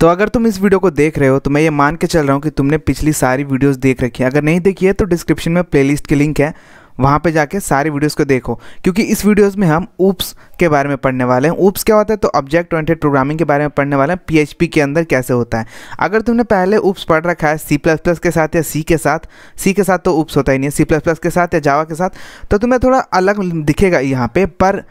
तो अगर तुम इस वीडियो को देख रहे हो तो मैं ये मान के चल रहा हूँ कि तुमने पिछली सारी वीडियोस देख रखी है अगर नहीं देखी है तो डिस्क्रिप्शन में प्लेलिस्ट की लिंक है वहाँ पे जाके सारी वीडियोस को देखो क्योंकि इस वीडियोस में हम ऊप्स के बारे में पढ़ने वाले हैं ऊप्स क्या होता है तो ऑब्जेक्ट ओरिएंटेड प्रोग्रामिंग के बारे में पढ़ने वाले हैं पीएचपी के अंदर कैसे होता है अगर तुमने पहले ऊप्स पढ़ रखा है सी प्लस प्लस के साथ या सी के साथ सी के साथ तो ऊप्स होता ही नहीं है सी प्लस प्लस के साथ या जावा के साथ तो तुम्हें थोड़ा अलग दिखेगा यहाँ पर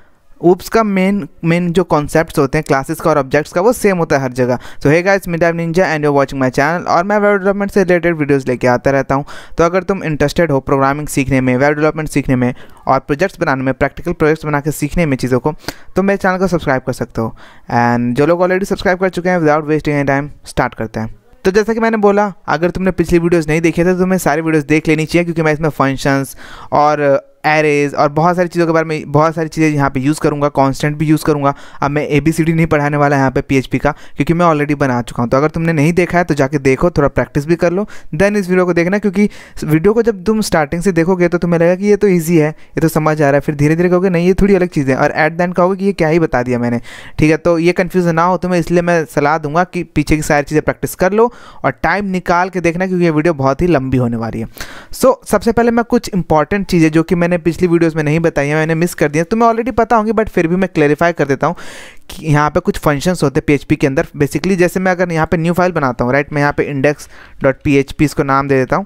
ऊप्स का मेन मेन जो कॉन्सेप्ट होते हैं क्लासेस का और ऑब्जेक्ट्स का वो सेम होता है हर जगह सो है गाइस मिडाइव ninja and you watching my channel और मैं वेब डेवलपमेंट से रिलेटेड वीडियोज़ लेके आता रहता हूँ तो अगर तुम इंटरेस्टेड हो प्रोग्रामिंग सीखने में वेब डेवलपमेंट सीखने में और प्रोजेक्ट्स बनाने में प्रैक्टिकल प्रोजेक्ट्स बना के सीखने में चीज़ों को तो मेरे चैनल को सब्सक्राइब कर सकते हो एंड जो लोग ऑलरेडी सब्सक्राइब कर चुके हैं without wasting any time start करते हैं तो जैसा कि मैंने बोला अगर तुमने पिछली वीडियोस नहीं देखे थे तो तुम्हें सारी वीडियोस देख लेनी चाहिए क्योंकि मैं इसमें फंक्शंस और एरेज और बहुत सारी चीज़ों के बारे में बहुत सारी चीज़ें यहाँ पे यूज़ करूँगा कांस्टेंट भी यूज़ करूँगा अब मैं ए बी सी डी नहीं पढ़ाने वाला यहाँ पे पी का क्योंकि मैं ऑलरेडी बना चुका हूँ तो अगर तुमने नहीं देखा है तो जाके देखो थोड़ा प्रैक्टिस भी कर लो देन इस वीडियो को देखना क्योंकि वीडियो को जब तुम स्टार्टिंग से देखोगे तो तुम्हें लगेगा कि ये तो ईजी है ये तो समझ आ रहा है फिर धीरे धीरे कहोगे नहीं ये थोड़ी अलग चीज़ है और एट द एंड कहोगे कि ये क्या ही बता दिया मैंने ठीक है तो ये कन्फ्यूज ना हो तुम्हें इसलिए मैं सलाह दूंगा कि पीछे की सारी चीज़ें प्रैक्टिस कर लो और टाइम निकाल के देखना क्योंकि ये वीडियो बहुत ही लंबी होने वाली है सो सबसे पहले मैं कुछ इंपॉर्टेंट चीज़ें जो कि मैं मैंने पिछली वीडियोस में नहीं बताई है मैंने मिस कर दिया तुम्हें ऑलरेडी पता होंगी बट फिर भी मैं क्लेरिफाई कर देता हूँ कि यहाँ पे कुछ फंक्शंस होते हैं पी के अंदर बेसिकली जैसे मैं अगर यहाँ पे न्यू फाइल बनाता हूँ राइट मैं यहाँ पे इंडेक्स डॉट पी इसको नाम दे देता हूँ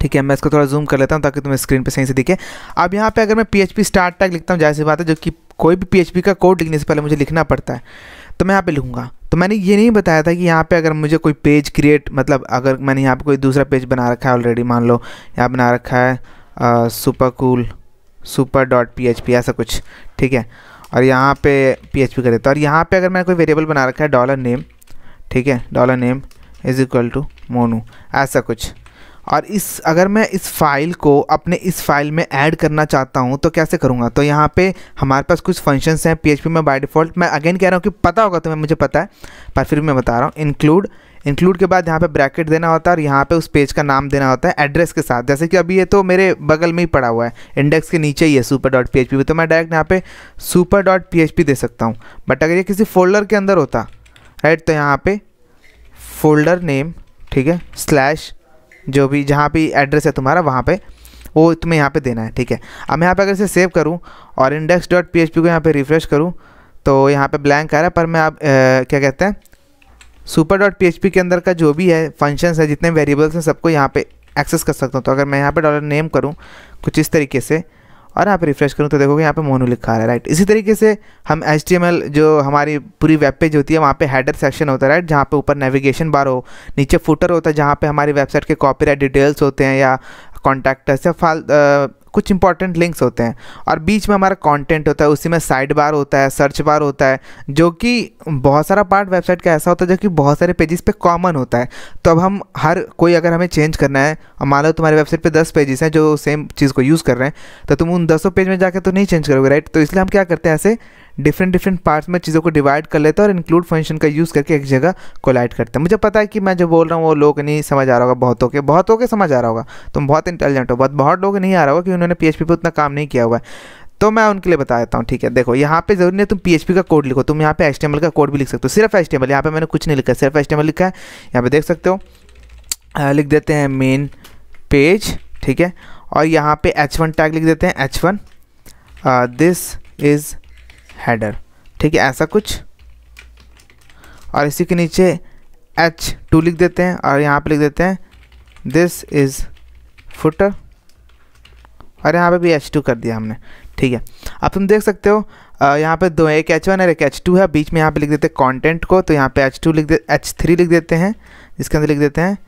ठीक है मैं इसको थोड़ा जूम कर लेता हूँ ताकि तुम्हें स्क्रीन पर सही से दिखे अब यहाँ पे अगर मैं पी स्टार्ट टैग लिखता हूँ जैसी बात है जो कि कोई भी पी का कोड लिखने से पहले मुझे लिखना पड़ता है तो मैं यहाँ पे लिखूँगा तो मैंने ये नहीं बताया था कि यहाँ पे अगर मुझे कोई पेज क्रिएट मतलब अगर मैंने यहाँ पे कोई दूसरा पेज बना रखा है ऑलरेडी मान लो यहाँ बना रखा है super cool super dot P H P ऐसा कुछ ठीक है और यहाँ पे पी एच पी कर देता है और यहाँ पे अगर मैं कोई वेरिएबल बना रखा है डॉलर नेम ठीक है dollar name is equal to Monu ऐसा कुछ और इस अगर मैं इस फाइल को अपने इस फाइल में ऐड करना चाहता हूँ तो कैसे करूँगा तो यहाँ पे हमारे पास कुछ फंक्शंस हैं पीएचपी में बाय डिफ़ॉल्ट मैं अगेन कह रहा हूँ कि पता होगा तो मैं मुझे पता है पर फिर भी मैं बता रहा हूँ इंक्लूड इंक्लूड के बाद यहाँ पे ब्रैकेट देना होता है और यहाँ पे उस पेज का नाम देना होता है एड्रेस के साथ जैसे कि अभी ये तो मेरे बगल में ही पड़ा हुआ है इंडेक्स के नीचे ही है सुपर डॉट पी एच तो मैं डायरेक्ट यहाँ पे super dot P H P दे सकता हूँ बट अगर ये किसी फोल्डर के अंदर होता राइट तो यहाँ पे फोल्डर नेम ठीक है स्लैश जो भी जहाँ भी एड्रेस है तुम्हारा वहाँ पर वो तुम्हें यहाँ पे देना है ठीक है अब यहाँ पे अगर इसे सेव करूँ और index dot P H P को यहाँ पे रिफ्रेश करूँ तो यहाँ पे ब्लैंक आ रहा है पर मैं आप क्या कहते हैं सुपर डॉट पी के अंदर का जो भी है फंक्शंस है जितने वेरिएबल्स हैं सबको यहाँ पे एक्सेस कर सकता हूँ तो अगर मैं यहाँ पे डॉलर नेम करूँ कुछ इस तरीके से और यहाँ पे रिफ्रेश करूँ तो देखोगे यहाँ पे मोनू लिखा रहा है राइट इसी तरीके से हम एच जो हमारी पूरी वेब पेज होती है वहाँ पे हेडर सेक्शन होता है राइट जहाँ पे ऊपर नेविगेशन बार हो नीचे फुटर होता है जहाँ पे हमारी वेबसाइट के कॉपीराइट डिटेल्स होते हैं या कॉन्टैक्टर्स या फाल कुछ इंपॉर्टेंट लिंक्स होते हैं और बीच में हमारा कंटेंट होता है उसी में साइड बार होता है सर्च बार होता है जो कि बहुत सारा पार्ट वेबसाइट का ऐसा होता है जो कि बहुत सारे पेजेस पे कॉमन होता है तो अब हम हर कोई अगर हमें चेंज करना है मान लो तुम्हारी वेबसाइट पे दस पेजेस हैं जो सेम चीज़ को यूज़ कर रहे हैं तो तुम उन दसों पेज में जाकर तो नहीं चेंज करोगे राइट तो इसलिए हम क्या करते हैं ऐसे डिफरेंट डिफरेंट पार्ट्स में चीज़ों को डिवाइड कर लेता है और इंक्लूड फंक्शन का यूज़ करके एक जगह कोलाइड करता है मुझे पता है कि मैं जो बोल रहा हूँ वो लोग नहीं समझ आ रहा होगा बहुतों के बहुतों के समझ आ रहा होगा तुम तो बहुत इंटेलिजेंट हो बहुत बहुत लोग नहीं आ रहा होगा कि उन्होंने पी पे उतना काम नहीं किया हुआ है तो मैं उनके लिए बता देता हूँ ठीक है देखो यहाँ पे जरूरी है तुम पी का कोड लिखो तुम यहाँ पे एच का कोड भी लिख सकते हो सिर्फ एच यहाँ पे मैंने कुछ नहीं लिखा सिर्फ एच लिखा है यहाँ पर देख सकते हो लिख देते हैं मेन पेज ठीक है और यहाँ पे एच टैग लिख देते हैं एच दिस इज़ हैडर ठीक है ऐसा कुछ और इसी के नीचे एच टू लिख देते हैं और यहाँ पे लिख देते हैं दिस इज़ फुटर और यहाँ पे भी एच टू कर दिया हमने ठीक है अब तुम देख सकते हो यहाँ पे दो एक एच वन और एक एच टू है बीच में यहाँ पे लिख देते हैं कॉन्टेंट को तो यहाँ पे एच टू लिख दे एच थ्री लिख देते हैं जिसके अंदर लिख देते हैं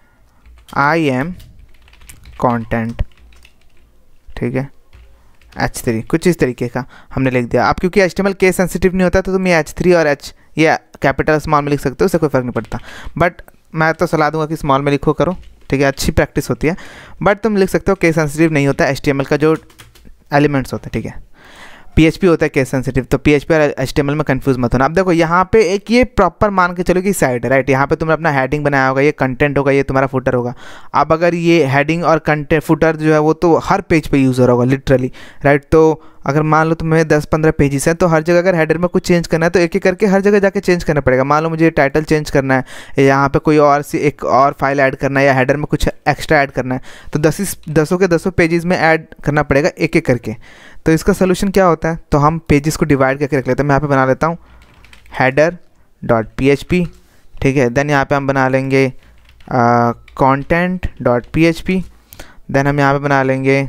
आई एम कॉन्टेंट ठीक है एच थ्री कुछ इस तरीके का हमने लिख दिया आप क्योंकि एच टी के सेंसिटिव नहीं होता तो तुम ये एच थ्री और एच ये कैपिटल स्मॉल में लिख सकते हो उससे कोई फ़र्क नहीं पड़ता बट मैं तो सलाह दूंगा कि स्मॉल में लिखो करो ठीक है अच्छी प्रैक्टिस होती है बट तुम लिख सकते हो के सेंसिटिव नहीं होता एच का जो एलिमेंट्स होते हैं ठीक है PHP होता है केस सेंसिटिव तो PHP और HTML में कंफ्यूज मत होना अब देखो यहाँ पे एक ये प्रॉपर मान के चलो कि साइड है राइट यहाँ पे तुमने अपना हेडिंग बनाया होगा ये कंटेंट होगा ये तुम्हारा फुटर होगा अब अगर ये हेडिंग और कंटेंट फुटर जो है वो तो हर पेज पे यूज़ हो रहा होगा लिटरली राइट तो अगर मान लो तुम्हें दस पंद्रह पेजेस हैं तो हर जगह अगर हेडर में कुछ चेंज करना है तो एक एक करके हर जगह जाके चेंज करना पड़ेगा मान लो मुझे टाइटल चेंज करना है यहाँ पे कोई और सी एक और फाइल ऐड करना है या हेडर में कुछ एक्स्ट्रा ऐड करना है तो दस दसों के दसों पेजेस में ऐड करना पड़ेगा एक एक करके तो इसका सोल्यूशन क्या होता है तो हम पेजेस को डिवाइड करके रख लेते हैं मैं यहाँ पे बना लेता हूँ header dot P H P ठीक है देन यहाँ पे हम बना लेंगे content dot P H P then हम यहाँ पे बना लेंगे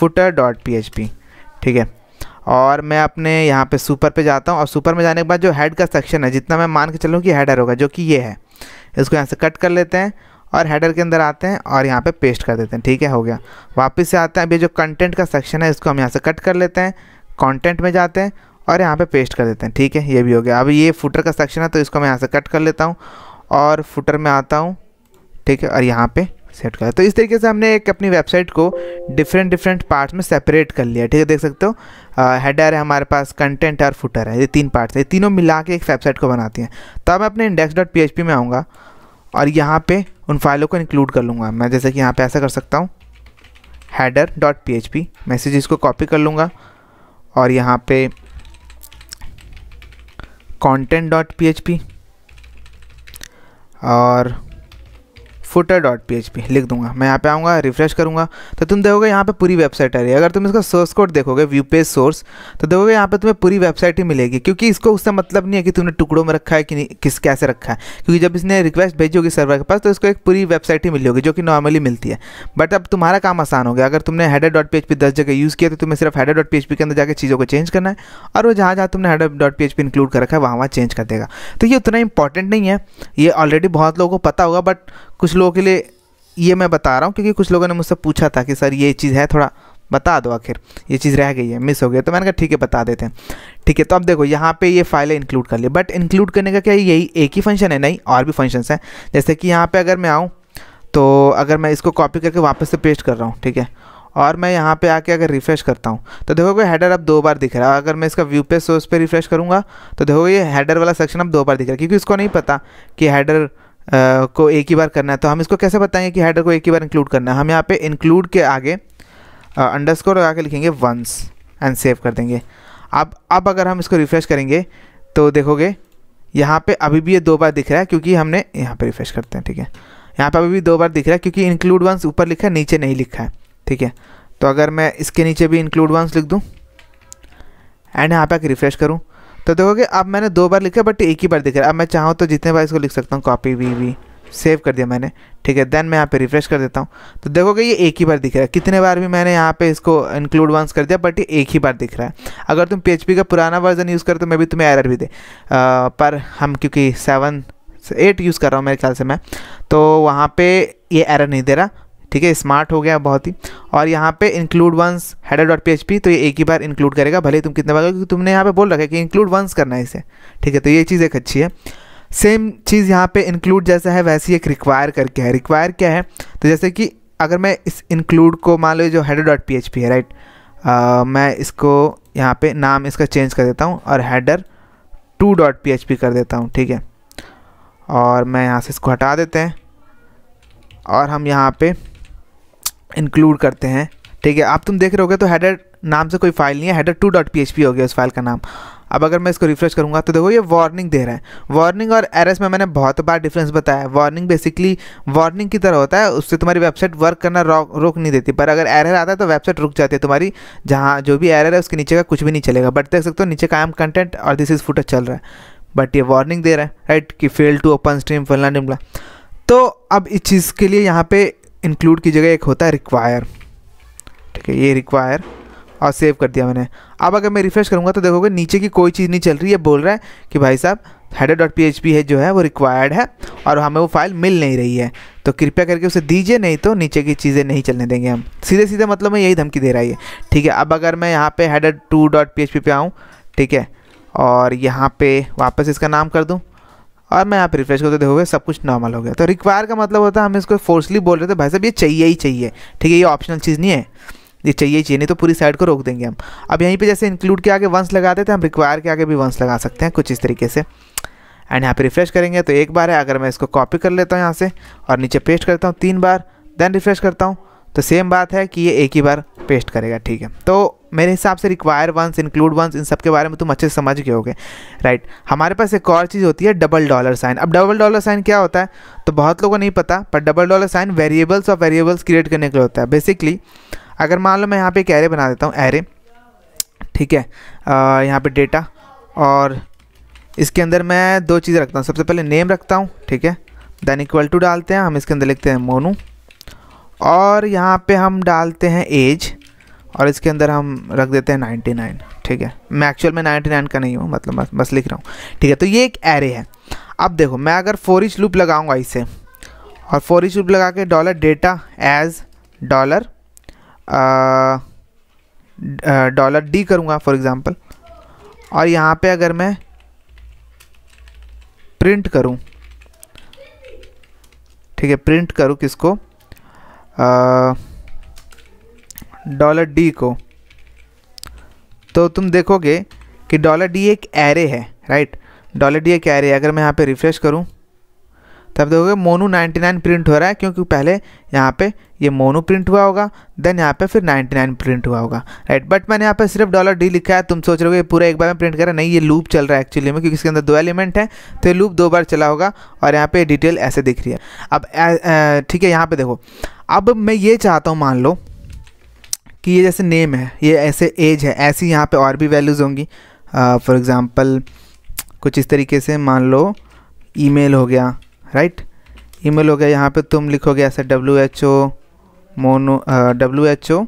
footer dot P H P ठीक है और मैं अपने यहाँ पे सुपर पे जाता हूँ और सुपर में जाने के बाद जो हेड का सेक्शन है जितना मैं मान के चलूँ कि हेडर होगा जो कि ये है इसको यहाँ से कट कर लेते हैं और हेडर के अंदर आते हैं और यहाँ पे पेस्ट कर देते हैं ठीक है हो गया वापस से आते हैं अभी जो कंटेंट का सेक्शन है इसको हम यहाँ से कट कर लेते हैं कंटेंट में जाते हैं और यहाँ पे पेस्ट कर देते हैं ठीक है ये भी हो गया अब ये फुटर का सेक्शन है तो इसको मैं यहाँ से कट कर लेता हूँ और फुटर में आता हूँ ठीक है और यहाँ पर सेट कर तो इस तरीके से हमने एक अपनी वेबसाइट को डिफरेंट डिफरेंट पार्ट्स में सेपरेट कर लिया ठीक है देख सकते हो हेडर है हमारे पास कंटेंट और फुटर है ये तीन पार्ट्स है तीनों मिला के एक वेबसाइट को बनाती हैं तो मैं अपने इंडेक्स डॉट पी में आऊँगा और यहाँ पर उन फाइलों को इंक्लूड कर लूँगा मैं जैसे कि यहाँ पे ऐसा कर सकता हूँ header dot P H P message इसको कॉपी कर लूँगा और यहाँ पे content dot P H P और footer dot P H P लिख दूंगा मैं यहाँ पे आऊँगा रिफ्रेश करूँगा तो तुम देखोगे यहाँ पे पूरी वेबसाइट आ रही है अगर तुम इसका सोर्स कोड देखोगे व्यू पेज सोर्स तो देखोगे यहाँ पे तुम्हें पूरी वेबसाइट ही मिलेगी क्योंकि इसको उससे मतलब नहीं है कि तुमने टुकड़ों में रखा है कि किस कैसे रखा है क्योंकि जब इसने रिक्वेस्ट भेजी होगी सर्वर के पास तो इसको एक पूरी वेबसाइट ही मिली होगी जो कि नॉर्मली मिलती है बट अब तुम्हारा काम आसान हो गया अगर तुमने header dot P H P दस जगह यूज़ किया तो तुम्हें सिर्फ header dot P H P के अंदर जाकर चीज़ों को चेंज करना है और वो जहाँ जहाँ तुमने header dot P H P include कर रखा है वहाँ वहाँ चेंज कर देगा तो ये उतना इंपॉर्टेंट नहीं है ये ऑलरेडी बहुत लोगों को पता होगा बट कुछ लोगों के लिए ये मैं बता रहा हूँ क्योंकि कुछ लोगों ने मुझसे पूछा था कि सर ये चीज़ है थोड़ा बता दो आखिर ये चीज़ रह गई है मिस हो गई तो मैंने कहा ठीक है बता देते हैं ठीक है तो अब देखो यहाँ पे ये फाइलें इंक्लूड कर ली बट इंक्लूड करने का क्या यही एक ही फंक्शन है नहीं और भी फंक्शंस हैं जैसे कि यहाँ पे अगर मैं आऊँ तो अगर मैं इसको कॉपी करके वापस से पेस्ट कर रहा हूँ ठीक है और मैं यहाँ पे आके अगर रिफ़्रेश करता हूँ तो देखोगे हैडर अब दो बार दिख रहा है अगर मैं इसका व्यू पे सोर्स पर रिफ़्रेश करूँगा तो देखो ये हैडर वाला सेक्शन अब दो बार दिख रहा है क्योंकि इसको नहीं पता कि हेडर को एक ही बार करना है तो हम इसको कैसे बताएंगे कि हेडर को एक ही बार इंक्लूड करना है हम यहाँ पे इंक्लूड के आगे अंडर स्कोर लगा के लिखेंगे वंस एंड सेव कर देंगे अब अब अगर हम इसको रिफ़्रेश करेंगे तो देखोगे यहाँ पे अभी भी ये दो बार दिख रहा है क्योंकि हमने यहाँ पे रिफ़्रेश करते हैं ठीक है यहाँ पे अभी भी दो बार दिख रहा है क्योंकि इंक्लूड वंस ऊपर लिखा है नीचे नहीं लिखा है ठीक है तो अगर मैं इसके नीचे भी इंक्लूड वंस लिख दूँ एंड यहाँ पे रिफ़्रेश करूँ तो देखोगे अब मैंने दो बार लिखा बट एक ही बार दिख रहा है अब मैं चाहूँ तो जितने बार इसको लिख सकता हूँ कॉपी वी वी सेव कर दिया मैंने ठीक है देन मैं यहाँ पे रिफ्रेश कर देता हूँ तो देखोगे ये एक ही बार दिख रहा है कितने बार भी मैंने यहाँ पे इसको इंक्लूड वंस कर दिया बट ये एक ही बार दिख रहा है अगर तुम पी का पुराना वर्जन यूज़ करो तो मैं भी तुम्हें एरर भी दे आ, पर हम क्योंकि सेवन एट यूज़ कर रहा हूँ मेरे ख्याल से मैं तो वहाँ पर ये एरर नहीं दे रहा ठीक है स्मार्ट हो गया बहुत ही और यहाँ पे include once header dot P तो ये एक ही बार इंक्लूड करेगा भले तुम कितने बार क्योंकि तुमने यहाँ पे बोल रखा है कि इंक्लूड वंस करना है इसे ठीक है तो ये चीज़ एक अच्छी है सेम चीज़ यहाँ पे इंक्लूड जैसा है वैसे एक रिक्वायर करके है रिक्वायर क्या है तो जैसे कि अगर मैं इस इंक्लूड को मान लो जो header dot P H P है राइट आ, मैं इसको यहाँ पे नाम इसका चेंज कर देता हूँ और header two dot P H P कर देता हूँ ठीक है और मैं यहाँ से इसको हटा देते हैं और हम यहाँ पे इंक्लूड करते हैं ठीक है आप तुम देख रहे हो तो हेडर नाम से कोई फाइल नहीं है header two dot P H P हो गया उस फाइल का नाम अब अगर मैं इसको रिफ्रेश करूँगा तो देखो ये वार्निंग दे रहा है वार्निंग और एरस में मैंने बहुत बार डिफरेंस बताया है वार्निंग बेसिकली वार्निंग की तरह होता है उससे तुम्हारी वेबसाइट वर्क करना रोक नहीं देती पर अगर एरर आता है तो वेबसाइट रुक जाती है तुम्हारी जहाँ जो भी एरर है उसके नीचे का कुछ भी नहीं चलेगा बट देख सकते हो नीचे का एम कंटेंट और दिस इज़ फुटेज चल रहा है बट ये वार्निंग दे रहा है राइट कि फेल टू ओपन स्ट्रीम फलना डिमला तो अब इस चीज़ के लिए यहाँ पे इंक्लूड की जगह एक होता है रिक्वायर ठीक है ये रिक्वायर और सेव कर दिया मैंने अब अगर मैं रिफ्रेश करूँगा तो देखोगे नीचे की कोई चीज़ नहीं चल रही है बोल रहा है कि भाई साहब header dot P H P है जो है वो रिक्वायर्ड है और हमें वो फाइल मिल नहीं रही है तो कृपया करके उसे दीजिए नहीं तो नीचे की चीज़ें नहीं चलने देंगे हम सीधे सीधे मतलब मैं यही धमकी दे रही है ठीक है अब अगर मैं यहाँ पे header two dot P H P पे आऊँ ठीक है और यहाँ पे वापस इसका नाम कर दूँ और मैं यहाँ पर रिफ्रेश करते देखोगे सब कुछ नॉर्मल हो गया तो रिक्वायर का मतलब होता है हम इसको फोर्सली बोल रहे थे भाई साहब ये चाहिए ही चाहिए ठीक है ये ऑप्शनल चीज़ नहीं है ये चाहिए चाहिए नहीं तो पूरी साइड को रोक देंगे हम अब यहीं पे जैसे इंक्लूड के आगे वंस लगाते थे हम रिक्वायर के आगे भी वंस लगा सकते हैं कुछ इस तरीके से एंड यहाँ पे रिफ्रेश करेंगे तो एक बार है अगर मैं इसको कॉपी कर लेता हूँ यहाँ से और नीचे पेस्ट करता हूँ तीन बार देन रिफ्रेश करता हूँ तो सेम बात है कि ये एक ही बार पेस्ट करेगा ठीक है तो मेरे हिसाब से रिक्वायर वंस इंक्लूड वंस इन सब के बारे में तुम अच्छे से समझ गए होगे राइट हमारे पास एक और चीज़ होती है डबल डॉलर साइन अब डबल डॉलर साइन क्या होता है तो बहुत लोगों को नहीं पता पर डबल डॉलर साइन वेरिएबल्स और वेरिएबल्स क्रिएट करने के लिए होता है बेसिकली अगर मान लो मैं यहाँ पर एक एरे बना देता हूँ एरे ठीक है यहाँ पर डेटा और इसके अंदर मैं दो चीज़ें रखता हूँ सबसे पहले नेम रखता हूँ ठीक है देन इक्वल टू डालते हैं हम इसके अंदर लिखते हैं मोनू और यहाँ पे हम डालते हैं एज और इसके अंदर हम रख देते हैं 99 ठीक है मैं एक्चुअल में 99 का नहीं हूँ मतलब बस, बस लिख रहा हूँ ठीक है तो ये एक एरे है अब देखो मैं अगर फोर लूप लगाऊंगा इसे और फोर लूप लगा के dollar data as dollar dollar D करूँगा फॉर एग्ज़ाम्पल और यहाँ पे अगर मैं प्रिंट करूँ ठीक है प्रिंट करूँ किसको डॉलर डी को तो तुम देखोगे कि डॉलर डी एक एरे है राइट डॉलर डी एक एरे है अगर मैं यहाँ पे रिफ़्रेश करूँ तब देखोगे मोनू 99 प्रिंट हो रहा है क्योंकि पहले यहाँ पे ये मोनू प्रिंट हुआ होगा देन यहाँ पे फिर 99 प्रिंट हुआ होगा राइट बट मैंने यहाँ पे सिर्फ डॉलर डी लिखा है तुम सोच रहे हो ये पूरा एक बार में प्रिंट कर रहा है नहीं ये लूप चल रहा है एक्चुअली में क्योंकि इसके अंदर दो एलिमेंट है तो ये लूप दो बार चला होगा और यहाँ पर डिटेल ऐसे दिख रही है अब ठीक है यहाँ पर देखो अब मैं ये चाहता हूँ मान लो कि ये जैसे नेम है ये ऐसे एज है ऐसी यहाँ पे और भी वैल्यूज़ होंगी फॉर एग्ज़ाम्पल कुछ इस तरीके से मान लो ईमेल हो गया राइट ईमेल हो गया यहाँ पे तुम लिखोगे ऐसे डब्ल्यू एच ओ मोनो डब्ल्यू एच ओ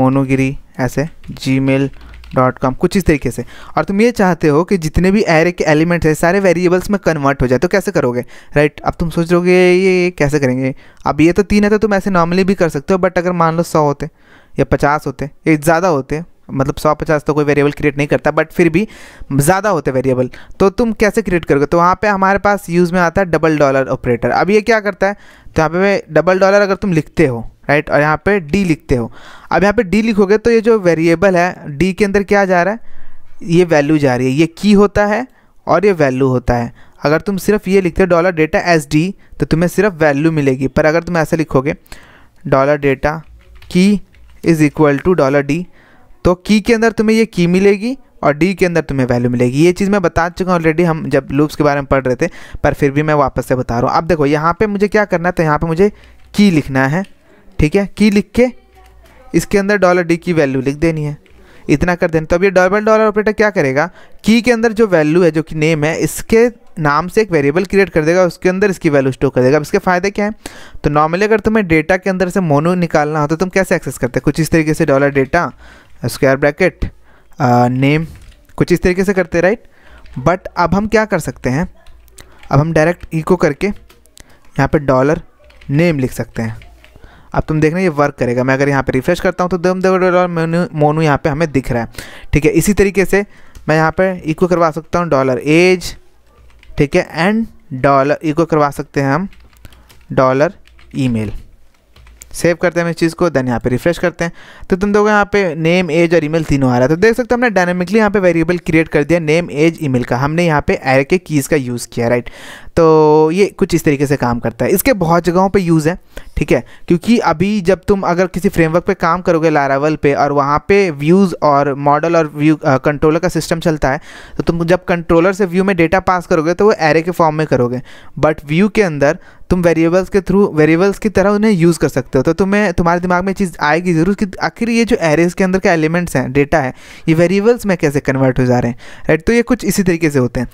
मोनोगिरी ऐसे जी मेल डॉट कॉम कुछ इस तरीके से और तुम ये चाहते हो कि जितने भी एरे के एलिमेंट्स हैं सारे वेरिएबल्स में कन्वर्ट हो जाए तो कैसे करोगे राइट right? अब तुम सोच रहे हो ये कैसे करेंगे अब ये तो तीन है तो तुम ऐसे नॉर्मली भी कर सकते हो बट अगर मान लो सौ होते या पचास होते या ज़्यादा होते मतलब सौ पचास तो कोई वेरिएबल क्रिएट नहीं करता बट फिर भी ज़्यादा होते वेरिएबल तो तुम कैसे क्रिएट करोगे तो वहाँ पे हमारे पास यूज़ में आता है डबल डॉलर ऑपरेटर अब ये क्या करता है तो यहाँ पे डबल डॉलर अगर तुम लिखते हो राइट और यहाँ पे डी लिखते हो अब यहाँ पे डी लिखोगे तो ये जो वेरिएबल है डी के अंदर क्या जा रहा है ये वैल्यू जा रही है ये की होता है और ये वैल्यू होता है अगर तुम सिर्फ ये लिखते हो डॉलर डेटा एस डी तो तुम्हें सिर्फ वैल्यू मिलेगी पर अगर तुम ऐसे लिखोगे डॉलर डेटा की is equal to dollar D तो की के अंदर तुम्हें ये की मिलेगी और डी के अंदर तुम्हें वैल्यू मिलेगी ये चीज़ मैं बता चुका हूँ ऑलरेडी हम जब लूप्स के बारे में पढ़ रहे थे पर फिर भी मैं वापस से बता रहा हूँ अब देखो यहाँ पे मुझे क्या करना है तो यहाँ पे मुझे की लिखना है ठीक है की लिख के इसके अंदर डॉलर डी की वैल्यू लिख देनी है इतना कर देना तो अब ये डबल डॉलर ऑपरेटर क्या करेगा की के अंदर जो वैल्यू है जो कि नेम है इसके नाम से एक वेरिएबल क्रिएट कर देगा उसके अंदर इसकी वैल्यू स्टोर कर देगा अब इसके फायदे क्या हैं तो नॉर्मली अगर तुम्हें डेटा के अंदर से मोनो निकालना हो तो तुम कैसे एक्सेस करते हो कुछ इस तरीके से dollar data square bracket name कुछ इस तरीके से करते राइट बट अब हम क्या कर सकते हैं अब हम डायरेक्ट इको करके यहाँ पे डॉलर नेम लिख सकते हैं अब तुम देख रहे ये वर्क करेगा मैं अगर यहाँ पे रिफ्रेश करता हूँ तो दम डॉलर मोनू मोनू यहाँ पर हमें दिख रहा है ठीक है इसी तरीके से मैं यहाँ पर इको करवा सकता हूँ डॉलर एज ठीक है एंड डॉलर इको करवा सकते हैं हम डॉलर ईमेल सेव करते हैं हम इस चीज़ को देन यहाँ पे रिफ्रेश करते हैं तो तुम लोग यहाँ पे नेम एज और ईमेल तीनों आ रहा है तो देख सकते हो हमने डायनामिकली यहाँ पे वेरिएबल क्रिएट कर दिया नेम एज ईमेल का हमने यहाँ पे एरे के कीज़ का यूज़ किया राइट तो ये कुछ इस तरीके से काम करता है इसके बहुत जगहों पर यूज़ है ठीक है क्योंकि अभी जब तुम अगर किसी फ्रेमवर्क पर काम करोगे लारावल पर और वहाँ पर व्यूज़ और मॉडल और व्यू कंट्रोलर का सिस्टम चलता है तो तुम जब कंट्रोलर से व्यू में डेटा पास करोगे तो वो एरे के फॉर्म में करोगे बट व्यू के अंदर तुम वेरिएबल्स के थ्रू वेरिएबल्स की तरह उन्हें यूज़ कर सकते हो हो तो तुम्हें तुम्हारे दिमाग में चीज़ आएगी ज़रूर कि आखिर ये जो एरेज के अंदर के एलिमेंट्स हैं डेटा है ये वेरिएबल्स में कैसे कन्वर्ट हो जा रहे हैं राइट तो ये कुछ इसी तरीके से होते हैं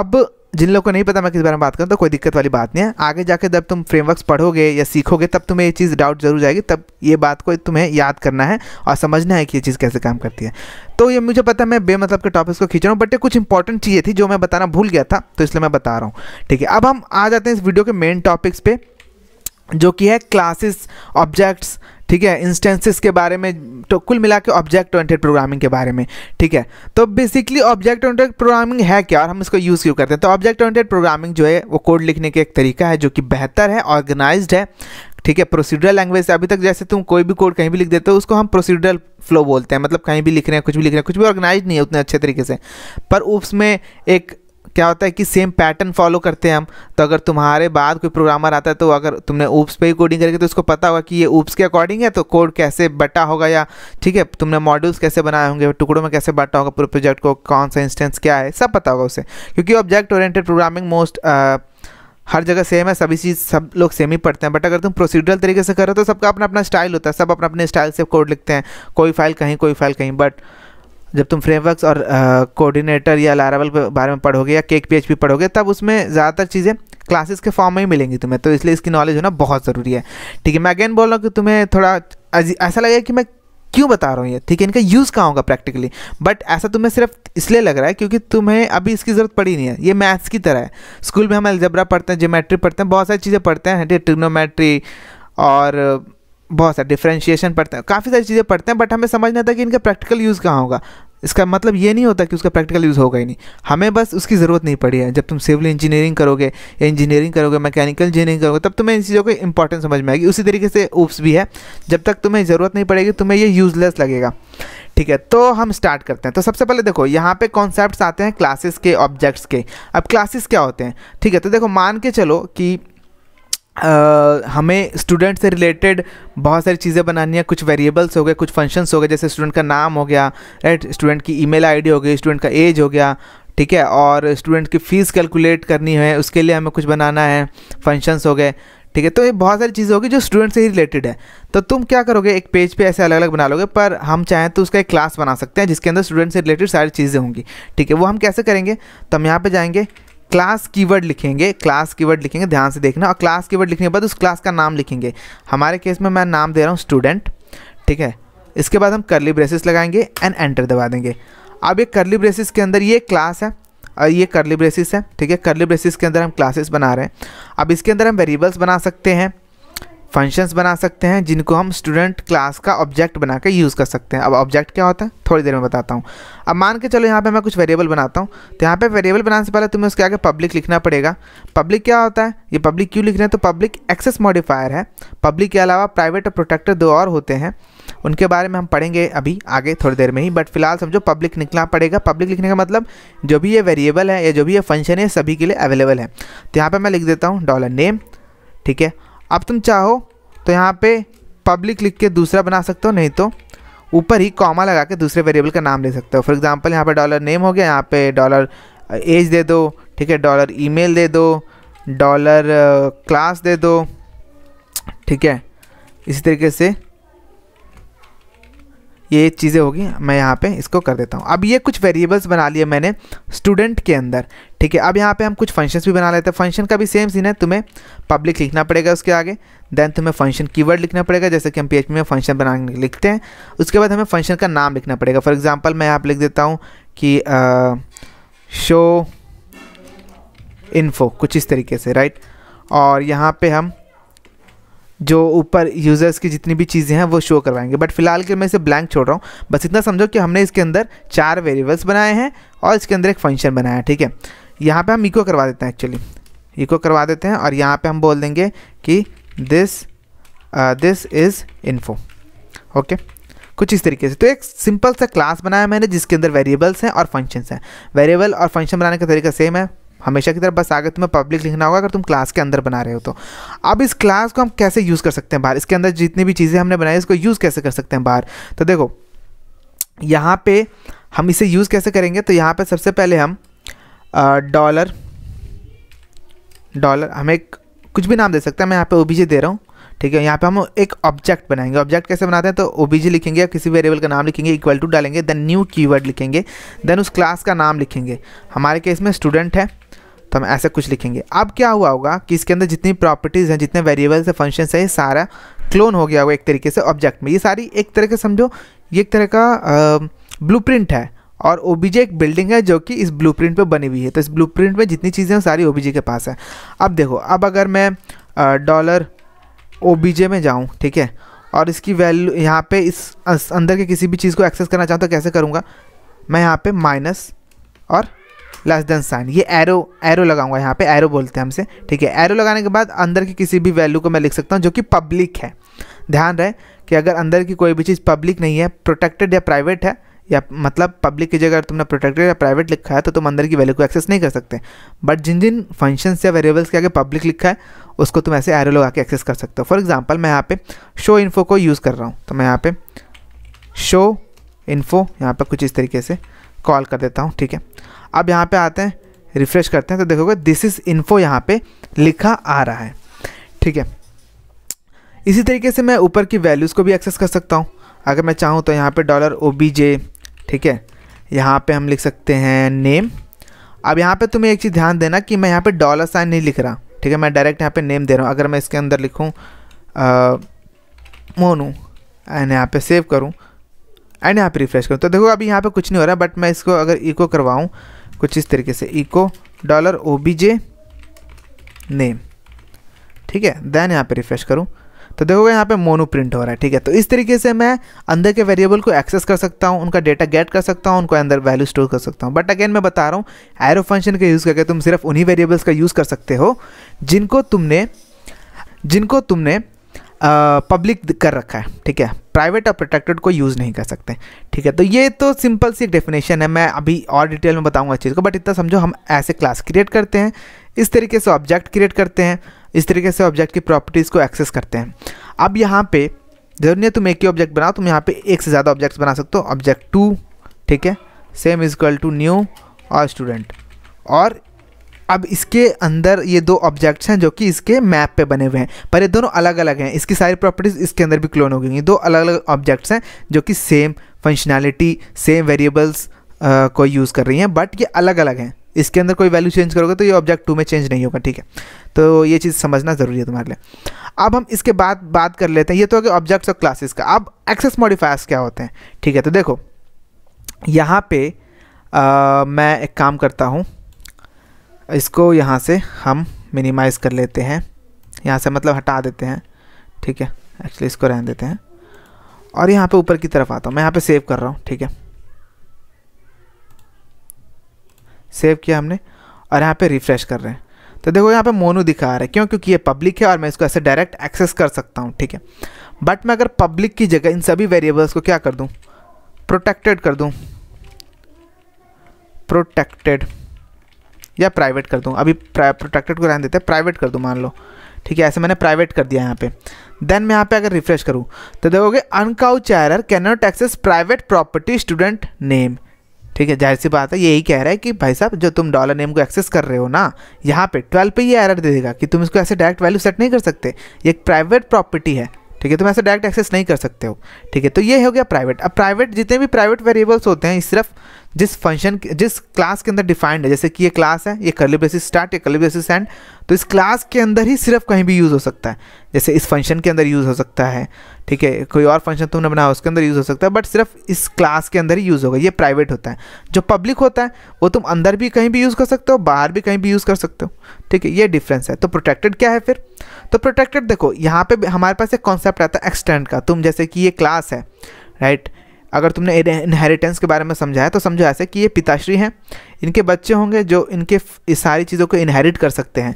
अब जिन लोगों को नहीं पता मैं किस बारे में बात करूँ तो कोई दिक्कत वाली बात नहीं है आगे जाके जब तुम फ्रेमवर्क्स पढ़ोगे या सीखोगे तब तुम्हें ये चीज़ डाउट जरूर जाएगी तब ये बात को तुम्हें याद करना है और समझना है कि ये चीज़ कैसे काम करती है तो ये मुझे पता है मैं बेमतलब के टॉपिक्स को खींच रहा हूँ बट ये कुछ इंपॉर्टेंट चीज़ें थी जो मैं बताना भूल गया था तो इसलिए मैं बता रहा हूँ ठीक है अब हम आ जाते हैं इस वीडियो के मेन टॉपिक्स पर जो कि है क्लासेस ऑब्जेक्ट्स ठीक है इंस्टेंसेस के बारे में तो कुल मिला के ऑब्जेक्ट ओरिएंटेड प्रोग्रामिंग के बारे में ठीक है तो बेसिकली ऑब्जेक्ट ओरिएंटेड प्रोग्रामिंग है क्या और हम इसको यूज़ क्यों करते हैं तो ऑब्जेक्ट ओरिएंटेड प्रोग्रामिंग जो है वो कोड लिखने का एक तरीका है जो कि बेहतर है ऑर्गेनाइज है ठीक है प्रोसीडरल लैंग्वेज अभी तक जैसे तुम कोई भी कोड कहीं भी लिख देते हो उसको हम प्रोसीडरल फ्लो बोलते हैं मतलब कहीं भी लिख रहे हैं कुछ भी लिख रहे हैं कुछ भी ऑर्गेनाइज नहीं है उतने अच्छे तरीके से पर उसमें एक क्या होता है कि सेम पैटर्न फॉलो करते हैं हम तो अगर तुम्हारे बाद कोई प्रोग्रामर आता है तो अगर तुमने ऊप्स पे ही कोडिंग करेगी तो उसको पता होगा कि ये ऊप्स के अकॉर्डिंग है तो कोड कैसे बटा होगा या ठीक है तुमने मॉड्यूल्स कैसे बनाए होंगे टुकड़ों में कैसे बांटा होगा पूरे प्रोजेक्ट को कौन सा इंस्टेंस क्या है सब पता होगा उसे क्योंकि ऑब्जेक्ट ओरिएंटेड प्रोग्रामिंग मोस्ट हर जगह सेम है सभी चीज़ सब लोग सेम ही पढ़ते हैं बट अगर तुम प्रोसीडरल तरीके से करो तो सबका अपना अपना स्टाइल होता है सब अपना अपने स्टाइल से कोड लिखते हैं कोई फाइल कहीं कोई फाइल कहीं बट जब तुम फ्रेमवर्क्स और कोऑर्डिनेटर या लारावल के बारे में पढ़ोगे या केक पी पढ़ोगे तब उसमें ज़्यादातर चीज़ें क्लासेस के फॉर्म में ही मिलेंगी तुम्हें तो इसलिए इसकी नॉलेज होना बहुत ज़रूरी है ठीक है मैं अगेन बोल रहा हूँ कि तुम्हें थोड़ा ऐसा लगे कि मैं क्यों बता रहा हूँ ये ठीक है इनका यूज़ कहाँ होगा प्रैक्टिकली बट ऐसा तुम्हें सिर्फ इसलिए लग रहा है क्योंकि तुम्हें अभी इसकी ज़रूरत पड़ी नहीं है ये मैथ्स की तरह है स्कूल में हम अलजबरा पढ़ते हैं जोमेट्री पढ़ते हैं बहुत सारी चीज़ें पढ़ते हैं ट्रिग्नोमेट्री और बहुत सारे डिफ्रेंशिएशन पढ़ते हैं काफ़ी सारी चीज़ें पढ़ते हैं बट हमें समझ नहीं आता कि इनका प्रैक्टिकल यूज़ कहाँ होगा इसका मतलब ये नहीं होता कि उसका प्रैक्टिकल यूज़ होगा ही नहीं हमें बस उसकी ज़रूरत नहीं पड़ी है जब तुम सिविल इंजीनियरिंग करोगे या इंजीनियरिंग करोगे मैकेनिकल इंजीनियरिंग करोगे तब तुम्हें इन चीज़ों को इंपॉर्टेंस समझ में आएगी उसी तरीके से ओप्स भी है जब तक तुम्हें ज़रूरत नहीं पड़ेगी तुम्हें ये यूज़लेस लगेगा ठीक है तो हम स्टार्ट करते हैं तो सबसे पहले देखो यहाँ पे कॉन्सेप्ट्स आते हैं क्लासेस के ऑब्जेक्ट्स के अब क्लासेस क्या होते हैं ठीक है तो देखो मान के चलो कि Uh, हमें स्टूडेंट से रिलेटेड बहुत सारी चीज़ें बनानी है कुछ वेरिएबल्स हो गए कुछ फंक्शंस हो गए जैसे स्टूडेंट का नाम हो गया राइट स्टूडेंट की ईमेल आईडी हो गई स्टूडेंट का एज हो गया ठीक है और स्टूडेंट की फ़ीस कैलकुलेट करनी है उसके लिए हमें कुछ बनाना है फंक्शंस हो गए ठीक है तो ये बहुत सारी चीज़ें होगी जो स्टूडेंट से ही रिलेटेड है तो तुम क्या करोगे एक पेज पे ऐसे अलग अलग बना लोगे पर हम चाहें तो उसका एक क्लास बना सकते हैं जिसके अंदर स्टूडेंट से रिलेटेड सारी चीज़ें होंगी ठीक है वो हम कैसे करेंगे तो हम यहाँ पर जाएंगे क्लास कीवर्ड लिखेंगे क्लास कीवर्ड लिखेंगे ध्यान से देखना और क्लास कीवर्ड लिखने के बाद उस क्लास का नाम लिखेंगे हमारे केस में मैं नाम दे रहा हूँ स्टूडेंट ठीक है इसके बाद हम करली ब्रेसिस लगाएंगे एंड एंटर दबा देंगे अब ये करली ब्रेसिस के अंदर ये क्लास है और ये करली ब्रेसिस है ठीक है करली ब्रेसिस के अंदर हम क्लासेस बना रहे हैं अब इसके अंदर हम वेरिएबल्स बना सकते हैं फंक्शंस बना सकते हैं जिनको हम स्टूडेंट क्लास का ऑब्जेक्ट बना के यूज़ कर सकते हैं अब ऑब्जेक्ट क्या होता है थोड़ी देर में बताता हूँ अब मान के चलो यहाँ पे मैं कुछ वेरिएबल बनाता हूँ तो यहाँ पे वेरिएबल बनाने से पहले तुम्हें उसके आगे पब्लिक लिखना पड़ेगा पब्लिक क्या होता है ये पब्लिक क्यों लिख रहे हैं तो पब्लिक एक्सेस मॉडिफायर है पब्लिक के अलावा प्राइवेट और प्रोटेक्टर दो और होते हैं उनके बारे में हम पढ़ेंगे अभी आगे थोड़ी देर में ही बट फिलहाल समझो पब्लिक निकलना पड़ेगा पब्लिक लिखने का मतलब जो भी ये वेरिएबल है या जो भी ये फंक्शन है सभी के लिए अवेलेबल है तो यहाँ पर मैं लिख देता हूँ डॉलर नेम ठीक है अब तुम चाहो तो यहाँ पे पब्लिक लिख के दूसरा बना सकते हो नहीं तो ऊपर ही कॉमा लगा के दूसरे वेरिएबल का नाम ले सकते हो फॉर एग्जांपल यहाँ पे डॉलर नेम हो गया यहाँ पे डॉलर एज uh, दे दो ठीक है डॉलर ईमेल दे दो डॉलर क्लास uh, दे दो ठीक है इसी तरीके से ये चीज़ें होगी मैं यहाँ पे इसको कर देता हूँ अब ये कुछ वेरिएबल्स बना लिए मैंने स्टूडेंट के अंदर ठीक है अब यहाँ पे हम कुछ फंक्शंस भी बना लेते हैं फंक्शन का भी सेम सीन है तुम्हें पब्लिक लिखना पड़ेगा उसके आगे देन तुम्हें फंक्शन कीवर्ड लिखना पड़ेगा जैसे कि हम पी में फंक्शन बना लिखते हैं उसके बाद हमें फंक्शन का नाम लिखना पड़ेगा फॉर एग्ज़ाम्पल मैं यहाँ लिख देता हूँ कि शो इन्फो कुछ इस तरीके से राइट और यहाँ पर हम जो ऊपर यूज़र्स की जितनी भी चीज़ें हैं वो शो करवाएंगे बट फिलहाल के मैं इसे ब्लैंक छोड़ रहा हूँ बस इतना समझो कि हमने इसके अंदर चार वेरिएबल्स बनाए हैं और इसके अंदर एक फंक्शन बनाया है ठीक है यहाँ पे हम इको करवा देते हैं एक्चुअली इको करवा देते हैं और यहाँ पे हम बोल देंगे कि this this is info okay कुछ इस तरीके से तो एक सिंपल सा क्लास बनाया मैंने जिसके अंदर वेरिएबल्स हैं और फंक्शंस हैं वेरिएबल और फंक्शन बनाने का तरीका सेम है हमेशा की तरफ बस आगे तुम्हें पब्लिक लिखना होगा अगर तुम क्लास के अंदर बना रहे हो तो अब इस क्लास को हम कैसे यूज़ कर सकते हैं बाहर इसके अंदर जितनी भी चीज़ें हमने बनाई इसको यूज़ कैसे कर सकते हैं बाहर तो देखो यहाँ पे हम इसे यूज़ कैसे करेंगे तो यहाँ पे सबसे पहले हम डॉलर डॉलर हम एक कुछ भी नाम दे सकते हैं मैं यहाँ पे ओबीजे दे रहा हूँ ठीक है यहाँ पे हम एक ऑब्जेक्ट बनाएंगे ऑब्जेक्ट कैसे बनाते हैं तो ओबीजे लिखेंगे या किसी वेरिएबल का नाम लिखेंगे इक्वल टू डालेंगे देन न्यू कीवर्ड लिखेंगे देन उस क्लास का नाम लिखेंगे हमारे केस में स्टूडेंट है तो हम ऐसा कुछ लिखेंगे अब क्या हुआ होगा कि इसके अंदर जितनी प्रॉपर्टीज़ हैं जितने वेरिएबल्स हैं फंक्शंस हैं ये सारा क्लोन हो गया होगा एक तरीके से ऑब्जेक्ट में ये सारी एक तरह का समझो ये एक तरह का ब्लू है और ओ एक बिल्डिंग है जो कि इस ब्लू प्रिंट पर बनी हुई है तो इस ब्लू प्रिंट में जितनी चीज़ें हैं सारी ओ के पास है अब देखो अब अगर मैं डॉलर ओ में जाऊँ ठीक है और इसकी वैल्यू यहाँ पे इस अंदर के किसी भी चीज़ को एक्सेस करना चाहूँ तो कैसे करूँगा मैं यहाँ पे माइनस और लेस देन साइन ये एरो एरो लगाऊंगा यहाँ पे एरो बोलते हैं हमसे ठीक है एरो लगाने के बाद अंदर की किसी भी वैल्यू को मैं लिख सकता हूँ जो कि पब्लिक है ध्यान रहे कि अगर अंदर की कोई भी चीज़ पब्लिक नहीं है प्रोटेक्टेड या प्राइवेट है या मतलब पब्लिक की जगह तुमने प्रोटेक्टेड या प्राइवेट लिखा है तो तुम अंदर की वैल्यू को एक्सेस नहीं कर सकते बट जिन जिन फंक्शंस या वेरिएबल्स के आगे पब्लिक लिखा है उसको तुम ऐसे एरो लगा के एक्सेस कर सकते हो फॉर एग्जाम्पल मैं यहाँ पे शो इन्फो को यूज़ कर रहा हूँ तो मैं यहाँ पे शो इन्फो यहाँ पर कुछ इस तरीके से कॉल कर देता हूँ ठीक है अब यहाँ पे आते हैं रिफ़्रेश करते हैं तो देखोगे दिस इज़ इन्फो यहाँ पे लिखा आ रहा है ठीक है इसी तरीके से मैं ऊपर की वैल्यूज़ को भी एक्सेस कर सकता हूँ अगर मैं चाहूँ तो यहाँ पे डॉलर ओ ठीक है यहाँ पे हम लिख सकते हैं नेम अब यहाँ पे तुम्हें एक चीज़ ध्यान देना कि मैं यहाँ पे डॉलर साइन नहीं लिख रहा ठीक है मैं डायरेक्ट यहाँ पे नेम दे रहा हूँ अगर मैं इसके अंदर लिखूँ मोनू एंड यहाँ पे सेव करूँ एंड यहाँ पे रिफ्रेश करूँ तो देखो अभी यहाँ पे कुछ नहीं हो रहा बट मैं इसको अगर इको करवाऊँ कुछ इस तरीके से echo dollar O B J name ठीक है देन यहाँ पे रिफ्रेश करूँ तो देखोगे यहाँ पे मोनो प्रिंट हो रहा है ठीक है तो इस तरीके से मैं अंदर के वेरिएबल को एक्सेस कर सकता हूँ उनका डेटा गेट कर सकता हूँ उनको अंदर वैल्यू स्टोर कर सकता हूँ बट अगेन मैं बता रहा हूँ एरो फंक्शन का यूज़ करके तुम सिर्फ उन्हीं वेरिएबल्स का यूज़ कर सकते हो जिनको तुमने जिनको तुमने पब्लिक कर रखा है ठीक है प्राइवेट और प्रोटेक्टेड को यूज़ नहीं कर सकते ठीक है तो ये तो सिंपल सी एक डेफिनेशन है मैं अभी और डिटेल में बताऊंगा इस चीज़ को बट इतना समझो हम ऐसे क्लास क्रिएट करते हैं इस तरीके से ऑब्जेक्ट क्रिएट करते हैं इस तरीके से ऑब्जेक्ट की प्रॉपर्टीज़ को एक्सेस करते हैं अब यहाँ पे जरूरी है तुम एक ही ऑब्जेक्ट बनाओ तुम यहाँ पर एक से ज़्यादा ऑब्जेक्ट्स बना सकते हो ऑब्जेक्ट टू ठीक है same is equal to new और स्टूडेंट और अब इसके अंदर ये दो ऑब्जेक्ट्स हैं जो कि इसके मैप पे बने हुए हैं पर ये दोनों अलग अलग हैं इसकी सारी प्रॉपर्टीज़ इसके अंदर भी क्लोन हो गई दो अलग अलग ऑब्जेक्ट्स हैं जो कि सेम फंक्शनैलिटी सेम वेरिएबल्स को यूज़ कर रही हैं बट ये अलग अलग हैं इसके अंदर कोई वैल्यू चेंज करोगे तो ये ऑब्जेक्ट टू में चेंज नहीं होगा ठीक है तो ये चीज़ समझना ज़रूरी है तुम्हारे लिए अब हम इसके बाद बात कर लेते हैं ये तो हो गया ऑब्जेक्ट्स और क्लासेस का अब एक्सेस मॉडिफायर्स क्या होते हैं ठीक है तो देखो यहाँ पे आ, मैं एक काम करता हूँ इसको यहाँ से हम मिनिमाइज़ कर लेते हैं यहाँ से मतलब हटा देते हैं ठीक है एक्चुअली इसको रहने देते हैं और यहाँ पे ऊपर की तरफ आता हूँ मैं यहाँ पे सेव कर रहा हूँ ठीक है सेव किया हमने और यहाँ पे रिफ़्रेश कर रहे हैं तो देखो यहाँ पे मोनू दिखा रहा है क्यों क्योंकि ये पब्लिक है और मैं इसको ऐसे डायरेक्ट एक्सेस कर सकता हूँ ठीक है बट मैं अगर पब्लिक की जगह इन सभी वेरिएबल्स को क्या कर दूँ प्रोटेक्टेड कर दूँ प्रोटेक्टेड या प्राइवेट कर दूँ अभी प्रोटेक्टेड को रहने देते हैं प्राइवेट कर दूँ मान लो ठीक है ऐसे मैंने प्राइवेट कर दिया यहाँ पे देन मैं यहाँ पे अगर रिफ्रेश करूँ तो देखोगे uncaught error can not access private property student name ठीक है जाहिर सी बात है यही कह रहा है कि भाई साहब जो तुम डॉलर नेम को एक्सेस कर रहे हो ना यहाँ पे ट्वेल्व पे ये एरर दे देगा कि तुम इसको ऐसे डायरेक्ट वैल्यू सेट नहीं कर सकते ये एक प्राइवेट प्रॉपर्टी है ठीक है तुम ऐसे डायरेक्ट एक्सेस नहीं कर सकते हो ठीक है तो ये हो गया प्राइवेट अब प्राइवेट जितने भी प्राइवेट वेरिएबल्स होते हैं सिर्फ जिस फंक्शन जिस क्लास के अंदर डिफाइंड है जैसे कि ये क्लास है ये कर्ली ब्रेसिस स्टार्ट या कर्ली ब्रेसिस एंड तो इस क्लास के अंदर ही सिर्फ कहीं भी यूज़ हो सकता है जैसे इस फंक्शन के अंदर यूज़ हो सकता है ठीक है कोई और फंक्शन तुमने बनाया उसके अंदर यूज़ हो सकता है बट सिर्फ इस क्लास के अंदर ही यूज़ होगा ये प्राइवेट होता है जो पब्लिक होता है वो तुम अंदर भी कहीं भी यूज़ कर सकते हो बाहर भी कहीं भी यूज़ कर सकते हो ठीक है ये डिफरेंस है तो प्रोटेक्टेड क्या है फिर तो प्रोटेक्टेड देखो यहाँ पर हमारे पास एक कॉन्सेप्ट आता है एक्सटेंड का तुम जैसे कि ये क्लास है राइट right? अगर तुमने इनहेरिटेंस के बारे में समझाया तो समझो ऐसे कि ये पिताश्री हैं इनके बच्चे होंगे जो इनके इस सारी चीज़ों को इनहेरिट कर सकते हैं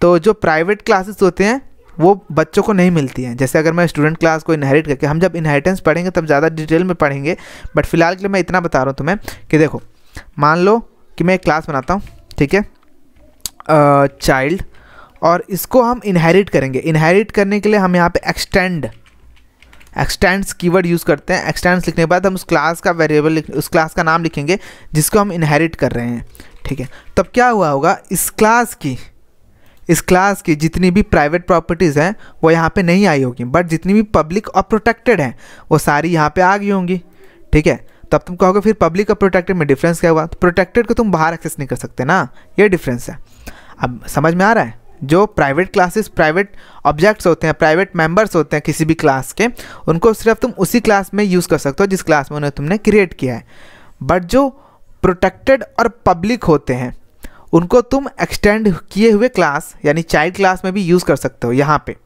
तो जो प्राइवेट क्लासेस होते हैं वो बच्चों को नहीं मिलती हैं जैसे अगर मैं स्टूडेंट क्लास को इनहेरिट करके हम जब इनहेरिटेंस पढ़ेंगे तब ज़्यादा डिटेल में पढ़ेंगे बट फिलहाल के लिए मैं इतना बता रहा हूँ तुम्हें कि देखो मान लो कि मैं एक क्लास बनाता हूँ ठीक है चाइल्ड और इसको हम इनहेरिट करेंगे इनहेरिट करने के लिए हम यहाँ पे एक्सटेंड एक्सटेंड्स कीवर्ड यूज़ करते हैं एक्सटेंड्स लिखने के बाद हम उस क्लास का वेरिएबल उस क्लास का नाम लिखेंगे जिसको हम इनहेरिट कर रहे हैं ठीक है तब क्या हुआ होगा इस क्लास की इस क्लास की जितनी भी प्राइवेट प्रॉपर्टीज़ हैं वो यहाँ पे नहीं आई होगी बट जितनी भी पब्लिक और प्रोटेक्टेड हैं वो सारी यहाँ पे आ गई होंगी ठीक है तब तुम कहोगे फिर पब्लिक और प्रोटेक्टेड में डिफरेंस क्या हुआ तो प्रोटेक्टेड को तुम बाहर एक्सेस नहीं कर सकते ना ये डिफरेंस है अब समझ में आ रहा है जो प्राइवेट क्लासेस प्राइवेट ऑब्जेक्ट्स होते हैं प्राइवेट मेंबर्स होते हैं किसी भी क्लास के उनको सिर्फ तुम उसी क्लास में यूज़ कर सकते हो जिस क्लास में उन्हें तुमने क्रिएट किया है बट जो प्रोटेक्टेड और पब्लिक होते हैं उनको तुम एक्सटेंड किए हुए क्लास यानी चाइल्ड क्लास में भी यूज़ कर सकते हो यहाँ पे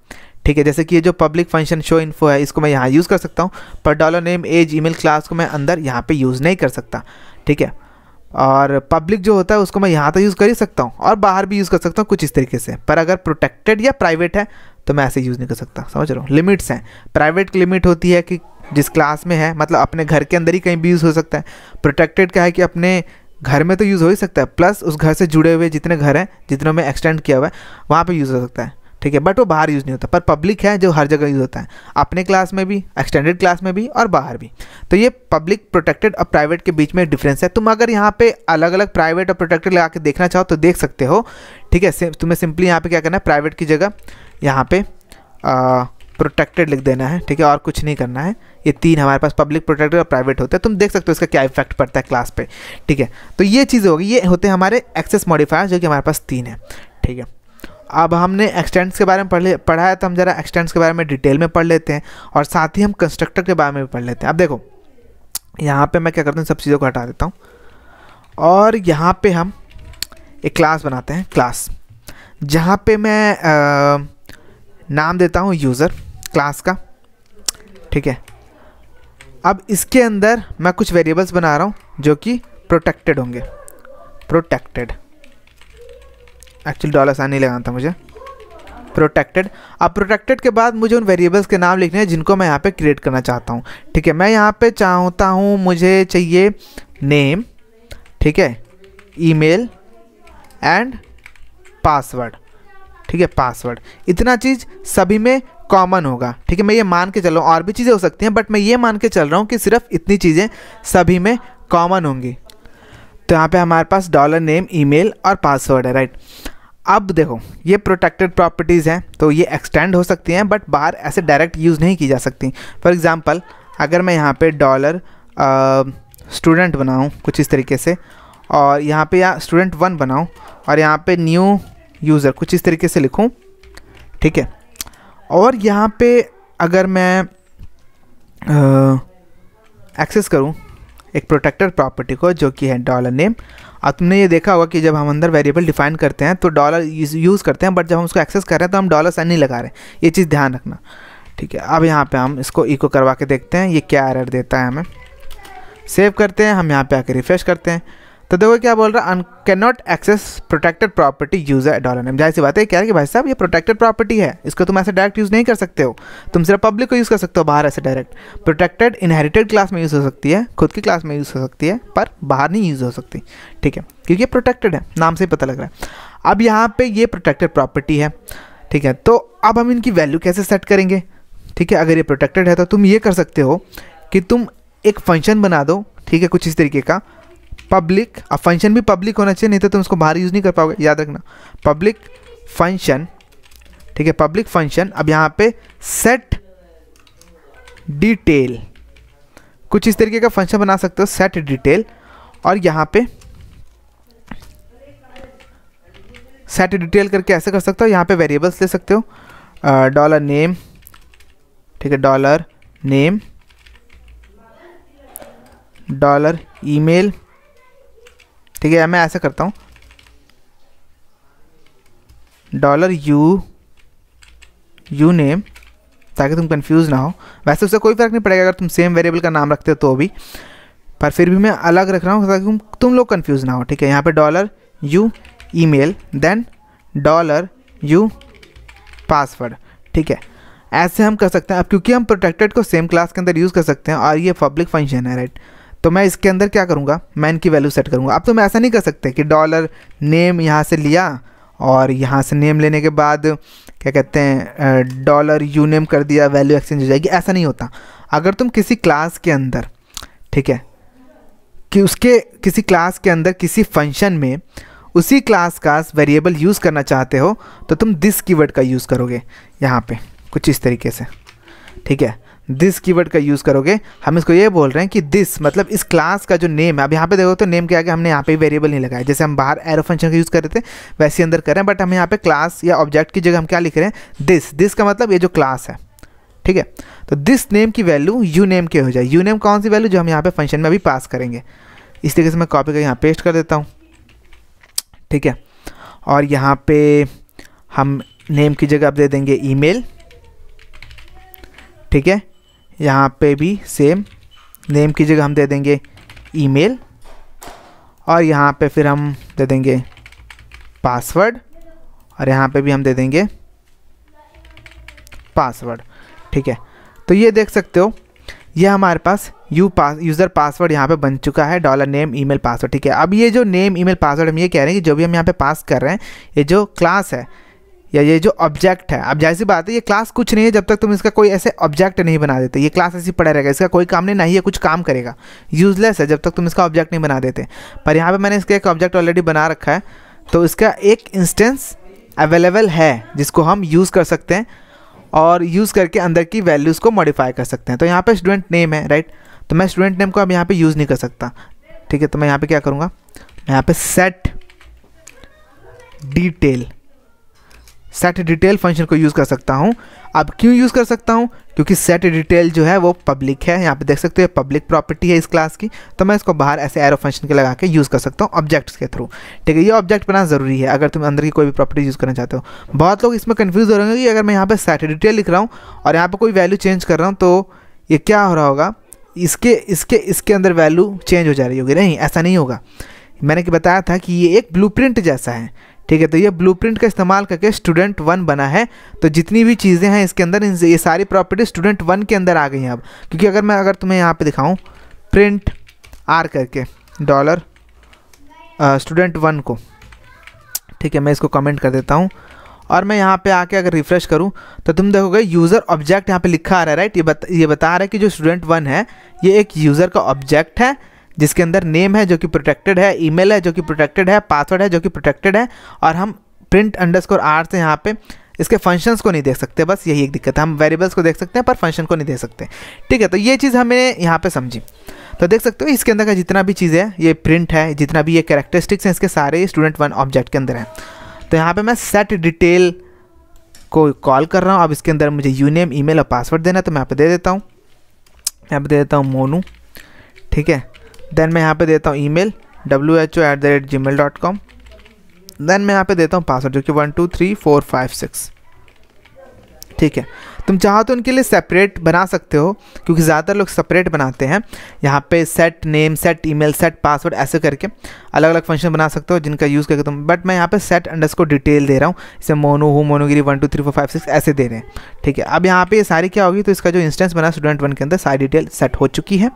ठीक है जैसे कि ये जो पब्लिक फंक्शन शो इन्फो है इसको मैं यहाँ यूज़ कर सकता हूँ पर dollar name as email class को मैं अंदर यहाँ पे यूज़ नहीं कर सकता ठीक है और पब्लिक जो होता है उसको मैं यहाँ तो यूज़ कर ही सकता हूँ और बाहर भी यूज़ कर सकता हूँ कुछ इस तरीके से पर अगर प्रोटेक्टेड या प्राइवेट है तो मैं ऐसे यूज़ नहीं कर सकता समझ रहा हूँ लिमिट्स हैं प्राइवेट की लिमिट होती है कि जिस क्लास में है मतलब अपने घर के अंदर ही कहीं भी यूज़ हो सकता है प्रोटेक्टेड क्या है कि अपने घर में तो यूज़ हो ही सकता है प्लस उस घर से जुड़े हुए जितने घर हैं जितनों में एक्सटेंड किया हुआ है वहाँ पर यूज़ हो सकता है ठीक है बट वो बाहर यूज़ नहीं होता पर पब्लिक है जो हर जगह यूज़ होता है अपने क्लास में भी एक्सटेंडेड क्लास में भी और बाहर भी तो ये पब्लिक प्रोटेक्टेड और प्राइवेट के बीच में डिफरेंस है तुम अगर यहाँ पे अलग अलग प्राइवेट और प्रोटेक्टेड लगा के देखना चाहो तो देख सकते हो ठीक है तुम्हें सिंपली यहाँ पर क्या करना है प्राइवेट की जगह यहाँ पर प्रोटेक्टेड लिख देना है ठीक है और कुछ नहीं करना है ये तीन हमारे पास पब्लिक प्रोटेक्टेड और प्राइवेट होते हैं तुम देख सकते हो इसका क्या इफेक्ट पड़ता है क्लास पे ठीक है तो ये चीज़ होगी ये होते हैं हमारे एक्सेस मॉडिफायर जो कि हमारे पास तीन है ठीक है अब हमने एक्सटेंट्स के बारे में पढ़ पढ़ा है तो हम जरा एक्सटेंट्स के बारे में डिटेल में पढ़ लेते हैं और साथ ही हम कंस्ट्रक्टर के बारे में भी पढ़ लेते हैं अब देखो यहाँ पे मैं क्या करता हूँ सब चीज़ों को हटा देता हूँ और यहाँ पे हम एक क्लास बनाते हैं क्लास जहाँ पे मैं आ, नाम देता हूँ यूज़र क्लास का ठीक है अब इसके अंदर मैं कुछ वेरिएबल्स बना रहा हूँ जो कि प्रोटेक्टेड होंगे प्रोटेक्टेड एक्चुअली डॉलर साइन नहीं लगाना था मुझे प्रोटेक्टेड अब प्रोटेक्टेड के बाद मुझे उन वेरिएबल्स के नाम लिखने हैं जिनको मैं यहाँ पे क्रिएट करना चाहता हूँ ठीक है मैं यहाँ पे चाहता हूँ मुझे चाहिए नेम ठीक है ईमेल एंड पासवर्ड ठीक है पासवर्ड इतना चीज़ सभी में कॉमन होगा ठीक है मैं ये मान के चल रहा हूँ और भी चीज़ें हो सकती हैं बट मैं ये मान के चल रहा हूँ कि सिर्फ इतनी चीज़ें सभी में कॉमन होंगी तो यहाँ पे हमारे पास डॉलर नेम ईमेल और पासवर्ड है राइट अब देखो ये प्रोटेक्टेड प्रॉपर्टीज़ हैं तो ये एक्सटेंड हो सकती हैं बट बाहर ऐसे डायरेक्ट यूज़ नहीं की जा सकती फॉर एग्ज़ाम्पल अगर मैं यहाँ पे डॉलर स्टूडेंट बनाऊँ कुछ इस तरीके से और यहाँ पे या स्टूडेंट वन बनाऊँ और यहाँ पे न्यू यूज़र कुछ इस तरीके से लिखूँ ठीक है और यहाँ पे अगर मैं एक्सेस करूँ एक प्रोटेक्टेड प्रॉपर्टी को जो कि है डॉलर नेम और तुमने ये देखा होगा कि जब हम अंदर वेरिएबल डिफाइन करते हैं तो डॉलर यूज़ करते हैं बट जब हम उसको एक्सेस कर रहे हैं तो हम डॉलर साइन नहीं लगा रहे हैं ये चीज़ ध्यान रखना ठीक है अब यहाँ पर हम इसको इको करवा के देखते हैं ये क्या एरर देता है हमें सेव करते हैं हम यहाँ पर आके रिफ़्रेश करते हैं तो देखो क्या बोल रहा है अन can not access protected property user dollar name जाहिर सी बात है क्या है कि भाई साहब ये प्रोटेक्टेड प्रॉपर्टी है इसको तुम ऐसे डायरेक्ट यूज़ नहीं कर सकते हो तुम सिर्फ पब्लिक को यूज़ कर सकते हो बाहर ऐसे डायरेक्ट प्रोटेक्टेड इनहेरिटेड क्लास में यूज़ हो सकती है खुद की क्लास में यूज़ हो सकती है पर बाहर नहीं यूज़ हो सकती ठीक है क्योंकि ये प्रोटेक्टेड है नाम से ही पता लग रहा है अब यहाँ पर ये प्रोटेक्टेड प्रॉपर्टी है ठीक है तो अब हम इनकी वैल्यू कैसे सेट करेंगे ठीक है अगर ये प्रोटेक्टेड है तो तुम ये कर सकते हो कि तुम एक फंक्शन बना दो ठीक है कुछ इस तरीके का पब्लिक अब फंक्शन भी पब्लिक होना चाहिए नहीं तो तुम उसको बाहर यूज़ नहीं कर पाओगे याद रखना पब्लिक फंक्शन ठीक है पब्लिक फंक्शन अब यहाँ पे सेट डिटेल कुछ इस तरीके का फंक्शन बना सकते हो सेट डिटेल और यहाँ पे सेट डिटेल करके ऐसे कर सकते हो यहाँ पे वेरिएबल्स ले सकते हो डॉलर नेम ठीक है डॉलर नेम डॉलर ईमेल ठीक है मैं ऐसा करता हूँ डॉलर यू यू नेम ताकि तुम कंफ्यूज ना हो वैसे उससे कोई फ़र्क नहीं पड़ेगा अगर तुम सेम वेरिएबल का नाम रखते हो तो भी पर फिर भी मैं अलग रख रहा हूँ ताकि तुम तुम लोग कन्फ्यूज़ ना हो ठीक है यहाँ पे dollar U email then dollar U password ठीक है ऐसे हम कर सकते हैं अब क्योंकि हम प्रोटेक्टेड को सेम क्लास के अंदर यूज़ कर सकते हैं और ये पब्लिक फंक्शन है राइट right? तो मैं इसके अंदर क्या करूँगा मैं इनकी वैल्यू सेट करूँगा अब तो मैं ऐसा नहीं कर सकते कि डॉलर नेम यहाँ से लिया और यहाँ से नेम लेने के बाद क्या कहते हैं डॉलर यू नेम कर दिया वैल्यू एक्सचेंज हो जाएगी ऐसा नहीं होता अगर तुम किसी क्लास के अंदर ठीक है कि उसके किसी क्लास के अंदर किसी फंक्शन में उसी क्लास का वेरिएबल यूज़ करना चाहते हो तो तुम दिस कीवर्ड का यूज़ करोगे यहाँ पे कुछ इस तरीके से ठीक है दिस कीवर्ड का यूज़ करोगे हम इसको ये बोल रहे हैं कि दिस मतलब इस क्लास का जो नेम है अब यहाँ पे देखो तो नेम के आगे हमने यहाँ पे वेरिएबल नहीं लगाया जैसे हम बाहर एरो फंक्शन का यूज़ कर रहे थे वैसे अंदर कर रहे हैं बट हम यहाँ पे क्लास या ऑब्जेक्ट की जगह हम क्या लिख रहे हैं दिस दिस का मतलब ये जो क्लास है ठीक है तो दिस नेम की वैल्यू यू नेम के हो जाए यू नेम कौन सी वैल्यू जो हम यहाँ पे फंक्शन में अभी पास करेंगे इस तरीके से मैं कॉपी कर यहाँ पेस्ट कर देता हूँ ठीक है और यहाँ पे हम नेम की जगह अब दे देंगे ईमेल ठीक है यहाँ पे भी सेम नेम की जगह हम दे देंगे ईमेल और यहाँ पे फिर हम दे देंगे पासवर्ड और यहाँ पे भी हम दे देंगे पासवर्ड ठीक है तो ये देख सकते हो ये हमारे पास यू पास यूज़र पासवर्ड यहाँ पे बन चुका है डॉलर नेम ईमेल पासवर्ड ठीक है अब ये जो नेम ईमेल पासवर्ड हम ये कह रहे हैं कि जो भी हम यहाँ पे पास कर रहे हैं ये जो क्लास है या ये जो ऑब्जेक्ट है अब जैसी बात है ये क्लास कुछ नहीं है जब तक तुम इसका कोई ऐसे ऑब्जेक्ट नहीं बना देते ये क्लास ऐसी पड़ा रहेगा इसका कोई काम नहीं ना ही कुछ काम करेगा यूजलेस है जब तक तुम इसका ऑब्जेक्ट नहीं बना देते पर यहाँ पर मैंने इसका एक ऑब्जेक्ट ऑलरेडी बना रखा है तो इसका एक इंस्टेंस अवेलेबल है जिसको हम यूज़ कर सकते हैं और यूज़ करके अंदर की वैल्यूज़ को मॉडिफाई कर सकते हैं तो यहाँ पे स्टूडेंट नेम है राइट तो मैं स्टूडेंट नेम को अब यहाँ पे यूज़ नहीं कर सकता ठीक है तो मैं यहाँ पे क्या करूँगा यहाँ पे set detail set detail function को यूज़ कर सकता हूँ अब क्यों यूज़ कर सकता हूँ क्योंकि सेट डिटेल जो है वो पब्लिक है यहाँ पे देख सकते हो पब्लिक प्रॉपर्टी है इस क्लास की तो मैं इसको बाहर ऐसे एरो फंक्शन के लगा के यूज़ कर सकता हूँ ऑब्जेक्ट्स के थ्रू ठीक है ये ऑब्जेक्ट बनाना ज़रूरी है अगर तुम अंदर की कोई भी प्रॉपर्टी यूज़ करना चाहते हो बहुत लोग इसमें कन्फ्यूज़ हो रहे हैं कि अगर मैं यहाँ पर सेट डिटेल लिख रहा हूँ और यहाँ पर कोई वैल्यू चेंज कर रहा हूँ तो ये क्या हो रहा होगा इसके इसके इसके अंदर वैल्यू चेंज हो जा रही होगी नहीं ऐसा नहीं होगा मैंने कि बताया था कि ये एक ब्लूप्रिंट जैसा है ठीक है तो ये ब्लूप्रिंट का इस्तेमाल करके स्टूडेंट वन बना है तो जितनी भी चीज़ें हैं इसके अंदर ये सारी प्रॉपर्टी स्टूडेंट वन के अंदर आ गई हैं अब क्योंकि अगर मैं अगर तुम्हें यहाँ पे दिखाऊँ प्रिंट आर करके डॉलर स्टूडेंट वन को ठीक है मैं इसको कमेंट कर देता हूँ और मैं यहाँ पे आके अगर रिफ़्रेश करूँ तो तुम देखोगे यूज़र ऑब्जेक्ट यहाँ पे लिखा आ रहा है राइट ये बता ये बता रहा है कि जो स्टूडेंट वन है ये एक यूज़र का ऑब्जेक्ट है जिसके अंदर नेम है जो कि प्रोटेक्टेड है ईमेल है जो कि प्रोटेक्टेड है पासवर्ड है जो कि प्रोटेक्टेड है और हम प्रिंट अंडरस्कोर आर से यहाँ पे इसके फंक्शंस को नहीं देख सकते बस यही एक दिक्कत है हम वेरिएबल्स को देख सकते हैं पर फंक्शन को नहीं देख सकते ठीक है तो ये चीज़ हमने यहाँ पे समझी तो देख सकते हो इसके अंदर का जितना भी चीज़ है ये प्रिंट है जितना भी ये कैरेक्टरिस्टिक्स हैं इसके सारे स्टूडेंट वन ऑब्जेक्ट के अंदर हैं तो यहाँ पर मैं सेट डिटेल को कॉल कर रहा हूँ अब इसके अंदर मुझे यूनेम ईमेल और पासवर्ड देना तो मैं यहाँ पर दे देता हूँ यहाँ पर दे देता हूँ मोनू ठीक है देन मैं यहाँ पे देता हूँ email W H O at the rate Gmail dot com then मैं यहाँ पे देता हूँ पासवर्ड जो कि one two three four five six ठीक है तुम चाहो तो उनके लिए सेपरेट बना सकते हो क्योंकि ज़्यादातर लोग सेपरेट बनाते हैं यहाँ पे set name set email set password ऐसे करके अलग अलग फंक्शन बना सकते हो जिनका यूज़ करके तुम बट मैं यहाँ पे सेट अंडर डिटेल दे रहा हूँ इसे मोनो हो मोनोगिरी one two three four five six ऐसे दे रहे हैं ठीक है अब यहाँ पे ये सारी क्या होगी तो इसका जो इंस्टेंस बना स्टूडेंट वन के अंदर सारी डिटेल सेट हो चुकी है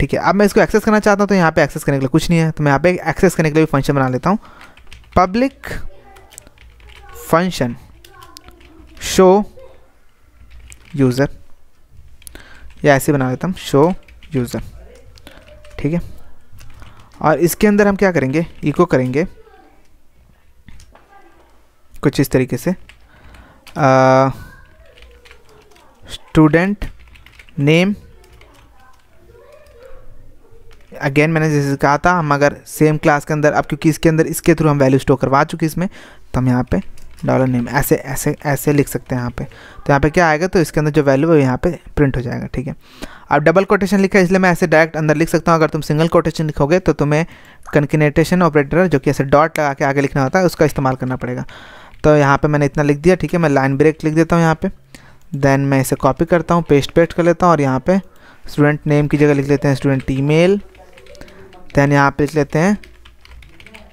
ठीक है अब मैं इसको एक्सेस करना चाहता हूँ तो यहाँ पे एक्सेस करने के लिए कुछ नहीं है तो मैं यहाँ पे एक्सेस करने के लिए फंक्शन बना लेता हूँ पब्लिक फंक्शन शो यूज़र या ऐसे बना लेता हूँ शो यूज़र ठीक है और इसके अंदर हम क्या करेंगे इको करेंगे कुछ इस तरीके से स्टूडेंट नेम अगेन मैंने जैसे कहा था हम अगर सेम क्लास के अंदर अब क्योंकि इसके अंदर इसके थ्रू हम वैल्यू स्टोर करवा चुके इसमें तो हम यहाँ पे डॉलर नेम ऐसे ऐसे ऐसे लिख सकते हैं यहाँ पे तो यहाँ पे क्या आएगा तो इसके अंदर जो वैल्यू है यहाँ पे प्रिंट हो जाएगा ठीक है अब डबल कोटेशन लिखा है इसलिए मैं ऐसे डायरेक्ट अंदर लिख सकता हूँ अगर तुम सिंगल कोटेशन लिखोगे तो तुम्हें कनकिनेटेशन ऑपरेटर जो कि ऐसे डॉट लगा के आगे लिखना होता है उसका इस्तेमाल करना पड़ेगा तो यहाँ पर मैंने इतना लिख दिया ठीक है मैं लाइन ब्रेक लिख देता हूँ यहाँ पर देन मैं इसे कॉपी करता हूँ पेस्ट पेस्ट कर लेता हूँ और यहाँ पर स्टूडेंट नेम की जगह लिख लेते हैं स्टूडेंट ई मेल दैन यहाँ पे लिख लेते हैं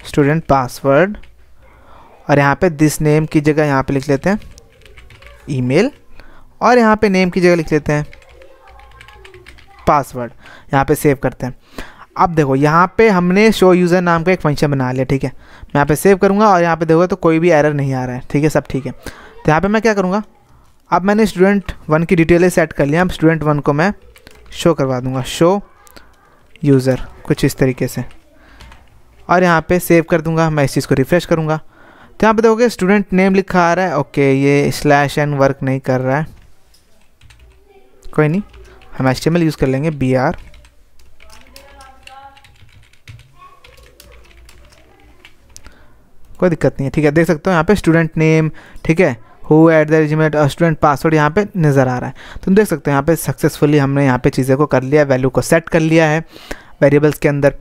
स्टूडेंट पासवर्ड और यहाँ पे दिस नेम की जगह यहाँ पे लिख लेते हैं ईमेल और यहाँ पे नेम की जगह लिख लेते हैं पासवर्ड यहाँ पे सेव करते हैं अब देखो यहाँ पे हमने शो यूज़र नाम का एक फंक्शन बना लिया ठीक है मैं यहाँ पे सेव करूँगा और यहाँ पे देखोगे तो कोई भी एरर नहीं आ रहा है ठीक है सब ठीक है तो यहाँ पे मैं क्या करूँगा अब मैंने स्टूडेंट वन की डिटेलें सेट कर लिया अब स्टूडेंट वन को मैं शो करवा दूँगा शो यूज़र कुछ इस तरीके से और यहाँ पे सेव कर दूंगा मैं इस चीज़ को रिफ़्रेश करूँगा तो यहाँ पे देखोगे स्टूडेंट नेम लिखा आ रहा है ओके ये स्लैश एन वर्क नहीं कर रहा है कोई नहीं हम एच यूज़ कर लेंगे बी आर कोई दिक्कत नहीं है ठीक है देख सकते हो यहाँ पे स्टूडेंट नेम ठीक है हु एट द रेजिमेट स्टूडेंट पासवर्ड यहाँ पे नज़र आ रहा है तुम तो देख सकते हो यहाँ पे सक्सेसफुली हमने यहाँ पे चीज़ें को कर लिया वैल्यू को सेट कर लिया है वेरिएबल्स के अंदर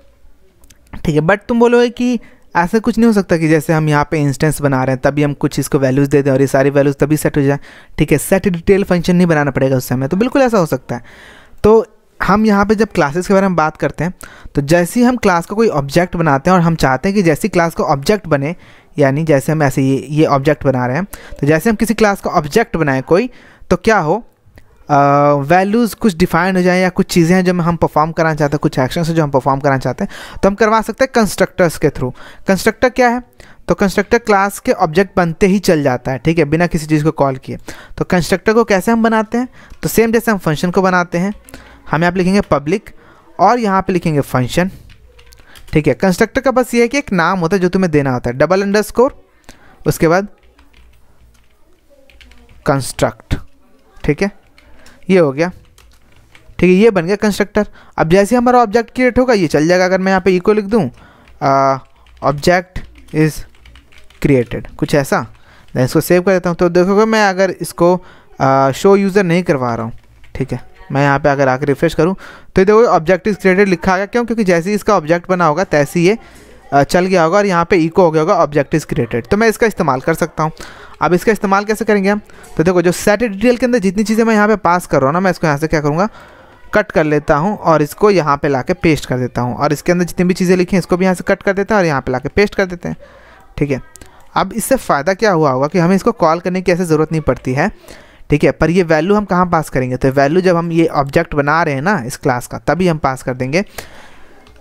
ठीक है बट तुम बोलोगे कि ऐसा कुछ नहीं हो सकता कि जैसे हम यहाँ पे इंस्टेंस बना रहे हैं तभी हम कुछ चीज़ को वैल्यूज़ दे दें और ये सारी वैल्यूज़ तभी सेट हो जाए ठीक है सेट डिटेल फंक्शन नहीं बनाना पड़ेगा उस समय तो बिल्कुल ऐसा हो सकता है तो हम यहाँ पे जब क्लासेस के बारे में बात करते हैं तो जैसे ही हम क्लास का को कोई ऑब्जेक्ट बनाते हैं और हम चाहते हैं कि जैसी क्लास का ऑब्जेक्ट बने यानी जैसे हम ऐसे ये ये ऑब्जेक्ट बना रहे हैं तो जैसे हम किसी क्लास का ऑब्जेक्ट बनाएं कोई तो क्या हो वैल्यूज़ कुछ डिफाइन हो जाए या कुछ चीज़ें हैं जो हम परफॉर्म कराना चाहते हैं कुछ एक्शन जो हम परफॉर्म कराना चाहते हैं तो हम करवा सकते हैं कंस्ट्रक्टर्स के थ्रू कंस्ट्रक्टर क्या है तो कंस्ट्रक्टर क्लास के ऑब्जेक्ट बनते ही चल जाता है ठीक है बिना किसी चीज़ को कॉल किए तो कंस्ट्रक्टर को कैसे हम बनाते हैं तो सेम जैसे हम फंक्शन को बनाते हैं हम यहाँ पर लिखेंगे पब्लिक और यहाँ पर लिखेंगे फंक्शन ठीक है कंस्ट्रक्टर का बस ये है कि एक नाम होता है जो तुम्हें देना होता है डबल अंडरस्कोर उसके बाद कंस्ट्रक्ट ठीक है ये हो गया ठीक है ये बन गया कंस्ट्रक्टर अब जैसे हमारा ऑब्जेक्ट क्रिएट होगा ये चल जाएगा अगर मैं यहाँ पे इको लिख दूँ ऑब्जेक्ट इज़ क्रिएटेड कुछ ऐसा मैं इसको सेव कर देता हूँ तो देखोगे मैं अगर इसको शो यूज़र नहीं करवा रहा हूँ ठीक है मैं यहाँ पे अगर आकर रिफ्रेश करूँ तो ये देखो इज क्रिएटेड लिखा आ गया क्यों क्योंकि जैसे ही इसका ऑब्जेक्ट बना होगा तैसे ही ये चल गया होगा और यहाँ पे इको हो गया होगा इज क्रिएटेड तो मैं इसका इस्तेमाल कर सकता हूँ अब इसका इस्तेमाल कैसे करेंगे हम तो देखो जो सेट डिटेल के अंदर जितनी चीज़ें मैं यहाँ पे पास कर रहा हूँ ना मैं इसको यहाँ से क्या करूँगा कट कर लेता हूँ और इसको यहाँ पर ला पेस्ट कर देता हूँ और इसके अंदर जितनी भी चीज़ें लिखी हैं इसको भी यहाँ से कट कर देते हैं और यहाँ पर ला पेस्ट कर देते हैं ठीक है अब इससे फ़ायदा क्या हुआ होगा कि हमें इसको कॉल करने की ऐसे ज़रूरत नहीं पड़ती है ठीक है पर ये वैल्यू हम कहाँ पास करेंगे तो वैल्यू जब हम ये ऑब्जेक्ट बना रहे हैं ना इस क्लास का तभी हम पास कर देंगे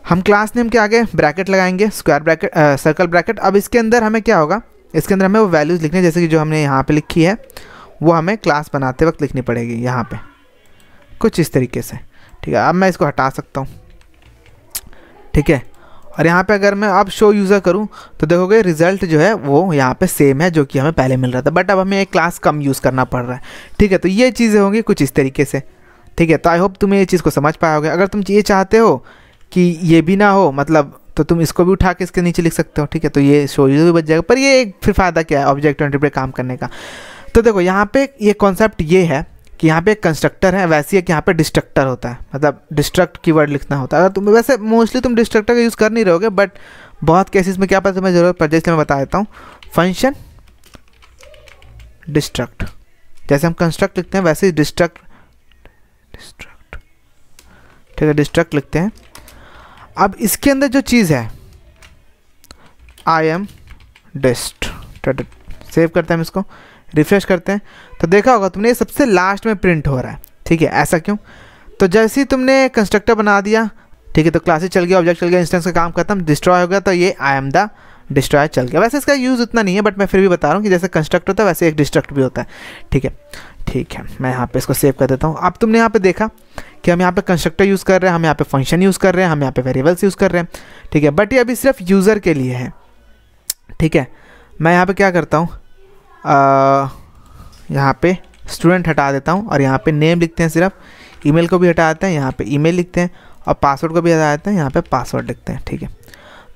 हम क्लास नेम के आगे ब्रैकेट लगाएंगे स्क्वायर ब्रैकेट सर्कल ब्रैकेट अब इसके अंदर हमें क्या होगा इसके अंदर हमें वो वैल्यूज़ लिखने जैसे कि जो हमने यहाँ पे लिखी है वो हमें क्लास बनाते वक्त लिखनी पड़ेगी यहाँ पे कुछ इस तरीके से ठीक है अब मैं इसको हटा सकता हूँ ठीक है और यहाँ पे अगर मैं अब शो यूज़र करूँ तो देखोगे रिजल्ट जो है वो यहाँ पे सेम है जो कि हमें पहले मिल रहा था बट अब हमें एक क्लास कम यूज़ करना पड़ रहा है ठीक है तो ये चीज़ें होंगी कुछ इस तरीके से ठीक है तो आई होप तुम्हें ये चीज़ को समझ पाया होगा अगर तुम ये चाहते हो कि ये भी ना हो मतलब तो तुम इसको भी उठा के इसके नीचे लिख सकते हो ठीक है तो ये शो यूज़र भी बच जाएगा पर ये एक फिर फ़ायदा क्या है ऑब्जेक्ट ट्वेंटी पे काम करने का तो देखो यहाँ पर ये कॉन्सेप्ट ये है कि यहाँ पे कंस्ट्रक्टर है वैसे है कि यहाँ पे डिस्ट्रक्टर होता है मतलब डिस्ट्रक्ट वर्ड लिखना होता है अगर तुम वैसे मोस्टली तुम डिस्ट्रक्टर का यूज़ कर नहीं रहोगे बट बहुत केसेस में क्या पता तुम्हें ज़रूरत पड़ जाए इसलिए मैं बता देता हूँ फंक्शन डिस्ट्रक्ट जैसे हम कंस्ट्रक्ट लिखते हैं वैसे ही डिस्ट्रक्ट डिस्ट्रक्ट ठीक है डिस्ट्रक्ट लिखते हैं अब इसके अंदर जो चीज़ है आई एम डिस्ट सेव करते हैं हम इसको रिफ्रेश करते हैं तो देखा होगा तुमने ये सबसे लास्ट में प्रिंट हो रहा है ठीक है ऐसा क्यों तो जैसे ही तुमने कंस्ट्रक्टर बना दिया ठीक है तो क्लासेस चल गया ऑब्जेक्ट चल गया इंस्टेंस का काम खत्म डिस्ट्रॉय हो गया तो ये आई एम द डिस्ट्रॉय चल गया वैसे इसका यूज़ उतना नहीं है बट मैं फिर भी बता रहा हूँ कि जैसे कंस्ट्रक्ट होता है वैसे एक डिस्ट्रक्ट भी होता है ठीक है ठीक है मैं यहाँ पे इसको सेव कर देता हूँ अब तुमने यहाँ पे देखा कि हम यहाँ पे कंस्ट्रक्टर यूज़ कर रहे हैं हम यहाँ पे फंक्शन यूज़ कर रहे हैं हम यहाँ पे वेरिएबल्स यूज़ कर रहे हैं ठीक है बट ये अभी सिर्फ यूज़र के लिए है ठीक है मैं यहाँ पर क्या करता हूँ यहाँ पे स्टूडेंट हटा देता हूँ और यहाँ पे नेम लिखते हैं सिर्फ ईमेल को भी हटा देते हैं यहाँ पे ईमेल लिखते हैं और पासवर्ड को भी हटा देते हैं यहाँ पे पासवर्ड लिखते हैं ठीक है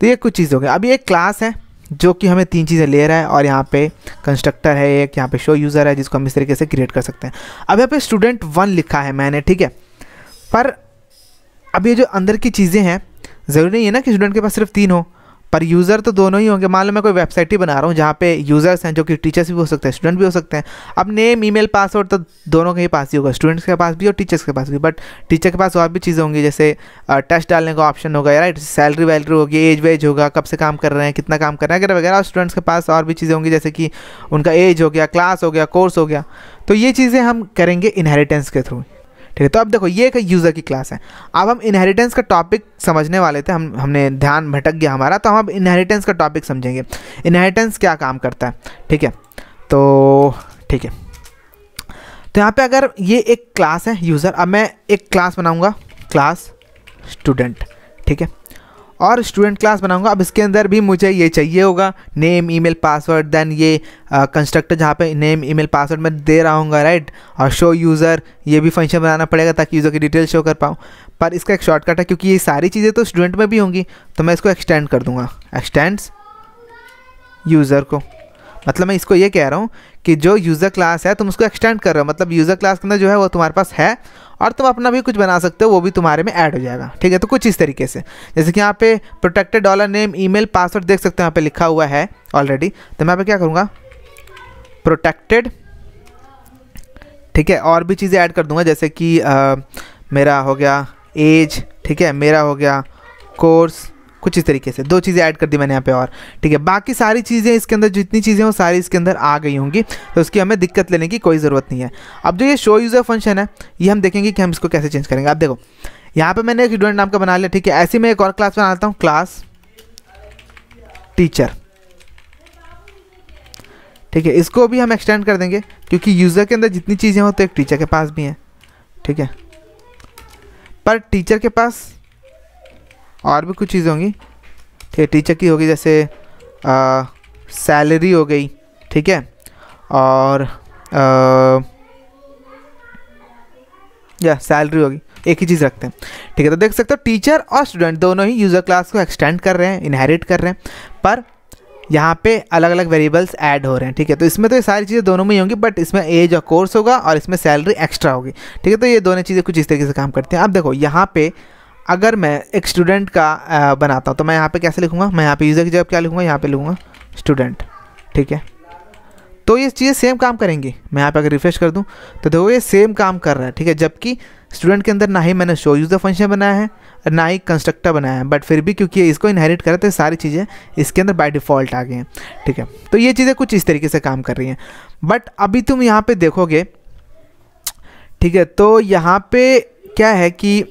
तो ये कुछ चीज़ हो गया अभी एक क्लास है जो कि हमें तीन चीज़ें ले रहा है और यहाँ पे कंस्ट्रक्टर है एक यहाँ पे शो यूज़र है जिसको हम इस तरीके से क्रिएट कर सकते हैं अब यहाँ पे स्टूडेंट वन लिखा है मैंने ठीक है पर अब ये जो अंदर की चीज़ें हैं ज़रूरी नहीं है ना कि स्टूडेंट के पास सिर्फ तीन हो पर यूज़र तो दोनों ही होंगे मान लो मैं कोई वेबसाइट ही बना रहा हूँ जहाँ पे यूज़र्स हैं जो कि टीचर्स भी हो सकते हैं स्टूडेंट भी हो सकते हैं अब नेम ईमेल पासवर्ड तो दोनों के ही पास ही होगा स्टूडेंट्स के पास भी और टीचर्स के पास भी बट टीचर के पास और भी चीज़ें होंगी जैसे टेस्ट डालने का ऑप्शन होगा राइट सैलरी वैलरी होगी एज वेज होगा कब से काम कर रहे हैं कितना काम कर रहे हैं वगैरह वगैरह स्टूडेंट्स के पास और भी चीज़ें होंगी जैसे कि उनका एज हो गया क्लास हो गया कोर्स हो गया तो ये चीज़ें हम करेंगे इनहेरिटेंस के थ्रू ठीक है तो अब देखो ये एक यूज़र की क्लास है अब हम इनहेरिटेंस का टॉपिक समझने वाले थे हम हमने ध्यान भटक गया हमारा तो हम अब इनहेरिटेंस का टॉपिक समझेंगे इनहेरिटेंस क्या काम करता है ठीक है तो ठीक है तो यहाँ पे अगर ये एक क्लास है यूज़र अब मैं एक क्लास बनाऊँगा क्लास स्टूडेंट ठीक है और स्टूडेंट क्लास बनाऊंगा अब इसके अंदर भी मुझे ये चाहिए होगा नेम ईमेल पासवर्ड देन ये कंस्ट्रक्टर uh, जहाँ पे नेम ईमेल पासवर्ड मैं दे रहा हूँ राइट और शो यूज़र ये भी फंक्शन बनाना पड़ेगा ताकि यूज़र की डिटेल शो कर पाऊँ पर इसका एक शॉर्टकट है क्योंकि ये सारी चीज़ें तो स्टूडेंट में भी होंगी तो मैं इसको एक्सटेंड कर दूँगा एक्सटेंड्स यूज़र को मतलब मैं इसको ये कह रहा हूँ कि जो यूज़र क्लास है तुम उसको एक्सटेंड कर रहे हो मतलब यूज़र क्लास के अंदर जो है वो तुम्हारे पास है और तुम अपना भी कुछ बना सकते हो वो भी तुम्हारे में ऐड हो जाएगा ठीक है तो कुछ इस तरीके से जैसे कि यहाँ पे protected dollar name email password देख सकते हो यहाँ पे लिखा हुआ है ऑलरेडी तो मैं यहाँ पे क्या करूँगा प्रोटेक्टेड ठीक है और भी चीज़ें ऐड कर दूँगा जैसे कि आ, मेरा हो गया एज ठीक है मेरा हो गया कोर्स कुछ इस तरीके से दो चीज़ें ऐड कर दी मैंने यहाँ पे और ठीक है बाकी सारी चीज़ें इसके अंदर जितनी चीज़ें वो सारी इसके अंदर आ गई होंगी तो उसकी हमें दिक्कत लेने की कोई ज़रूरत नहीं है अब जो ये शो यूज़र फंक्शन है ये हम देखेंगे कि हम इसको कैसे चेंज करेंगे आप देखो यहाँ पर मैंने एक स्टूडेंट नाम का बना लिया ठीक है ऐसे मैं एक और क्लास बना लेता हूँ क्लास टीचर ठीक है इसको भी हम एक्सटेंड कर देंगे क्योंकि यूज़र के अंदर जितनी चीज़ें हो तो एक टीचर के पास भी हैं ठीक है पर टीचर के पास और भी कुछ चीज़ें होंगी ठीक है टीचर की होगी जैसे सैलरी हो गई ठीक है और आ, या सैलरी होगी एक ही चीज़ रखते हैं ठीक है तो देख सकते हो टीचर और स्टूडेंट दोनों ही यूज़र क्लास को एक्सटेंड कर रहे हैं इनहेरिट कर रहे हैं पर यहाँ पे अलग अलग वेरिएबल्स ऐड हो रहे हैं ठीक है तो इसमें तो ये सारी चीज़ें दोनों में ही होंगी बट इसमें एज और कोर्स होगा और इसमें सैलरी एक्स्ट्रा होगी ठीक है तो ये दोनों चीज़ें कुछ इस तरीके से काम करती हैं अब देखो यहाँ पर अगर मैं एक स्टूडेंट का आ, बनाता हूँ तो मैं यहाँ पे कैसे लिखूँगा मैं यहाँ पे यूज़र की जगह क्या लिखूँगा यहाँ पे लिखूँगा स्टूडेंट ठीक है तो ये चीज़ें सेम काम करेंगी मैं यहाँ पे अगर रिफ्रेश कर दूँ तो देखो ये सेम काम कर रहा है ठीक है जबकि स्टूडेंट के अंदर ना ही मैंने शो यूज़र फंक्शन बनाया है और ना ही कंस्ट्रक्टर बनाया है बट फिर भी क्योंकि इसको इनहेरिट करें तो सारी चीज़ें इसके अंदर बाई डिफ़ॉल्ट आ गई हैं ठीक है तो ये चीज़ें कुछ इस तरीके से काम कर रही हैं बट अभी तुम यहाँ पर देखोगे ठीक है तो यहाँ पर क्या है कि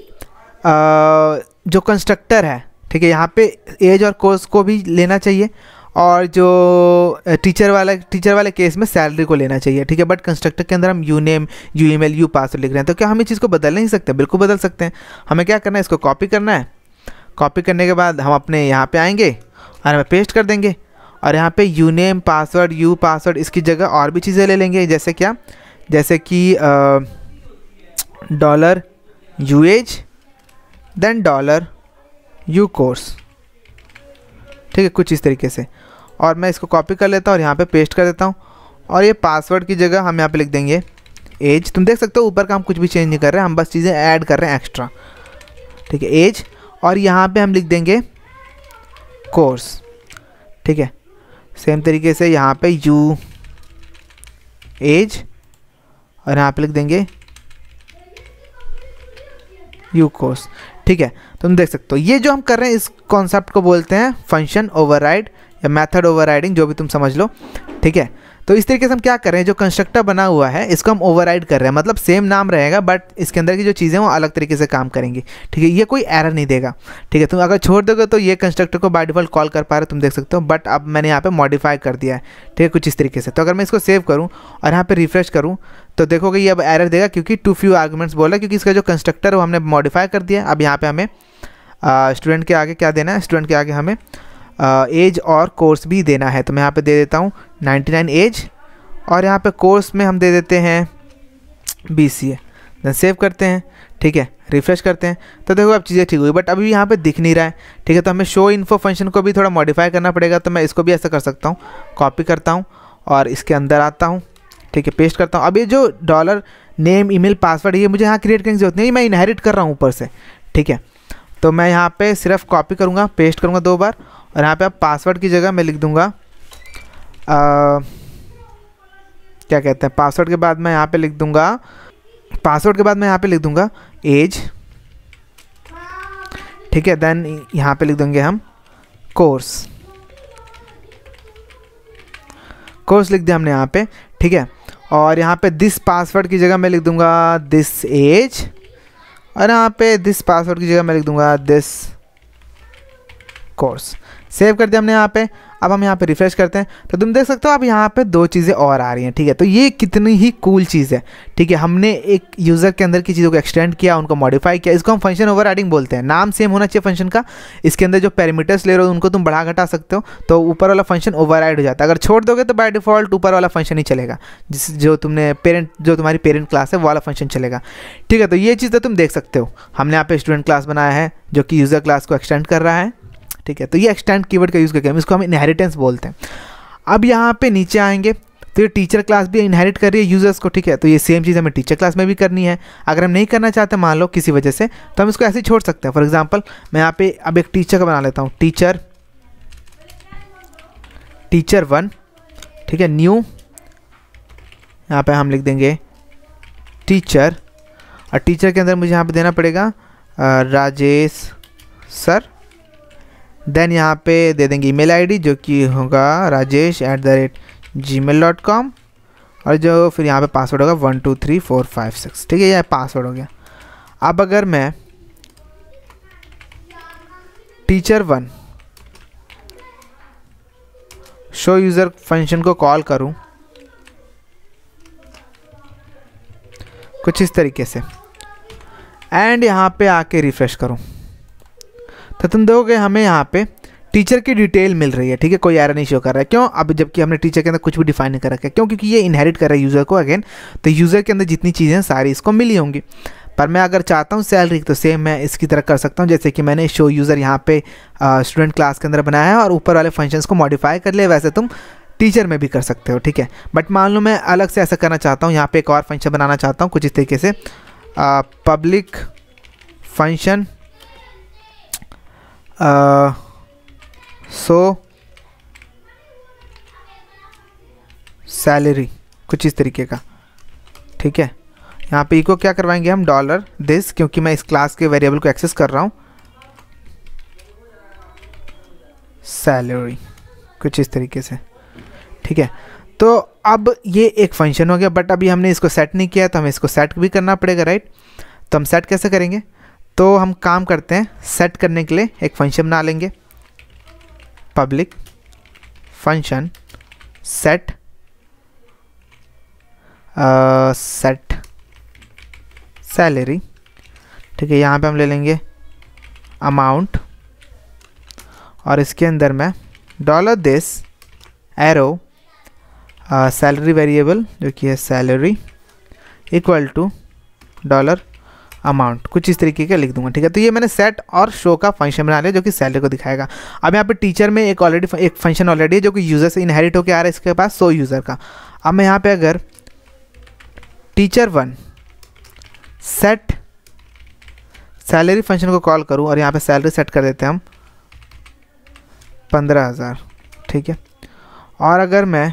जो कंस्ट्रक्टर है ठीक है यहाँ पे एज और कोर्स को भी लेना चाहिए और जो टीचर वाला टीचर वाले केस में सैलरी को लेना चाहिए ठीक है बट कंस्ट्रक्टर के अंदर हम U name U E U password लिख रहे हैं तो क्या हम इस चीज़ को बदल नहीं सकते बिल्कुल बदल सकते हैं हमें क्या करना है इसको कॉपी करना है कॉपी करने के बाद हम अपने यहाँ पे आएंगे और हमें पेस्ट कर देंगे और यहाँ पे U name password U password इसकी जगह और भी चीज़ें ले लेंगे जैसे क्या जैसे कि dollar U as then dollar U course ठीक है कुछ इस तरीके से और मैं इसको कॉपी कर लेता हूँ और यहाँ पे पेस्ट कर देता हूँ और ये पासवर्ड की जगह हम यहाँ पे लिख देंगे एज तुम देख सकते हो ऊपर का हम कुछ भी चेंज नहीं कर रहे हैं हम बस चीज़ें ऐड कर रहे हैं एक्स्ट्रा ठीक है एज और यहाँ पे हम लिख देंगे कोर्स ठीक है सेम तरीके से यहाँ पे यू एज और यहाँ पे लिख देंगे यू कोर्स ठीक है तो तुम देख सकते हो ये जो हम कर रहे हैं इस कॉन्सेप्ट को बोलते हैं फंक्शन ओवरराइड या मेथड ओवरराइडिंग जो भी तुम समझ लो ठीक है तो इस तरीके से हम क्या कर रहे हैं जो कंस्ट्रक्टर बना हुआ है इसको हम ओवरराइड कर रहे हैं मतलब सेम नाम रहेगा बट इसके अंदर की जो चीज़ें वो अलग तरीके से काम करेंगी ठीक है ये कोई एरर नहीं देगा ठीक है तुम अगर छोड़ दोगे तो ये कंस्ट्रक्टर को बाय डिफॉल्ट कॉल कर पा रहे हो तुम देख सकते हो बट अब मैंने यहाँ पर मॉडिफाई कर दिया है ठीक है कुछ इस तरीके से तो अगर मैं इसको सेव करूँ और यहाँ पर रिफ्रेश करूँ तो देखोगे ये अब एरर देगा क्योंकि टू फ्यू आर्गूमेंट्स बोला क्योंकि इसका जो कंस्ट्रक्टर वो हमने मॉडिफाई कर दिया अब यहाँ पे हमें स्टूडेंट के आगे क्या देना है स्टूडेंट के आगे हमें एज और कोर्स भी देना है तो मैं यहाँ पे दे देता हूँ 99 एज और यहाँ पे कोर्स में हम दे देते हैं बी सी एन सेव करते हैं ठीक है रिफ्रेश करते हैं तो देखो अब चीज़ें ठीक हुई बट अभी यहाँ पे दिख नहीं रहा है ठीक है तो हमें शो इन्फो फंक्शन को भी थोड़ा मॉडिफाई करना पड़ेगा तो मैं इसको भी ऐसा कर सकता हूँ कॉपी करता हूँ और इसके अंदर आता हूँ ठीक है पेस्ट करता हूँ अब ये जो डॉलर नेम ईमेल पासवर्ड ये मुझे यहाँ क्रिएट करने की जरूरत नहीं मैं इनहेरिट कर रहा हूँ ऊपर से ठीक है तो मैं यहाँ पे सिर्फ कॉपी करूँगा पेस्ट करूँगा दो बार और यहाँ पे आप पासवर्ड की जगह मैं लिख दूँगा क्या कहते हैं पासवर्ड के बाद मैं यहाँ पे लिख दूँगा पासवर्ड के बाद मैं यहाँ पे लिख दूँगा एज ठीक है देन यहाँ पे लिख देंगे हम कोर्स कोर्स लिख दिया हमने यहाँ पे ठीक है और यहाँ पे दिस पासवर्ड की जगह मैं लिख दूंगा दिस एज और यहाँ पे दिस पासवर्ड की जगह मैं लिख दूंगा दिस कोर्स सेव कर दिया हमने यहाँ पे अब हम यहाँ पे रिफ्रेश करते हैं तो तुम देख सकते हो अब यहाँ पे दो चीज़ें और आ रही हैं ठीक है तो ये कितनी ही कूल चीज़ है ठीक है हमने एक यूज़र के अंदर की चीज़ों को एक्सटेंड किया उनको मॉडिफाई किया इसको हम फंक्शन ओवर बोलते हैं नाम सेम होना चाहिए फंक्शन का इसके अंदर जो पैरामीटर्स ले रहे हो उनको तुम बढ़ा घटा सकते हो तो ऊपर वाला फंक्शन ओवर हो जाता है अगर छोड़ दोगे तो बाई डिफॉल्ट ऊपर वाला फंक्शन ही चलेगा जिस जो तुमने पेरेंट जो तुम्हारी पेरेंट क्लास है वो वाला फंक्शन चलेगा ठीक है तो ये चीज़ तो तुम देख सकते हो हमने यहाँ पे स्टूडेंट क्लास बनाया है जो कि यूज़र क्लास को एक्सटेंड कर रहा है ठीक है तो ये एक्सटेंड कीवर्ड का यूज़ करके हम इसको हम इनहेरिटेंस बोलते हैं अब यहाँ पे नीचे आएंगे तो ये टीचर क्लास भी इनहेरिट कर रही है यूज़र्स को ठीक है तो ये सेम चीज़ हमें टीचर क्लास में भी करनी है अगर हम नहीं करना चाहते मान लो किसी वजह से तो हम इसको ऐसे छोड़ सकते हैं फॉर एग्जाम्पल मैं यहाँ पे अब एक टीचर का बना लेता हूँ टीचर टीचर वन ठीक है न्यू यहाँ पे हम लिख देंगे टीचर और टीचर के अंदर मुझे यहाँ पे देना पड़ेगा राजेश सर देन यहाँ पे दे देंगे ईमेल आईडी जो कि होगा Rajesh at the rate Gmail dot com और जो फिर यहाँ पे पासवर्ड होगा one two three four five six ठीक है यह पासवर्ड हो गया अब अगर मैं teacher one show user function को कॉल करूँ कुछ इस तरीके से एंड यहाँ पे आके रिफ़्रेश करूँ तो तुम दोगे हमें यहाँ पे टीचर की डिटेल मिल रही है ठीक है कोई एरर नहीं शो कर रहा है क्यों अब जबकि हमने टीचर के अंदर कुछ भी डिफाइन नहीं कर रखा है क्यों क्योंकि ये इनहेरिट कर रहा है यूज़र को अगेन तो यूज़र के अंदर जितनी चीज़ें सारी इसको मिली होंगी पर मैं अगर चाहता हूँ सैलरी तो सेम मैं इसकी तरह कर सकता हूँ जैसे कि मैंने शो यूज़र यहाँ पे स्टूडेंट क्लास के अंदर बनाया है और ऊपर वाले फंक्शंस को मॉडिफाई कर लिया वैसे तुम टीचर में भी कर सकते हो ठीक है बट मान लो मैं अलग से ऐसा करना चाहता हूँ यहाँ पे एक और फंक्शन बनाना चाहता हूँ कुछ इस तरीके से पब्लिक फंक्शन सो सैलरी कुछ इस तरीके का ठीक है यहाँ पे इको क्या करवाएंगे हम डॉलर दिस क्योंकि मैं इस क्लास के वेरिएबल को एक्सेस कर रहा हूँ सैलरी कुछ इस तरीके से ठीक है तो अब ये एक फंक्शन हो गया बट अभी हमने इसको सेट नहीं किया तो हमें इसको सेट भी करना पड़ेगा राइट तो हम सेट कैसे करेंगे तो हम काम करते हैं सेट करने के लिए एक फंक्शन बना लेंगे public function set set salary ठीक है यहाँ पे हम ले लेंगे अमाउंट और इसके अंदर मैं dollar this arrow salary variable जो कि है salary equal to dollar amount कुछ इस तरीके का लिख दूंगा ठीक है तो ये मैंने सेट और शो का फंक्शन बना लिया जो कि सैलरी को दिखाएगा अब यहाँ पे टीचर में एक ऑलरेडी एक फंक्शन ऑलरेडी है जो कि यूज़र से इनहेरिट होकर आ रहा है इसके पास सो यूज़र का अब मैं यहाँ पे अगर teacher one set salary function को कॉल करूँ और यहाँ पर सैलरी सेट कर देते हैं हम पंद्रह हज़ार ठीक है और अगर मैं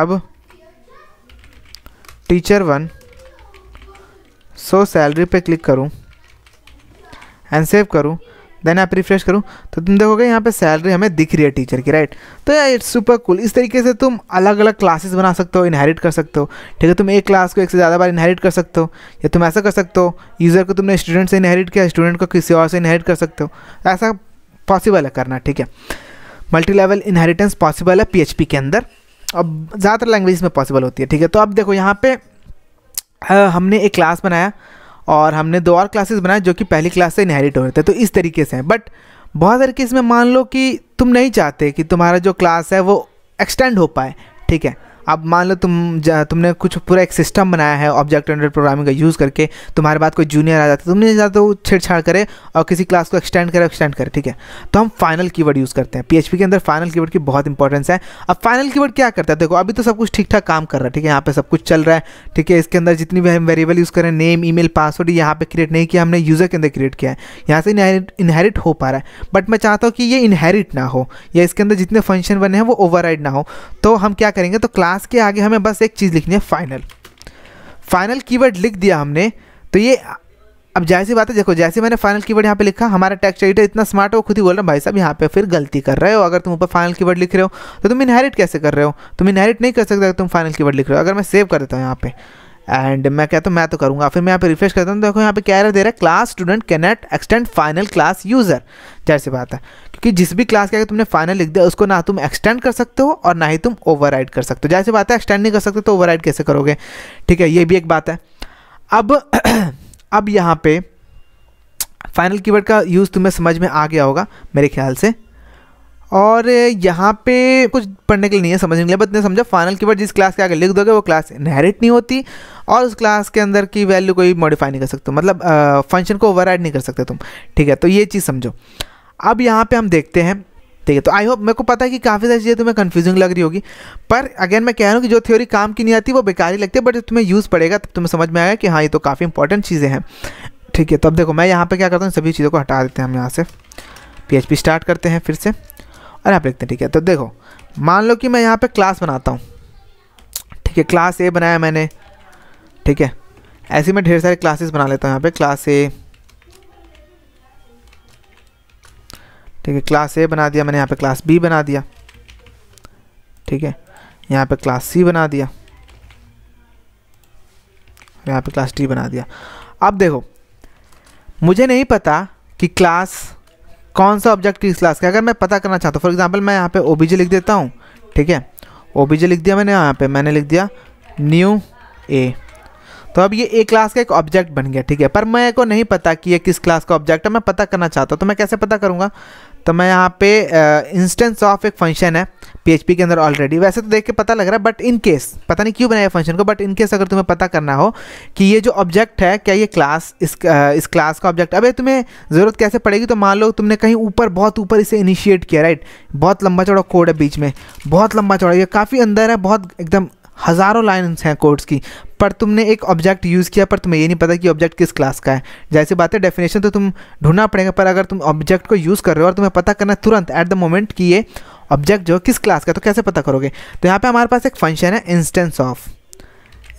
अब टीचर वन सो सैलरी पे क्लिक करूँ एंड सेव करूँ देन आप रिफ्रेश करूँ तो तुम देखोगे यहाँ पे सैलरी हमें दिख रही है टीचर की राइट तो यार इट्स सुपर कूल इस तरीके से तुम अलग अलग क्लासेस बना सकते हो इनहेरिट कर सकते हो ठीक है तुम एक क्लास को एक से ज़्यादा बार इनहेरिट कर सकते हो या तुम ऐसा कर सकते हो यूज़र को तुमने स्टूडेंट से इनहेरिट किया स्टूडेंट को किसी और से इनहेरिट कर सकते हो ऐसा पॉसिबल है करना ठीक है मल्टी लेवल इनहेरिटेंस पॉसिबल है पी के अंदर अब ज़्यादातर लैंग्वेज में पॉसिबल होती है ठीक है तो अब देखो यहाँ पर हमने एक क्लास बनाया और हमने दो और क्लासेस बनाए जो कि पहली क्लास से इनहेरिट हो रहे थे तो इस तरीके से हैं बट बहुत सारे केस में मान लो कि तुम नहीं चाहते कि तुम्हारा जो क्लास है वो एक्सटेंड हो पाए ठीक है अब मान लो तुम तुमने कुछ पूरा एक सिस्टम बनाया है ऑब्जेक्ट ऑरिएंटेड प्रोग्रामिंग का यूज़ करके तुम्हारे बाद कोई जूनियर आ जाता है तुमने ज़्यादा तो छेड़छाड़ करे और किसी क्लास को एक्सटेंड करे एक्सटेंड करे ठीक है तो हम फाइनल कीवर्ड यूज़ करते हैं पी के अंदर फाइनल वर्ड की बहुत इंपॉर्टेंस है अब फाइनल वर्ड क्या करता है देखो अभी तो सब कुछ ठीक ठाक काम कर रहा है ठीक है यहाँ पर सब कुछ चल रहा है ठीक है इसके अंदर जितनी भी हम वेरिएबल यूज़ करें नेम ई मेल पासवर्ड यहाँ पर क्रिएट नहीं किया हमने यूज़र के अंदर क्रिएट किया है यहाँ से इनहेरिट हो पा रहा है बट मैं चाहता हूँ कि ये इनहेरिट ना हो या इसके अंदर जितने फंक्शन बने हैं वो ओवर ना हो तो हम क्या करेंगे तो क्लास क्लास के आगे हमें बस एक चीज़ लिखनी है फाइनल फाइनल कीवर्ड लिख दिया हमने तो ये अब जैसी बात है देखो जैसे मैंने फाइनल कीवर्ड यहाँ पे लिखा हमारा टेक्स्ट एडिटर इतना स्मार्ट है वो खुद ही बोल रहा भाई साहब यहाँ पे फिर गलती कर रहे हो अगर तुम ऊपर फाइनल कीवर्ड लिख रहे हो तो तुम इनहेरिट कैसे कर रहे हो तुम इनहेरिट नहीं कर सकते अगर तुम फाइनल कीवर्ड लिख रहे हो अगर मैं सेव कर देता हूँ यहाँ पर एंड मैं कहता हूँ मैं तो करूँगा फिर मैं यहाँ पे रिफ्रेश करता हूँ देखो यहाँ पे क्या दे रहा है class student cannot extend final class user जैसे बात है क्योंकि जिस भी क्लास के अगर तुमने फाइनल लिख दिया उसको ना तुम एक्सटेंड कर सकते हो और ना ही तुम ओवर कर सकते हो जैसे बात है एक्सटेंड नहीं कर सकते तो ओवर कैसे करोगे ठीक है ये भी एक बात है अब अब यहाँ पे फाइनल कीवर्ड का यूज़ तुम्हें समझ में आ गया होगा मेरे ख्याल से और यहाँ पे कुछ पढ़ने के लिए नहीं है समझने के लिए बस समझा फाइनल की बार जिस क्लास के आगे लिख दोगे वो क्लास इनहेरिट नहीं होती और उस क्लास के अंदर की वैल्यू कोई मॉडिफाई नहीं कर सकते मतलब फंक्शन को ओवर नहीं कर सकते तुम ठीक है तो ये चीज़ समझो अब यहाँ पर हम देखते हैं ठीक है तो आई होप मेरे को पता है कि काफ़ी सारी चीज़ें तुम्हें कन्फ्यूजिंग लग रही होगी पर अगेन मैं कह रहा हूँ कि जो थ्योरी काम की नहीं आती वो बेकार ही लगती है बट जब तुम्हें यूज़ पड़ेगा तब तुम्हें समझ में आएगा कि हाँ ये तो काफ़ी इंपॉर्टेंट चीज़ें हैं ठीक है तो अब देखो मैं यहाँ पे क्या करता हूँ सभी चीज़ों को हटा देते हैं हम यहाँ से पी स्टार्ट करते हैं फिर से अरे आप लिखते हैं ठीक है तो देखो मान लो कि मैं यहाँ पे क्लास बनाता हूँ ठीक है क्लास ए बनाया मैंने ठीक है ऐसे मैं ढेर सारे क्लासेस बना लेता हूँ यहाँ पे क्लास ए ठीक है क्लास ए बना दिया मैंने यहाँ पे क्लास बी बना दिया ठीक है यहाँ पे क्लास सी बना दिया और यहाँ पे क्लास डी बना दिया अब देखो मुझे नहीं पता कि क्लास कौन सा ऑब्जेक्ट किस क्लास का अगर मैं पता करना चाहता हूँ फॉर एग्जाम्पल मैं यहाँ पे ओबीजे लिख देता हूँ ठीक है ओबीजे लिख दिया मैंने यहाँ पे मैंने लिख दिया न्यू ए तो अब ये ए क्लास का एक ऑब्जेक्ट बन गया ठीक है पर मैं को नहीं पता कि ये किस क्लास का ऑब्जेक्ट है मैं पता करना चाहता हूँ तो मैं कैसे पता करूँगा तो मैं यहाँ पे इंस्टेंस ऑफ एक फंक्शन है पीएचपी के अंदर ऑलरेडी वैसे तो देख के पता लग रहा है बट इन केस पता नहीं क्यों बनाया फंक्शन को बट इन केस अगर तुम्हें पता करना हो कि ये जो ऑब्जेक्ट है क्या ये क्लास इस इस क्लास का ऑब्जेक्ट अबे तुम्हें ज़रूरत कैसे पड़ेगी तो मान लो तुमने कहीं ऊपर बहुत ऊपर इसे इनिशिएट किया राइट बहुत लंबा चौड़ा कोड है बीच में बहुत लंबा चौड़ा ये काफ़ी अंदर है बहुत एकदम हज़ारों लाइन्स हैं कोड्स की पर तुमने एक ऑब्जेक्ट यूज़ किया पर तुम्हें ये नहीं पता कि ऑब्जेक्ट किस क्लास का है जैसे बात है डेफिनेशन तो तुम ढूंढना पड़ेगा पर अगर तुम ऑब्जेक्ट को यूज़ कर रहे हो और तुम्हें पता करना तुरंत एट द मोमेंट कि ये ऑब्जेक्ट जो किस क्लास का तो कैसे पता करोगे तो यहाँ पर हमारे पास एक फंक्शन है इंस्टेंस ऑफ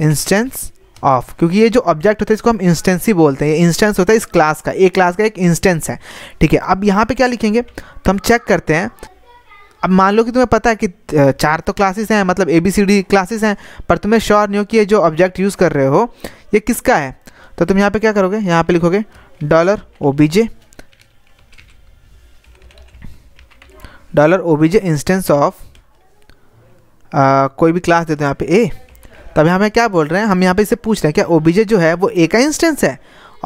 इंस्टेंस ऑफ क्योंकि ये जो ऑब्जेक्ट होता है इसको हम इंस्टेंस ही बोलते हैं इंस्टेंस होता है इस क्लास का एक क्लास का एक इंस्टेंस है ठीक है अब यहाँ पे क्या लिखेंगे तो हम चेक करते हैं अब मान लो कि तुम्हें पता है कि चार तो क्लासेस हैं मतलब A B C D classes हैं पर तुम्हें श्योर नहीं हो कि ये जो ऑब्जेक्ट यूज़ कर रहे हो ये किसका है तो तुम यहाँ पे क्या करोगे यहाँ पे लिखोगे dollar O B J dollar O B J instance of कोई भी क्लास देते दो यहाँ पे ए तब यहाँ हमें क्या बोल रहे हैं हम यहाँ पे इसे पूछ रहे हैं क्या ओ बी जे जो है वो ए का इंस्टेंस है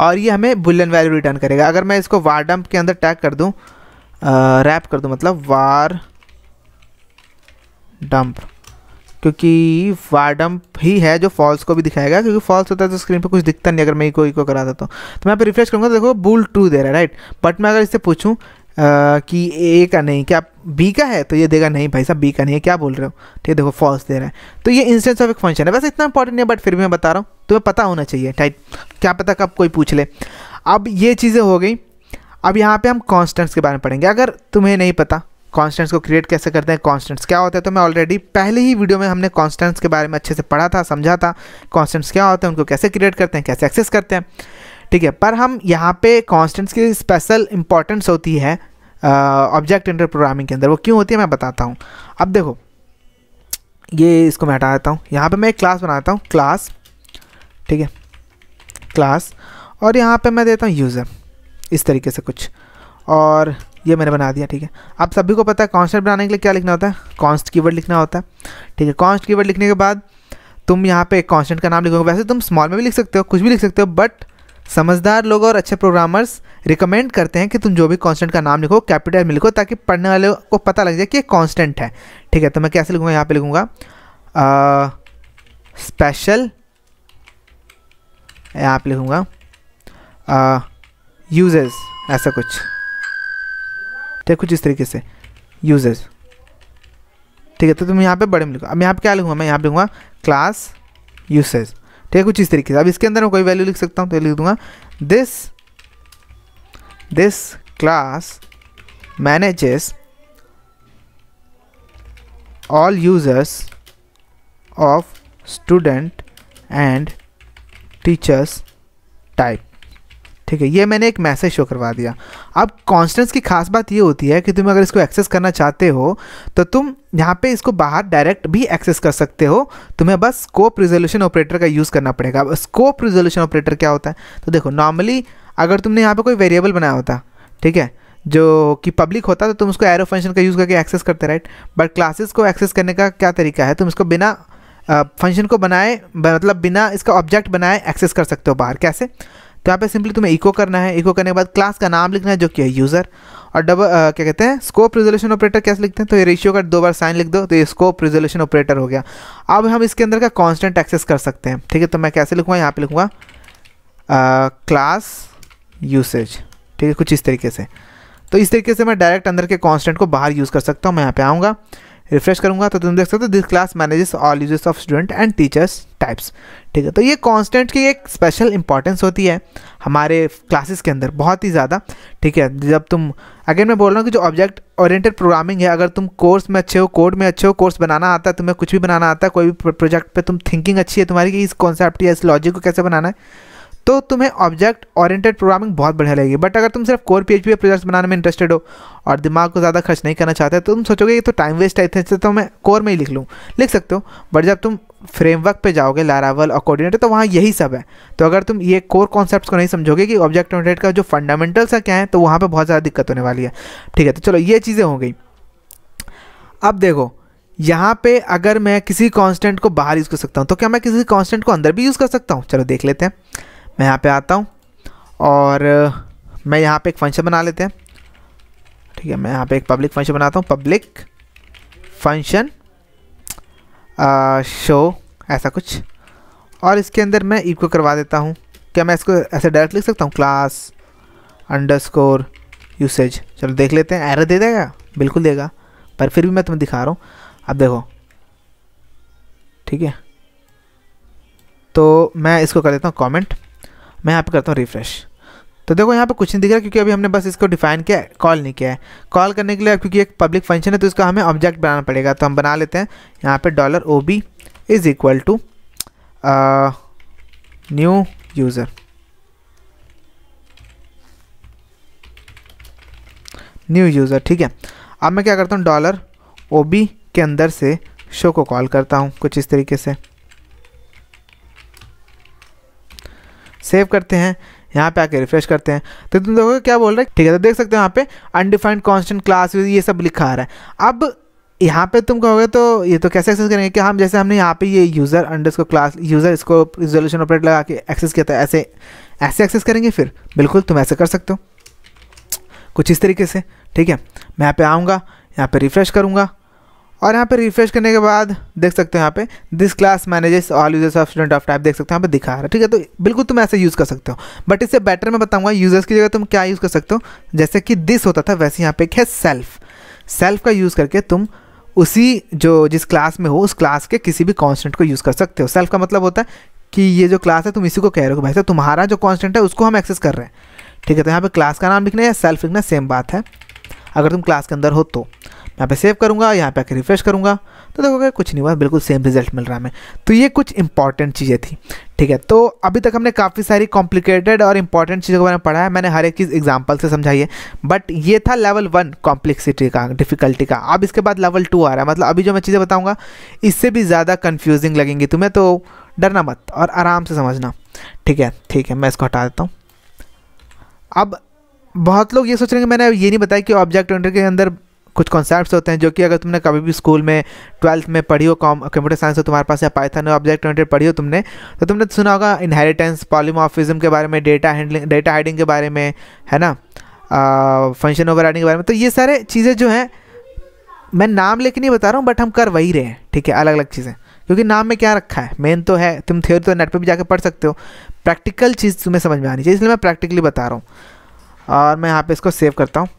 और ये हमें बुलियन वैल्यू रिटर्न करेगा अगर मैं इसको वार डंप के अंदर टैग कर दूँ रैप कर दूँ मतलब वार डंप क्योंकि वाडम्प ही है जो फॉल्स को भी दिखाएगा क्योंकि फॉल्स होता है तो स्क्रीन पे कुछ दिखता नहीं अगर मैं इको इको करा देता हूँ तो।, तो मैं यहाँ पर रिफ्रेश करूँगा तो देखो बुल टू दे रहा है राइट बट मैं अगर इससे पूछूँ कि ए का नहीं क्या बी का है तो ये देगा नहीं भाई साहब बी का नहीं है क्या बोल रहे हो ठीक है देखो फॉल्स दे रहा है तो ये इंस्टेंस ऑफ एक फंक्शन है वैसे इतना इंपॉर्टेंट नहीं है बट फिर भी मैं बता रहा हूँ तुम्हें पता होना चाहिए टाइट क्या पता कब कोई पूछ ले अब ये चीज़ें हो गई अब यहाँ पे हम कॉन्स्टेंट्स के बारे में पढ़ेंगे अगर तुम्हें नहीं पता कॉन्स्टेंट्स को क्रिएट कैसे करते हैं कॉन्स्टेंट्स क्या होते हैं तो मैं ऑलरेडी पहले ही वीडियो में हमने कॉन्स्टेंट्स के बारे में अच्छे से पढ़ा था समझा था कॉन्स्टेंट्स क्या होते हैं उनको कैसे क्रिएट करते हैं कैसे एक्सेस करते हैं ठीक है पर हम यहाँ पे कॉन्स्टेंट्स की स्पेशल इंपॉर्टेंस होती है ऑब्जेक्ट इंटर प्रोग्रामिंग के अंदर वो क्यों होती है मैं बताता हूँ अब देखो ये इसको मैं हटा देता हूँ यहाँ पर मैं एक क्लास बनाता हूँ क्लास ठीक है क्लास और यहाँ पर मैं देता हूँ यूज़र इस तरीके से कुछ और ये मैंने बना दिया ठीक है आप सभी को पता है कॉन्स्टेंट बनाने के लिए क्या लिखना होता है कॉन्स्ट कीवर्ड लिखना होता है ठीक है कॉन्स्ट कीवर्ड लिखने के बाद तुम यहाँ पे कॉन्स्टेंट का नाम लिखोगे वैसे तुम स्मॉल में भी लिख सकते हो कुछ भी लिख सकते हो बट समझदार लोग और अच्छे प्रोग्रामर्स रिकमेंड करते हैं कि तुम जो भी कॉन्स्टेंट का नाम लिखो कैपिटल में लिखो ताकि पढ़ने वाले को पता लग जाए कि ये है ठीक है तो मैं कैसे लिखूँगा यहाँ पे लिखूँगा स्पेशल यहाँ पे लिखूँगा यूजेस ऐसा कुछ ठीक है कुछ इस तरीके से यूजेज ठीक है तो तुम यहाँ पे बड़े में लिखो अब यहाँ पे क्या लिखूँगा मैं यहाँ पे लिखूँगा क्लास यूसेज ठीक है कुछ इस तरीके से अब इसके अंदर मैं कोई वैल्यू लिख सकता हूँ तो लिख दूंगा this this class manages all users of student and teachers type ठीक है ये मैंने एक मैसेज शो करवा दिया अब कॉन्स्टेंट्स की खास बात ये होती है कि तुम अगर इसको एक्सेस करना चाहते हो तो तुम यहाँ पे इसको बाहर डायरेक्ट भी एक्सेस कर सकते हो तुम्हें बस स्कोप रिजोल्यूशन ऑपरेटर का यूज़ करना पड़ेगा अब स्कोप रिजोल्यूशन ऑपरेटर क्या होता है तो देखो नॉर्मली अगर तुमने यहाँ पर कोई वेरिएबल बनाया होता ठीक है जो कि पब्लिक होता तो तुम उसको एरो फंक्शन का यूज़ करके एक्सेस करते राइट बट क्लासेस को एक्सेस करने का क्या तरीका है तुम इसको बिना फंक्शन को बनाए मतलब बिना इसका ऑब्जेक्ट बनाए एक्सेस कर सकते हो बाहर कैसे तो यहाँ पे सिंपली तुम्हें इको करना है इको करने के बाद क्लास का नाम लिखना है जो कि है यूज़र और डबल क्या कहते हैं स्कोप रिजोल्यूशन ऑपरेटर कैसे लिखते हैं तो ये रेशियो का दो बार साइन लिख दो तो ये स्कोप रिजोल्यूशन ऑपरेटर हो गया अब हम इसके अंदर का कॉन्स्टेंट एक्सेस कर सकते हैं ठीक है तो मैं कैसे लिखूँगा यहाँ पर लिखूँगा क्लास यूसेज ठीक है कुछ इस तरीके से तो इस तरीके से मैं डायरेक्ट अंदर के कॉन्स्टेंट को बाहर यूज़ कर सकता हूँ मैं यहाँ पर आऊँगा रिफ्रेश करूँगा तो तुम देख सकते हो this class manages all uses of student and teachers types ठीक है तो ये कॉन्स्टेंट की एक स्पेशल इंपॉर्टेंस होती है हमारे क्लासेस के अंदर बहुत ही ज़्यादा ठीक है जब तुम अगेन मैं बोल रहा हूँ कि जो ऑब्जेक्ट ओरिएंटेड प्रोग्रामिंग है अगर तुम कोर्स में अच्छे हो कोड में अच्छे हो कोर्स बनाना आता है तुम्हें कुछ भी बनाना आता है कोई भी प्रोजेक्ट पर तुम थिंकिंग अच्छी है तुम्हारी कि इस कॉन्सेप्ट या इस लॉजिक को कैसे बनाना है तो तुम्हें ऑब्जेक्ट ओरिएंटेड प्रोग्रामिंग बहुत बढ़िया लगेगी बट अगर तुम सिर्फ कोर पी एच प्रोजेक्ट्स बनाने में इंटरेस्टेड हो और दिमाग को ज़्यादा खर्च नहीं करना चाहते तो तुम सोचोगे ये तो टाइम वेस्ट है इससे तो मैं कोर में ही लिख लूँ लिख सकते हो बट जब तुम फ्रेमवर्क पे जाओगे लारावल और कोऑर्डिनेटर तो वहाँ यही सब है तो अगर तुम ये कोर कॉन्सेप्ट को नहीं समझोगे कि ऑब्जेक्ट ओरिएंटेड का जो फंडामेंटल्स है क्या है तो वहाँ पर बहुत ज़्यादा दिक्कत होने वाली है ठीक है तो चलो ये चीज़ें हो गई अब देखो यहाँ पे अगर मैं किसी कांस्टेंट को बाहर यूज़ कर सकता हूँ तो क्या मैं किसी कांस्टेंट को अंदर भी यूज़ कर सकता हूँ चलो देख लेते हैं मैं यहाँ पे आता हूँ और मैं यहाँ पे एक फंक्शन बना लेते हैं ठीक है मैं यहाँ पे एक पब्लिक फंक्शन बनाता हूँ पब्लिक फंक्शन शो ऐसा कुछ और इसके अंदर मैं इको करवा देता हूँ क्या मैं इसको ऐसे डायरेक्ट लिख सकता हूँ क्लास अंडरस्कोर यूसेज चलो देख लेते हैं एरर दे देगा बिल्कुल देगा पर फिर भी मैं तुम्हें दिखा रहा हूँ अब देखो ठीक है तो मैं इसको कर देता हूँ कमेंट मैं यहाँ पे करता हूँ रिफ्रेश तो देखो यहाँ पे कुछ नहीं दिख रहा क्योंकि अभी हमने बस इसको डिफाइन किया है कॉल नहीं किया है कॉल करने के लिए क्योंकि एक पब्लिक फंक्शन है तो इसका हमें ऑब्जेक्ट बनाना पड़ेगा तो हम बना लेते हैं यहाँ पे dollar O B is equal to new user new user ठीक है अब मैं क्या करता हूँ डॉलर ओ बी के अंदर से शो को कॉल करता हूँ कुछ इस तरीके से सेव करते हैं यहाँ पे आके रिफ्रेश करते हैं तो तुम देखोगे क्या बोल रहे हैं ठीक है तो देख सकते हो यहाँ पे अनडिफाइंड कॉन्स्टेंट क्लास ये सब लिखा आ रहा है अब यहाँ पे तुम कहोगे तो ये तो कैसे एक्सेस करेंगे कि हम जैसे हमने यहाँ पे ये user underscore class user इसको रिजोल्यूशन ऑपरेट लगा के एक्सेस किया था ऐसे ऐसे एक्सेस करेंगे फिर बिल्कुल तुम ऐसे कर सकते हो कुछ इस तरीके से ठीक है मैं यहाँ पे आऊँगा यहाँ पे रिफ्रेश करूँगा और यहाँ पे रिफ्रेश करने के बाद देख सकते हो यहाँ पे this class manages all users of student of type देख सकते हो यहाँ पे दिखा रहा है ठीक है तो बिल्कुल तुम ऐसे यूज़ कर सकते हो बट इससे बेटर मैं बताऊँगा यूजर्स की जगह तुम क्या यूज़ कर सकते हो जैसे कि दिस होता था वैसे यहाँ पे एक है सेल्फ सेल्फ का यूज़ करके तुम उसी जो जिस क्लास में हो उस क्लास के किसी भी कॉन्स्टेंट को यूज़ कर सकते हो सेल्फ का मतलब होता है कि ये जो क्लास है तुम इसी को कह रहे हो भाई साहब तुम्हारा जो कॉन्स्टेंट है उसको हम एक्सेस कर रहे हैं ठीक है तो यहाँ पर क्लास का नाम लिखना है या सेल्फ लिखना सेम बात है अगर तुम क्लास के अंदर हो तो यहाँ पे सेव करूँगा यहाँ पे आकर रिफ्रेश करूँगा तो देखोगे कुछ नहीं हुआ बिल्कुल सेम रिजल्ट मिल रहा है हमें तो ये कुछ इंपॉर्टेंट चीज़ें थी ठीक है तो अभी तक हमने काफ़ी सारी कॉम्प्लिकेटेड और इंपॉर्टेंट चीज़ों के बारे में पढ़ा है मैंने हर एक चीज़ एग्जाम्पल से समझाई है बट ये था लेवल वन कॉम्प्लेक्सिटी का डिफिकल्टी का अब इसके बाद लेवल टू आ रहा है मतलब अभी जो मैं चीज़ें बताऊँगा इससे भी ज़्यादा कन्फ्यूजिंग लगेंगी तुम्हें तो डरना मत और आराम से समझना ठीक है ठीक है मैं इसको हटा देता हूँ अब बहुत लोग ये सोच रहे हैं मैंने ये नहीं बताया कि ऑब्जेक्ट ओरिएंटेड के अंदर कुछ कॉन्सेप्ट्स होते हैं जो कि अगर तुमने कभी भी स्कूल में ट्वेल्थ में पढ़ी हो कॉम कंप्यूटर साइंस हो तुम्हारे पास या पाइथन ऑब्जेक्ट ओरिएंटेड पढ़ी हो तुमने तो तुमने सुना होगा इनहेरिटेंस पॉलीमोफिज्म के बारे में डेटा हैंडलिंग डेटा हाइडिंग के बारे में है ना फंक्शन ओवर के बारे में तो ये सारे चीज़ें जो हैं मैं नाम लेके नहीं बता रहा हूँ बट हम कर वही रहे हैं ठीक है अलग अलग चीज़ें क्योंकि नाम में क्या रखा है मेन तो है तुम थ्योरी तो नेट पर भी जाकर पढ़ सकते हो प्रैक्टिकल चीज़ तुम्हें समझ में आनी चाहिए इसलिए मैं प्रैक्टिकली बता रहा हूँ और मैं यहाँ पे इसको सेव करता हूँ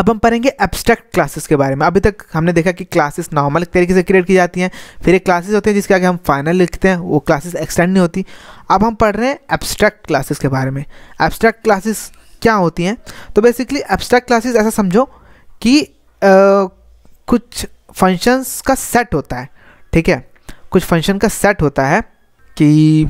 अब हम पढ़ेंगे एब्स्ट्रैक्ट क्लासेस के बारे में अभी तक हमने देखा कि क्लासेस नॉर्मल तरीके से क्रिएट की जाती हैं फिर एक क्लासेस होते हैं जिसके आगे हम फाइनल लिखते हैं वो क्लासेस एक्सटेंड नहीं होती अब हम पढ़ रहे हैं एब्स्ट्रैक्ट क्लासेस के बारे में एब्स्ट्रैक्ट क्लासेस क्या होती हैं तो बेसिकली एब्स्ट्रैक्ट क्लासेस ऐसा समझो कि आ, कुछ फंक्शंस का सेट होता है ठीक है कुछ फंक्शन का सेट होता है कि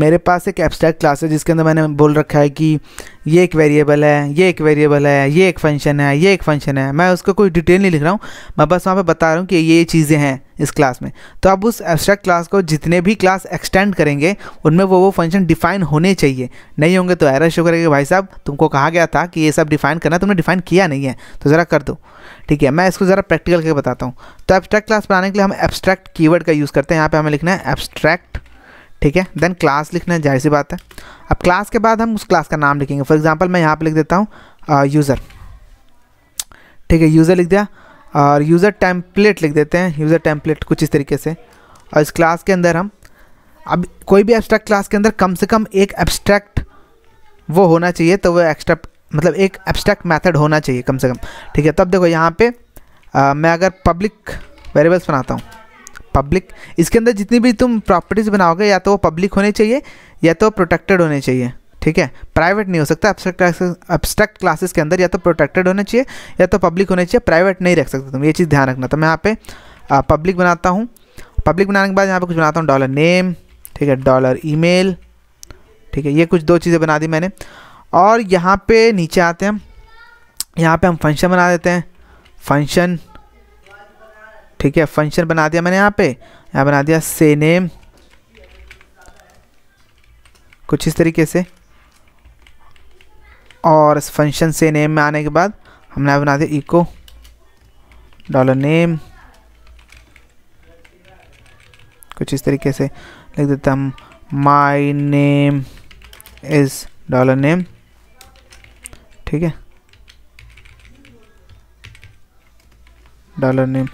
मेरे पास एक एब्स्ट्रैक्ट क्लास है जिसके अंदर मैंने बोल रखा है कि ये एक वेरिएबल है ये एक वेरिएबल है ये एक फंक्शन है ये एक फंक्शन है मैं उसका कोई डिटेल नहीं लिख रहा हूँ मैं बस वहाँ पे बता रहा हूँ कि ये चीज़ें हैं इस क्लास में तो अब उस एब्स्ट्रैक्ट क्लास को जितने भी क्लास एक्सटेंड करेंगे उनमें वो वो फंक्शन डिफाइन होने चाहिए नहीं होंगे तो एरर शो करेंगे भाई साहब तुमको कहा गया था कि ये सब डिफाइन करना तुमने डिफाइन किया नहीं है तो ज़रा कर दो ठीक है मैं इसको ज़रा प्रैक्टिकल करके बताता हूँ तो एब्स्ट्रैक्ट क्लास बनाने के लिए हम एब्स्ट्रैक्ट कीवर्ड का यूज़ करते हैं यहाँ पर हमें लिखना है एब्स्ट्रैक्ट ठीक है देन क्लास लिखना जाहिर सी बात है अब क्लास के बाद हम उस क्लास का नाम लिखेंगे फॉर एग्ज़ाम्पल मैं यहाँ पर लिख देता हूँ यूज़र uh, ठीक है यूज़र लिख दिया और यूज़र टेम्पलेट लिख देते हैं यूज़र टेम्पलेट कुछ इस तरीके से और इस क्लास के अंदर हम अब कोई भी एब्स्ट्रैक्ट क्लास के अंदर कम से कम एक एब्स्ट्रैक्ट वो होना चाहिए तो वो एक्स्ट्रा मतलब एक एब्स्ट्रैक्ट मेथड होना चाहिए कम से कम ठीक है तब देखो यहाँ पे आ, uh, मैं अगर पब्लिक वेरिएबल्स बनाता हूँ पब्लिक इसके अंदर जितनी भी तुम प्रॉपर्टीज़ बनाओगे या तो वो पब्लिक होने चाहिए या तो प्रोटेक्टेड होने चाहिए ठीक है प्राइवेट नहीं हो सकता एब्सट्रैक्ट एब्स्ट्रैक्ट क्लासेस के अंदर या तो प्रोटेक्टेड होने चाहिए या तो पब्लिक होने चाहिए प्राइवेट नहीं रख सकते तुम ये चीज़ ध्यान रखना तो मैं यहाँ पे पब्लिक बनाता हूँ पब्लिक बनाने के बाद यहाँ पे कुछ बनाता हूँ डॉलर नेम ठीक है डॉलर ईमेल ठीक है ये कुछ दो चीज़ें बना दी मैंने और यहाँ पे नीचे आते हैं यहाँ पे हम फंक्शन बना देते हैं फंक्शन ठीक है फंक्शन बना दिया मैंने यहाँ पे यहाँ बना दिया से नेम कुछ इस तरीके से और फंक्शन से नेम में आने के बाद हमने यहाँ बना दिया इको डॉलर नेम कुछ इस तरीके से लिख देते हम my name is dollar name ठीक है डॉलर नेम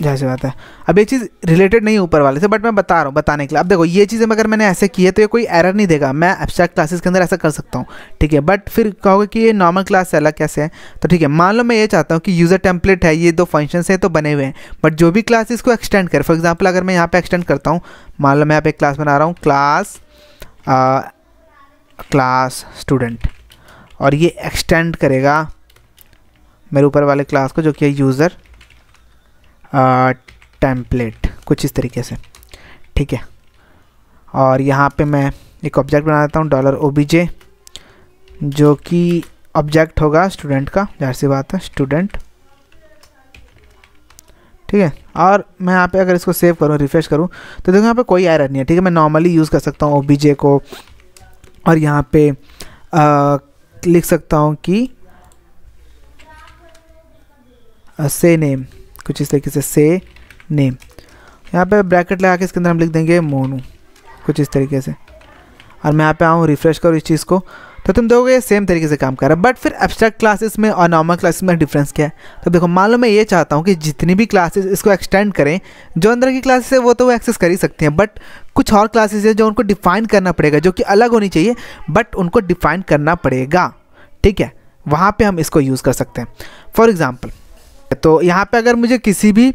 जहाँ से बात है अब ये चीज़ रिलेटेड नहीं ऊपर वाले से बट मैं बता रहा हूँ बताने के लिए अब देखो ये चीज़ें अगर मैंने ऐसे की है तो ये कोई एरर नहीं देगा मैं एब्सट्रैक्ट क्लासेस के अंदर ऐसा कर सकता हूँ ठीक है बट फिर कहोगे कि ये नॉर्मल क्लास से अलग कैसे है तो ठीक है मान लो मैं ये चाहता हूँ कि यूज़र टेम्पलेट है ये दो फंक्शन हैं तो बने हुए हैं बट जो भी क्लास इसको एक्सटेंड करे फॉर एग्जाम्पल अगर मैं यहाँ पर एक्सटेंड करता हूँ मान लो मैं आप एक क्लास बना रहा हूँ क्लास क्लास स्टूडेंट और ये एक्सटेंड करेगा मेरे ऊपर वाले क्लास को जो कि है यूज़र टेम्पलेट कुछ इस तरीके से ठीक है और यहाँ पे मैं एक ऑब्जेक्ट बना देता हूँ डॉलर ओ जो कि ऑब्जेक्ट होगा स्टूडेंट का जहर सी बात है स्टूडेंट ठीक है और मैं यहाँ पे अगर इसको सेव करूँ रिफ़्रेश करूँ तो देखो यहाँ पे कोई एरर नहीं है ठीक है मैं नॉर्मली यूज़ कर सकता हूँ ओ को और यहाँ पे आ, लिख सकता हूँ कि से नेम कुछ इस तरीके से से नेम यहाँ पे ब्रैकेट लगा के इसके अंदर हम लिख देंगे मोनू कुछ इस तरीके से और मैं यहाँ पे आऊँ रिफ्रेश करूँ इस चीज़ को तो तुम ये सेम तरीके से काम कर रहा है बट फिर एब्स्ट्रैक्ट क्लासेस में और नॉर्मल क्लासेस में डिफरेंस क्या है तो देखो मान लो मैं ये चाहता हूँ कि जितनी भी क्लासेस इसको एक्सटेंड करें जो अंदर की क्लासेस है वो तो वो एक्सेस कर ही सकती हैं बट कुछ और क्लासेस है जो उनको डिफाइन करना पड़ेगा जो कि अलग होनी चाहिए बट उनको डिफाइन करना पड़ेगा ठीक है वहाँ पर हम इसको यूज़ कर सकते हैं फॉर एग्ज़ाम्पल तो यहाँ पे अगर मुझे किसी भी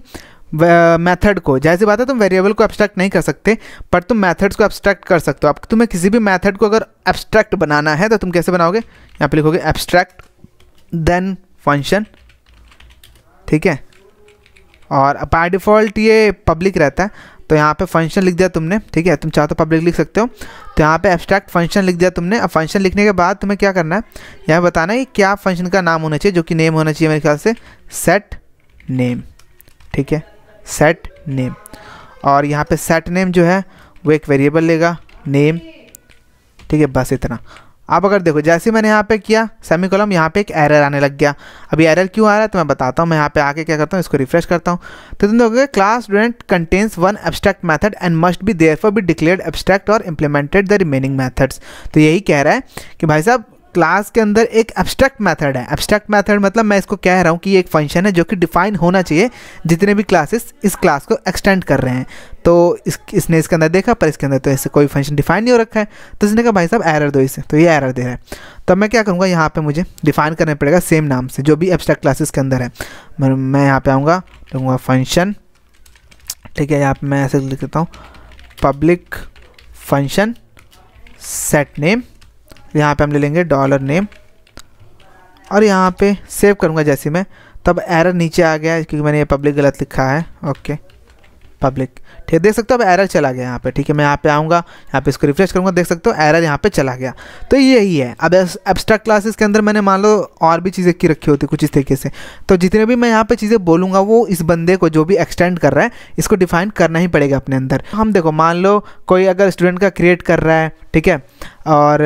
मेथड को जैसी बात है तुम वेरिएबल को एब्स्ट्रैक्ट नहीं कर सकते पर तुम मेथड्स को एब्स्ट्रैक्ट कर सकते हो आप तुम्हें किसी भी मेथड को अगर एब्स्ट्रैक्ट बनाना है तो तुम कैसे बनाओगे यहाँ पे लिखोगे एब्स्ट्रैक्ट देन फंक्शन ठीक है और बाय डिफ़ॉल्ट ये पब्लिक रहता है तो यहाँ पे फंक्शन लिख दिया तुमने ठीक है तुम चाहो तो पब्लिक लिख सकते हो तो यहाँ पे एब्स्ट्रैक्ट फंक्शन लिख दिया तुमने अब फंक्शन लिखने के बाद तुम्हें क्या करना है यहाँ बताना है कि क्या फंक्शन का नाम होना चाहिए जो कि नेम होना चाहिए मेरे ख्याल से सेट नेम ठीक है सेट नेम और यहाँ पे सेट नेम जो है वो एक वेरिएबल लेगा नेम ठीक है बस इतना आप अगर देखो जैसे मैंने यहाँ पे किया सेमी कॉलम यहाँ पे एक एरर आने लग गया अभी एरर क्यों आ रहा है तो मैं बताता हूँ मैं यहाँ पे आके क्या करता हूँ इसको रिफ्रेश करता हूँ तो तुम देखोगे class student contains one abstract method and must be there for be declare abstract और इम्प्लीमेंटेड द रिमेनिंग मैथड्स तो यही कह रहा है कि भाई साहब क्लास के अंदर एक एब्स्ट्रैक्ट मेथड है एब्स्ट्रैक्ट मेथड मतलब मैं इसको कह रहा हूँ कि ये एक फंक्शन है जो कि डिफाइन होना चाहिए जितने भी क्लासेस इस क्लास को एक्सटेंड कर रहे हैं तो इस इसने इसके अंदर देखा पर इसके अंदर तो ऐसे कोई फंक्शन डिफाइन नहीं हो रखा है तो इसने कहा भाई साहब एरर दो इसे तो ये एरर दे रहा है तो मैं क्या करूँगा यहाँ पर मुझे डिफाइन करना पड़ेगा सेम नाम से जो भी एब्स्ट्रैक्ट क्लासेस के अंदर है मैं यहाँ पर आऊँगा लूँगा फंक्शन ठीक है यहाँ पर मैं ऐसे लिख देता हूँ पब्लिक फंक्शन सेट नेम यहाँ पे हम ले लेंगे डॉलर नेम और यहाँ पे सेव करूँगा जैसे मैं तब एरर नीचे आ गया क्योंकि मैंने ये पब्लिक गलत लिखा है ओके पब्लिक ठीक देख सकते हो अब एरर चला गया यहाँ पे ठीक है मैं यहाँ पे आऊँगा यहाँ पे इसको रिफ्रेश करूँगा देख सकते हो एरर यहाँ पे चला गया तो यही है अब एब्स्ट्रैक्ट क्लासेस के अंदर मैंने मान लो और भी चीज़ें की रखी होती कुछ इस तरीके से तो जितने भी मैं यहाँ पे चीज़ें बोलूँगा वो इस बंदे को जो भी एक्सटेंड कर रहा है इसको डिफाइन करना ही पड़ेगा अपने अंदर हम देखो मान लो कोई अगर स्टूडेंट का क्रिएट कर रहा है ठीक है और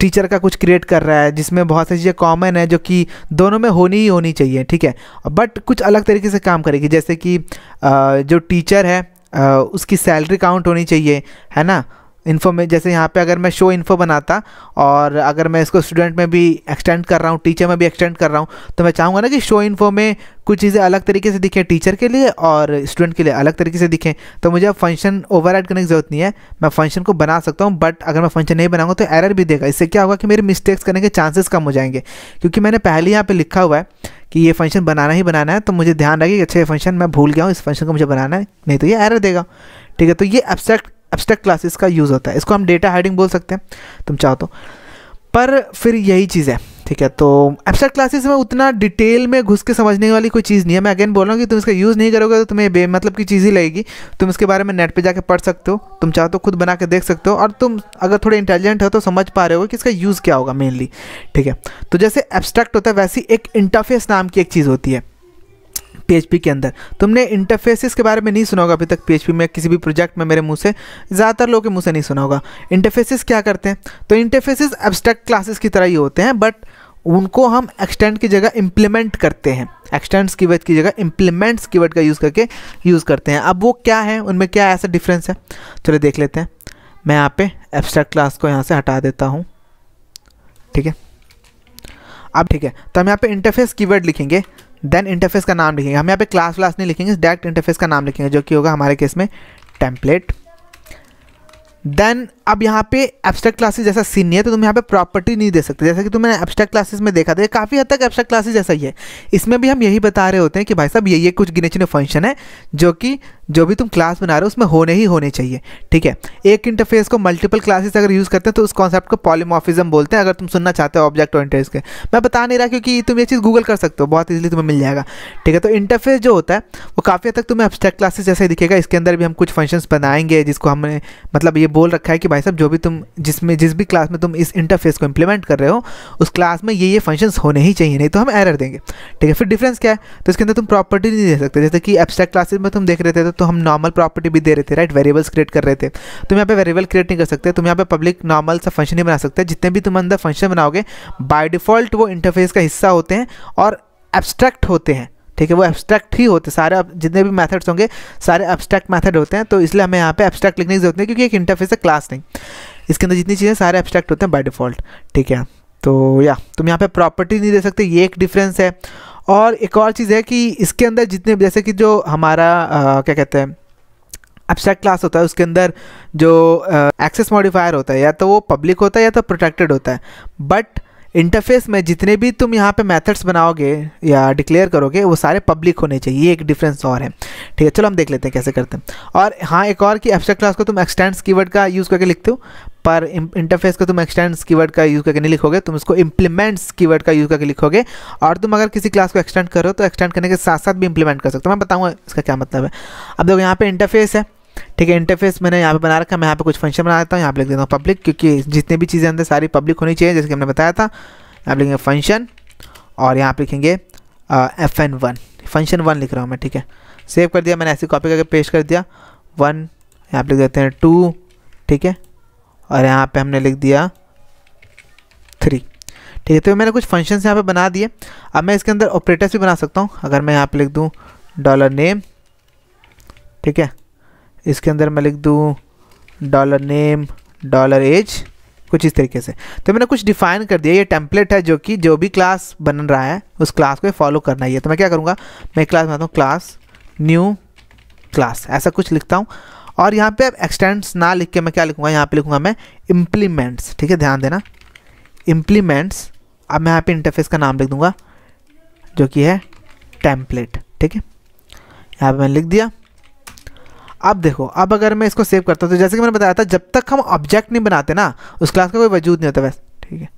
टीचर का कुछ क्रिएट कर रहा है जिसमें बहुत सारी चीज़ें कॉमन है जो कि दोनों में होनी ही होनी चाहिए ठीक है बट कुछ अलग तरीके से काम करेगी जैसे कि जो टीचर है उसकी सैलरी काउंट होनी चाहिए है ना इन्फॉर्मे जैसे यहाँ पे अगर मैं शो इन्फो बनाता और अगर मैं इसको स्टूडेंट में भी एक्सटेंड कर रहा हूँ टीचर में भी एक्सटेंड कर रहा हूँ तो मैं चाहूँगा ना कि शो इन्फो में कुछ चीज़ें अलग तरीके से दिखें टीचर के लिए और स्टूडेंट के लिए अलग तरीके से दिखें तो मुझे अब फंक्शन ओवर करने की ज़रूरत नहीं है मैं फंक्शन को बना सकता हूँ बट अगर मैं फंक्शन नहीं बनाऊंगा तो एरर भी देगा इससे क्या होगा कि मेरे मिस्टेक्स करने के चांसेस कम हो जाएंगे क्योंकि मैंने पहले यहाँ पर लिखा हुआ है कि ये फंक्शन बनाना ही बनाना है तो मुझे ध्यान रहे कि अच्छा ये फंक्शन मैं भूल गया हूँ इस फंक्शन को मुझे बनाना है नहीं तो ये एरर देगा ठीक है तो ये एब्स्ट्रैक्ट एब्स्ट्रैक्ट क्लासेस का यूज़ होता है इसको हम डेटा हाइडिंग बोल सकते हैं तुम चाहो तो पर फिर यही चीज़ है ठीक है तो एब्स्ट्रैक्ट क्लासेस में उतना डिटेल में घुस के समझने वाली कोई चीज़ नहीं है मैं अगेन बोल रहा हूँ कि तुम इसका यूज़ नहीं करोगे तो तुम्हें बे मतलब की चीज़ ही लगेगी तुम इसके बारे में नेट पे जाके पढ़ सकते हो तुम चाहो तो खुद बना के देख सकते हो और तुम अगर थोड़े इंटेलिजेंट हो तो समझ पा रहे हो कि इसका यूज़ क्या होगा मेनली ठीक है तो जैसे एब्स्ट्रैक्ट होता है वैसी एक इंटरफेस नाम की एक चीज़ होती है पी के अंदर तुमने इंटरफेसिस के बारे में नहीं सुना होगा अभी तक पी में किसी भी प्रोजेक्ट में मेरे मुंह से ज़्यादातर लोगों के मुंह से नहीं सुना होगा इंटरफेसिस क्या करते हैं तो इंटरफेसिस एब्स्ट्रैक्ट क्लासेस की तरह ही होते हैं बट उनको हम एक्सटेंड की जगह इम्प्लीमेंट करते हैं एक्सटेंड्स की वर्ड की जगह इम्प्लीमेंट्स की वर्ड का यूज़ करके यूज़ करते हैं अब वो क्या है उनमें क्या ऐसा डिफरेंस है चलो देख लेते हैं मैं यहाँ पे एब्स्ट्रैक्ट क्लास को यहाँ से हटा देता हूँ ठीक है अब ठीक है तो हम यहाँ पे इंटरफेस कीवर्ड लिखेंगे देन इंटरफेस का नाम लिखेंगे हम यहाँ पे क्लास व्लास नहीं लिखेंगे डायरेक्ट इंटरफेस का नाम लिखेंगे जो कि होगा हमारे केस में टेम्पलेट देन अब यहाँ पे एब्स्ट्रैक्ट क्लासेस जैसा सीन नहीं है तो तुम यहाँ पे प्रॉपर्टी नहीं दे सकते जैसा कि तुमने एब्स्ट्रैक्ट क्लासेस में देखा था तो काफ़ी हद तक एब्स्ट्रैक्ट क्लासेस जैसा ही है इसमें भी हम यही बता रहे होते हैं कि भाई साहब ये ये कुछ गिने चुने फंक्शन है जो कि जो भी तुम क्लास बना रहे हो उसमें होने ही होने चाहिए ठीक है एक इंटरफेस को मल्टीपल क्लासेस अगर यूज़ करते हैं तो उस कॉन्सेप्ट को पॉलीमोफिजम बोलते हैं अगर तुम सुनना चाहते हो ऑब्जेक्ट और के मैं बता नहीं रहा क्योंकि तुम ये चीज़ गूगल कर सकते हो बहुत ईजिली तुम्हें मिल जाएगा ठीक है तो इंटरफेस जो होता है वो काफ़ी हद तक तुम्हें एब्स्ट्रैक्ट क्लासेस जैसे दिखेगा इसके अंदर भी हम कुछ फंक्शन बनाएंगे जिसको हमने मतलब ये बोल रखा है कि भाई साहब जो भी तुम जिसमें जिस भी क्लास में तुम इस इंटरफेस को इंप्लीमेंट कर रहे हो उस क्लास में ये ये फंक्शंस होने ही चाहिए नहीं तो हम एरर देंगे ठीक है फिर डिफरेंस क्या है तो इसके अंदर तुम प्रॉपर्टी नहीं दे सकते जैसे कि एब्सट्रैक्ट क्लासेज में तुम देख रहे थे तो, तो हम नॉर्मल प्रॉपर्टी भी दे रहे थे राइट वेरिएबल्स क्रिएट कर रहे थे तुम यहाँ पे वेरिएबल क्रिएट नहीं कर सकते तुम यहाँ पे पब्लिक नॉर्मल सा फंक्शन ही बना सकते हैं जितने भी तुम अंदर फंक्शन बनाओगे बाय डिफॉल्ट वो इंटरफेस का हिस्सा होते हैं और एब्स्ट्रैक्ट होते हैं ठीक है वो एब्स्ट्रैक्ट ही होते सारे जितने भी मैथड्स होंगे सारे एब्स्ट्रैक्ट मैथड होते हैं तो इसलिए हमें यहाँ पे एब्स्ट्रैक्ट लिखने की जरूरत नहीं क्योंकि एक इंटरफेस है क्लास नहीं इसके अंदर जितनी चीज़ें सारे एब्स्ट्रैक्ट होते हैं बाय डिफ़ॉल्ट ठीक है तो या तुम यहाँ पे प्रॉपर्टी नहीं दे सकते ये एक डिफरेंस है और एक और चीज़ है कि इसके अंदर जितने जैसे कि जो हमारा आ, क्या कहते हैं एब्स्ट्रैक्ट क्लास होता है उसके अंदर जो एक्सेस मॉडिफायर होता है या तो वो पब्लिक होता है या तो प्रोटेक्टेड होता है बट इंटरफेस में जितने भी तुम यहाँ पे मेथड्स बनाओगे या डिक्लेयर करोगे वो सारे पब्लिक होने चाहिए ये एक डिफरेंस और है ठीक है चलो हम देख लेते हैं कैसे करते हैं और हाँ एक और कि एब्स्ट्रैक्ट क्लास को तुम एक्सटेंड्स कीवर्ड का यूज़ करके लिखते हो पर इंटरफेस को तुम एक्सटेंड्स कीवर्ड का यूज़ करके नहीं लिखोगे तुम इसको इम्प्लीमेंट्स कीवर्ड का यूज़ करके लिखोगे और तुम अगर किसी क्लास को एक्सटेंड करो तो एक्सटेंड करने के साथ साथ भी इम्प्लीमेंट कर सकते हो मैं बताऊँगा इसका क्या मतलब है अब देखो यहाँ पर इंटरफेस है ठीक है इंटरफेस मैंने यहाँ पे बना रखा है मैं यहाँ पे कुछ फंक्शन बना देता हूँ यहाँ पे लिख देता हूँ पब्लिक क्योंकि जितने भी चीज़ें अंदर सारी पब्लिक होनी चाहिए जैसे कि हमने बताया था यहाँ पर लिखेंगे फंक्शन और यहाँ पर लिखेंगे F N one function one लिख रहा हूँ मैं ठीक है सेव कर दिया मैंने ऐसी कॉपी करके पेश कर दिया वन यहाँ पे लिख देते हैं टू ठीक है और यहाँ पर हमने लिख दिया थ्री ठीक है तो मैंने कुछ फंक्शन यहाँ पर बना दिए अब मैं इसके अंदर ऑपरेटर्स भी बना सकता हूँ अगर मैं यहाँ पर लिख दूँ डॉलर नेम ठीक है इसके अंदर मैं लिख दूँ डॉलर नेम डॉलर एज कुछ इस तरीके से तो मैंने कुछ डिफाइन कर दिया ये टेम्पलेट है जो कि जो भी क्लास बन रहा है उस क्लास को फॉलो करना ही है तो मैं क्या करूँगा मैं क्लास बनाता हूँ क्लास न्यू क्लास ऐसा कुछ लिखता हूँ और यहाँ पे अब एक्सटेंड्स ना लिख के मैं क्या लिखूँगा यहाँ पे लिखूँगा मैं इम्प्लीमेंट्स ठीक है ध्यान देना इम्प्लीमेंट्स अब मैं यहाँ पे इंटरफेस का नाम लिख दूँगा जो कि है टेम्पलेट ठीक है यहाँ पे मैंने लिख दिया अब देखो अब अगर मैं इसको सेव करता हूँ तो जैसे कि मैंने बताया था जब तक हम ऑब्जेक्ट नहीं बनाते ना उस क्लास का कोई वजूद नहीं होता वैसे ठीक है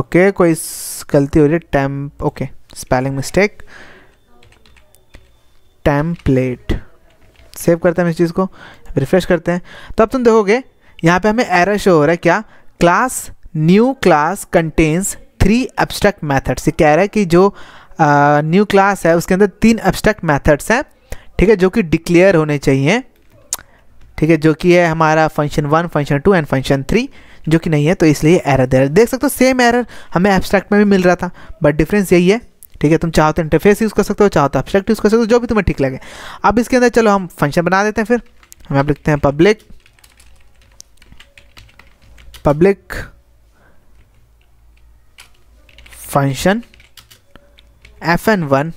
ओके कोई गलती हो रही है temp okay spelling mistake template save करते हैं इस चीज़ को रिफ्रेश करते हैं तो अब तुम देखोगे यहाँ पे हमें एरर शो हो रहा है क्या class new class contains three abstract methods ये कह रहा है कि जो न्यू क्लास है उसके अंदर तीन एब्स्ट्रैक्ट मैथड्स हैं ठीक है जो कि डिक्लेयर होने चाहिए ठीक है जो कि है हमारा function one function two and function three जो कि नहीं है तो इसलिए एरर दे देख सकते हो सेम एरर हमें एब्स्ट्रैक्ट में भी मिल रहा था बट डिफरेंस यही है ठीक है तुम चाहो तो इंटरफेस यूज़ कर सकते हो चाहो तो एब्स्ट्रैक्ट यूज़ कर सकते हो जो भी तुम्हें ठीक लगे अब इसके अंदर चलो हम फंक्शन बना देते हैं फिर हम आप लिखते हैं public public function F N one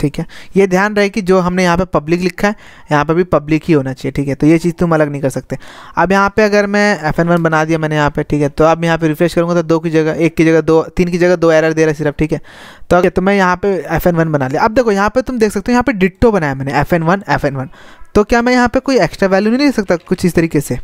ठीक है ये ध्यान रहे कि जो हमने यहाँ पे पब्लिक लिखा है यहाँ पे भी पब्लिक ही होना चाहिए ठीक है तो ये चीज़ तुम अलग नहीं कर सकते अब यहाँ पे अगर मैं एफ एन वन बना दिया मैंने यहाँ पे ठीक है तो अब यहाँ पे रिफ्रेश करूँगा तो दो की जगह एक की जगह दो तीन की जगह दो एरर दे रहा है सिर्फ ठीक है तो ओके तो मैं यहाँ पे एफ एन वन बना लिया अब देखो यहाँ पे तुम देख सकते हो यहाँ पे डिट्टो बनाया मैंने F N one F N one तो क्या मैं यहाँ पे कोई एक्स्ट्रा वैल्यू नहीं ले सकता कुछ इस तरीके से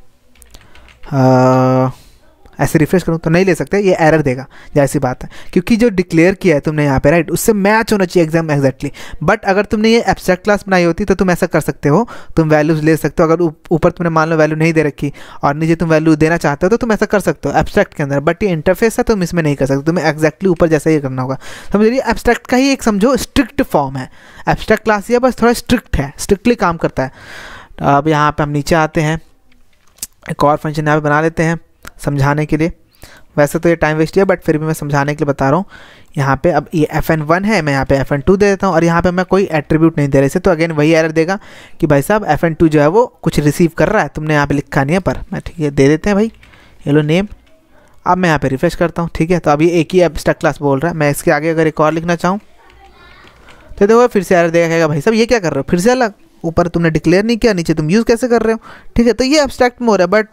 ऐसे रिफ्रेश करूँ तो नहीं ले सकते ये एरर देगा जैसी बात है क्योंकि जो डिक्लेयर किया है तुमने यहाँ पे राइट उससे मैच होना चाहिए एग्जाम एग्जैक्टली बट अगर तुमने ये एब्सट्रैक्ट क्लास बनाई होती तो तुम ऐसा कर सकते हो तुम वैल्यूज ले सकते हो अगर ऊपर तुमने मान लो वैल्यू नहीं दे रखी और नीचे तुम वैल्यू देना चाहते हो तो तुम ऐसा कर सकते हो एब्सट्रैक्ट के अंदर बट ये इंटरफेस है तो तुम इसमें नहीं कर सकते तुम्हें एक्जैक्टली ऊपर जैसा ही करना होगा समझ लीजिए एब्सट्रैक्ट का ही एक समझो स्ट्रिक्ट फॉर्म है एब्सट्रैक्ट क्लास ये बस थोड़ा स्ट्रिक्ट है स्ट्रिक्टली काम करता है अब यहाँ पर हम नीचे आते हैं एक और फंक्शन यहाँ पर बना लेते हैं समझाने के लिए वैसे तो ये टाइम वेस्ट है बट फिर भी मैं समझाने के लिए बता रहा हूँ यहाँ पे अब ये एफ एन वन है मैं यहाँ पे एफ एन टू दे देता हूँ और यहाँ पे मैं कोई एट्रीब्यूट नहीं दे रहा इसे तो अगेन वही एरर देगा कि भाई साहब एफ एन टू जो है वो कुछ रिसीव कर रहा है तुमने यहाँ पे लिखा नहीं है पर मैं ठीक है दे देते हैं भाई हेलो नेम अब मैं यहाँ पे रिफ्रेश करता हूँ ठीक है तो अब ये एक ही एब्स्ट्रा क्लास बोल रहा है मैं इसके आगे अगर एक और लिखना चाहूँ तो देखो फिर से एरर देगा कहेगा भाई साहब ये क्या कर रहे हो फिर से अलग ऊपर तुमने डिक्लेयर नहीं किया नीचे तुम यूज़ कैसे कर रहे हो ठीक है तो ये एब्स्ट्रैक्ट में हो रहा है बट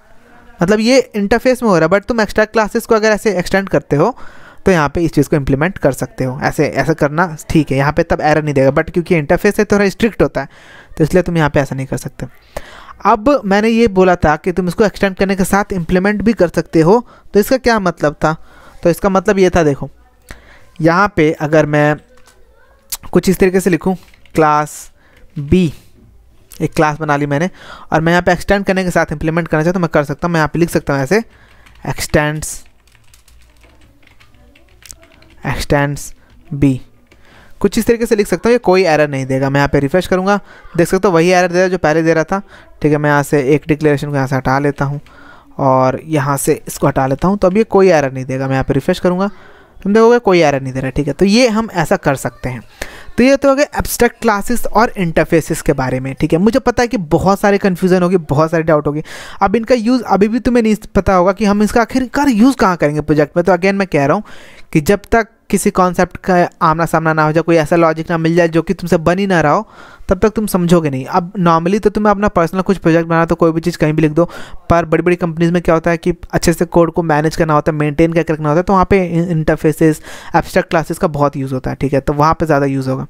मतलब ये इंटरफेस में हो रहा है बट तुम एक्स्ट्रा क्लासेस को अगर ऐसे एक्सटेंड करते हो तो यहाँ पे इस चीज़ को इम्प्लीमेंट कर सकते हो ऐसे ऐसा करना ठीक है यहाँ पे तब एरर नहीं देगा बट क्योंकि इंटरफेस है थोड़ा स्ट्रिक्ट होता है तो इसलिए तुम यहाँ पे ऐसा नहीं कर सकते अब मैंने ये बोला था कि तुम इसको एक्सटेंड करने के साथ इम्प्लीमेंट भी कर सकते हो तो इसका क्या मतलब था तो इसका मतलब ये था देखो यहाँ पर अगर मैं कुछ इस तरीके से लिखूँ क्लास बी एक क्लास बना ली मैंने और मैं यहाँ पे एक्सटेंड करने के साथ इंप्लीमेंट करना चाहता तो मैं कर सकता हूँ मैं यहाँ पे लिख सकता हूँ ऐसे एक्सटेंड्स एक्सटेंड्स बी कुछ इस तरीके से लिख सकता हूँ ये कोई एरर नहीं देगा मैं यहाँ पे रिफ्रेश करूँगा देख सकता हूँ वही एरर दे रहा जो पहले दे रहा था ठीक है मैं यहाँ से एक डिक्लेरेशन को यहाँ से हटा लेता हूँ और यहाँ से इसको हटा लेता हूँ तो अब ये कोई एरर नहीं देगा मैं यहाँ पे रिफ्रेश करूँगा तुम देखोगे कोई एरर नहीं दे रहा ठीक है तो ये हम ऐसा कर सकते हैं तो ये तो हो गए एब्स्ट्रैक्ट क्लासेस और इंटरफेसेस के बारे में ठीक है मुझे पता है कि बहुत सारे कन्फ्यूजन होगी बहुत सारे डाउट होगी अब इनका यूज़ अभी भी तुम्हें नहीं पता होगा कि हम इसका आखिरकार यूज़ कहाँ करेंगे प्रोजेक्ट में तो अगेन मैं कह रहा हूँ कि जब तक किसी कॉन्सेप्ट का आमना सामना ना हो जाए कोई ऐसा लॉजिक ना मिल जाए जो कि तुमसे बन ही ना रहा हो तब तक तुम समझोगे नहीं अब नॉर्मली तो तुम्हें अपना पर्सनल कुछ प्रोजेक्ट बनाना तो कोई भी चीज़ कहीं भी लिख दो पर बड़ी बड़ी कंपनीज़ में क्या होता है कि अच्छे से कोड को मैनेज करना होता है मेनटेन करके रखना होता है तो वहाँ पर इंटरफेसेस एब्स्ट्रैक्ट क्लासेस का बहुत यूज़ होता है ठीक है तो वहाँ पर ज़्यादा यूज़ होगा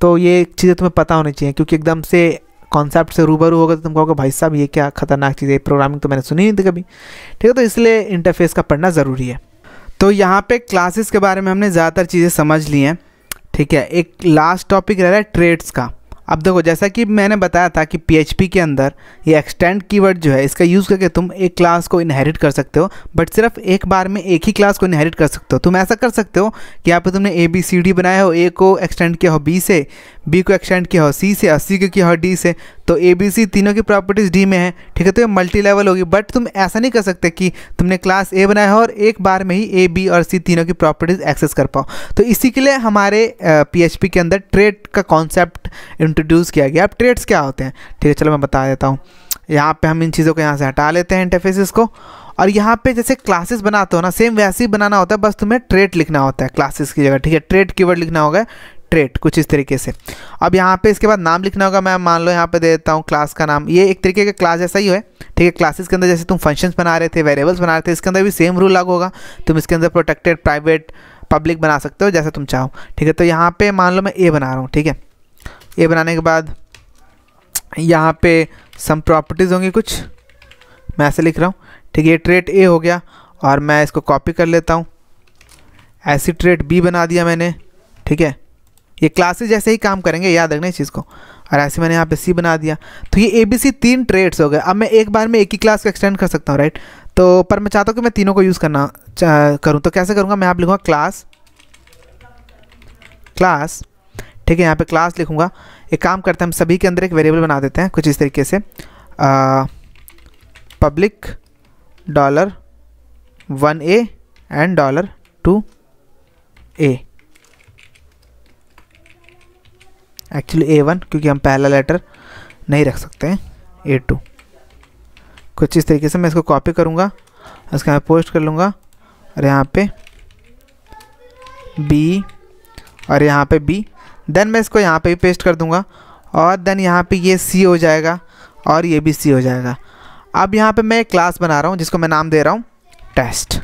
तो ये चीज़ें तुम्हें पता होनी चाहिए क्योंकि एकदम से कॉन्सेप्ट से रूबरू होगा तो तुम कहोगे भाई साहब ये क्या खतरनाक चीज़ है प्रोग्रामिंग तो मैंने सुनी नहीं थी कभी ठीक है तो इसलिए इंटरफेस का पढ़ना ज़रूरी है तो यहाँ पे क्लासेस के बारे में हमने ज़्यादातर चीज़ें समझ ली हैं ठीक है एक लास्ट टॉपिक रह रहा है ट्रेड्स का अब देखो जैसा कि मैंने बताया था कि पी के अंदर ये एक्सटेंड कीवर्ड जो है इसका यूज़ करके तुम एक क्लास को इनहेरिट कर सकते हो बट सिर्फ एक बार में एक ही क्लास को इनहेरिट कर सकते हो तुम ऐसा कर सकते हो कि यहाँ पे तुमने ए बी सी डी बनाया हो ए को एक्सटेंड किया हो बी से बी को एक्सटेंड किया हो सी से और सी को किया हो डी से तो ए बी सी तीनों की प्रॉपर्टीज़ डी में है ठीक है तो ये मल्टी लेवल होगी बट तुम ऐसा नहीं कर सकते कि तुमने क्लास ए बनाया हो और एक बार में ही ए बी और सी तीनों की प्रॉपर्टीज़ एक्सेस कर पाओ तो इसी के लिए हमारे पी एच पी के अंदर ट्रेड का कॉन्सेप्ट इंट्रोड्यूस किया गया अब ट्रेड्स क्या होते हैं ठीक है चलो मैं बता देता हूँ यहाँ पर हम इन चीज़ों को यहाँ से हटा लेते हैं इंटरफेसिस को और यहाँ पे जैसे क्लासेस बनाते हो ना सेम वैसे ही बनाना होता है बस तुम्हें ट्रेड लिखना होता है क्लासेस की जगह ठीक है ट्रेड कीवर्ड लिखना होगा ट्रेट कुछ इस तरीके से अब यहाँ पे इसके बाद नाम लिखना होगा मैं मान लो यहाँ पे दे देता हूँ क्लास का नाम ये एक तरीके का क्लास जैसा ही है ठीक है क्लासेस के अंदर जैसे तुम फंक्शंस बना रहे थे वेरिएबल्स बना रहे थे इसके अंदर भी सेम रूल लागू होगा तुम इसके अंदर प्रोटेक्टेड प्राइवेट पब्लिक बना सकते हो जैसा तुम चाहो ठीक है तो यहाँ पर मान लो मैं ए बना रहा हूँ ठीक है ए बनाने के बाद यहाँ पर सम प्रॉपर्टीज़ होंगी कुछ मैं ऐसे लिख रहा हूँ ठीक है ये ट्रेट ए हो गया और मैं इसको कॉपी कर लेता हूँ ऐसी ट्रेट बी बना दिया मैंने ठीक है ये क्लासेस जैसे ही काम करेंगे याद रखना इस चीज़ को और ऐसे मैंने यहाँ पे सी बना दिया तो ये ए बी सी तीन ट्रेड्स हो गए अब मैं एक बार में एक ही क्लास को एक्सटेंड कर सकता हूँ राइट तो पर मैं चाहता हूँ कि मैं तीनों को यूज़ करना करूँ तो कैसे करूँगा मैं आप लिखूँगा क्लास क्लास ठीक है यहाँ पे क्लास लिखूँगा एक काम करते हैं हम सभी के अंदर एक वेरिएबल बना देते हैं कुछ इस तरीके से public dollar one A and dollar two A actually A one क्योंकि हम पहला लेटर नहीं रख सकते हैं ए टू कुछ इस तरीके से मैं इसको कॉपी करूँगा इसके मैं पोस्ट कर लूँगा और यहाँ पे बी और यहाँ पे बी देन मैं इसको यहाँ पे भी पेस्ट कर दूँगा और देन यहाँ पे ये सी हो जाएगा और ये भी सी हो जाएगा अब यहाँ पे मैं क्लास बना रहा हूँ जिसको मैं नाम दे रहा हूँ टेस्ट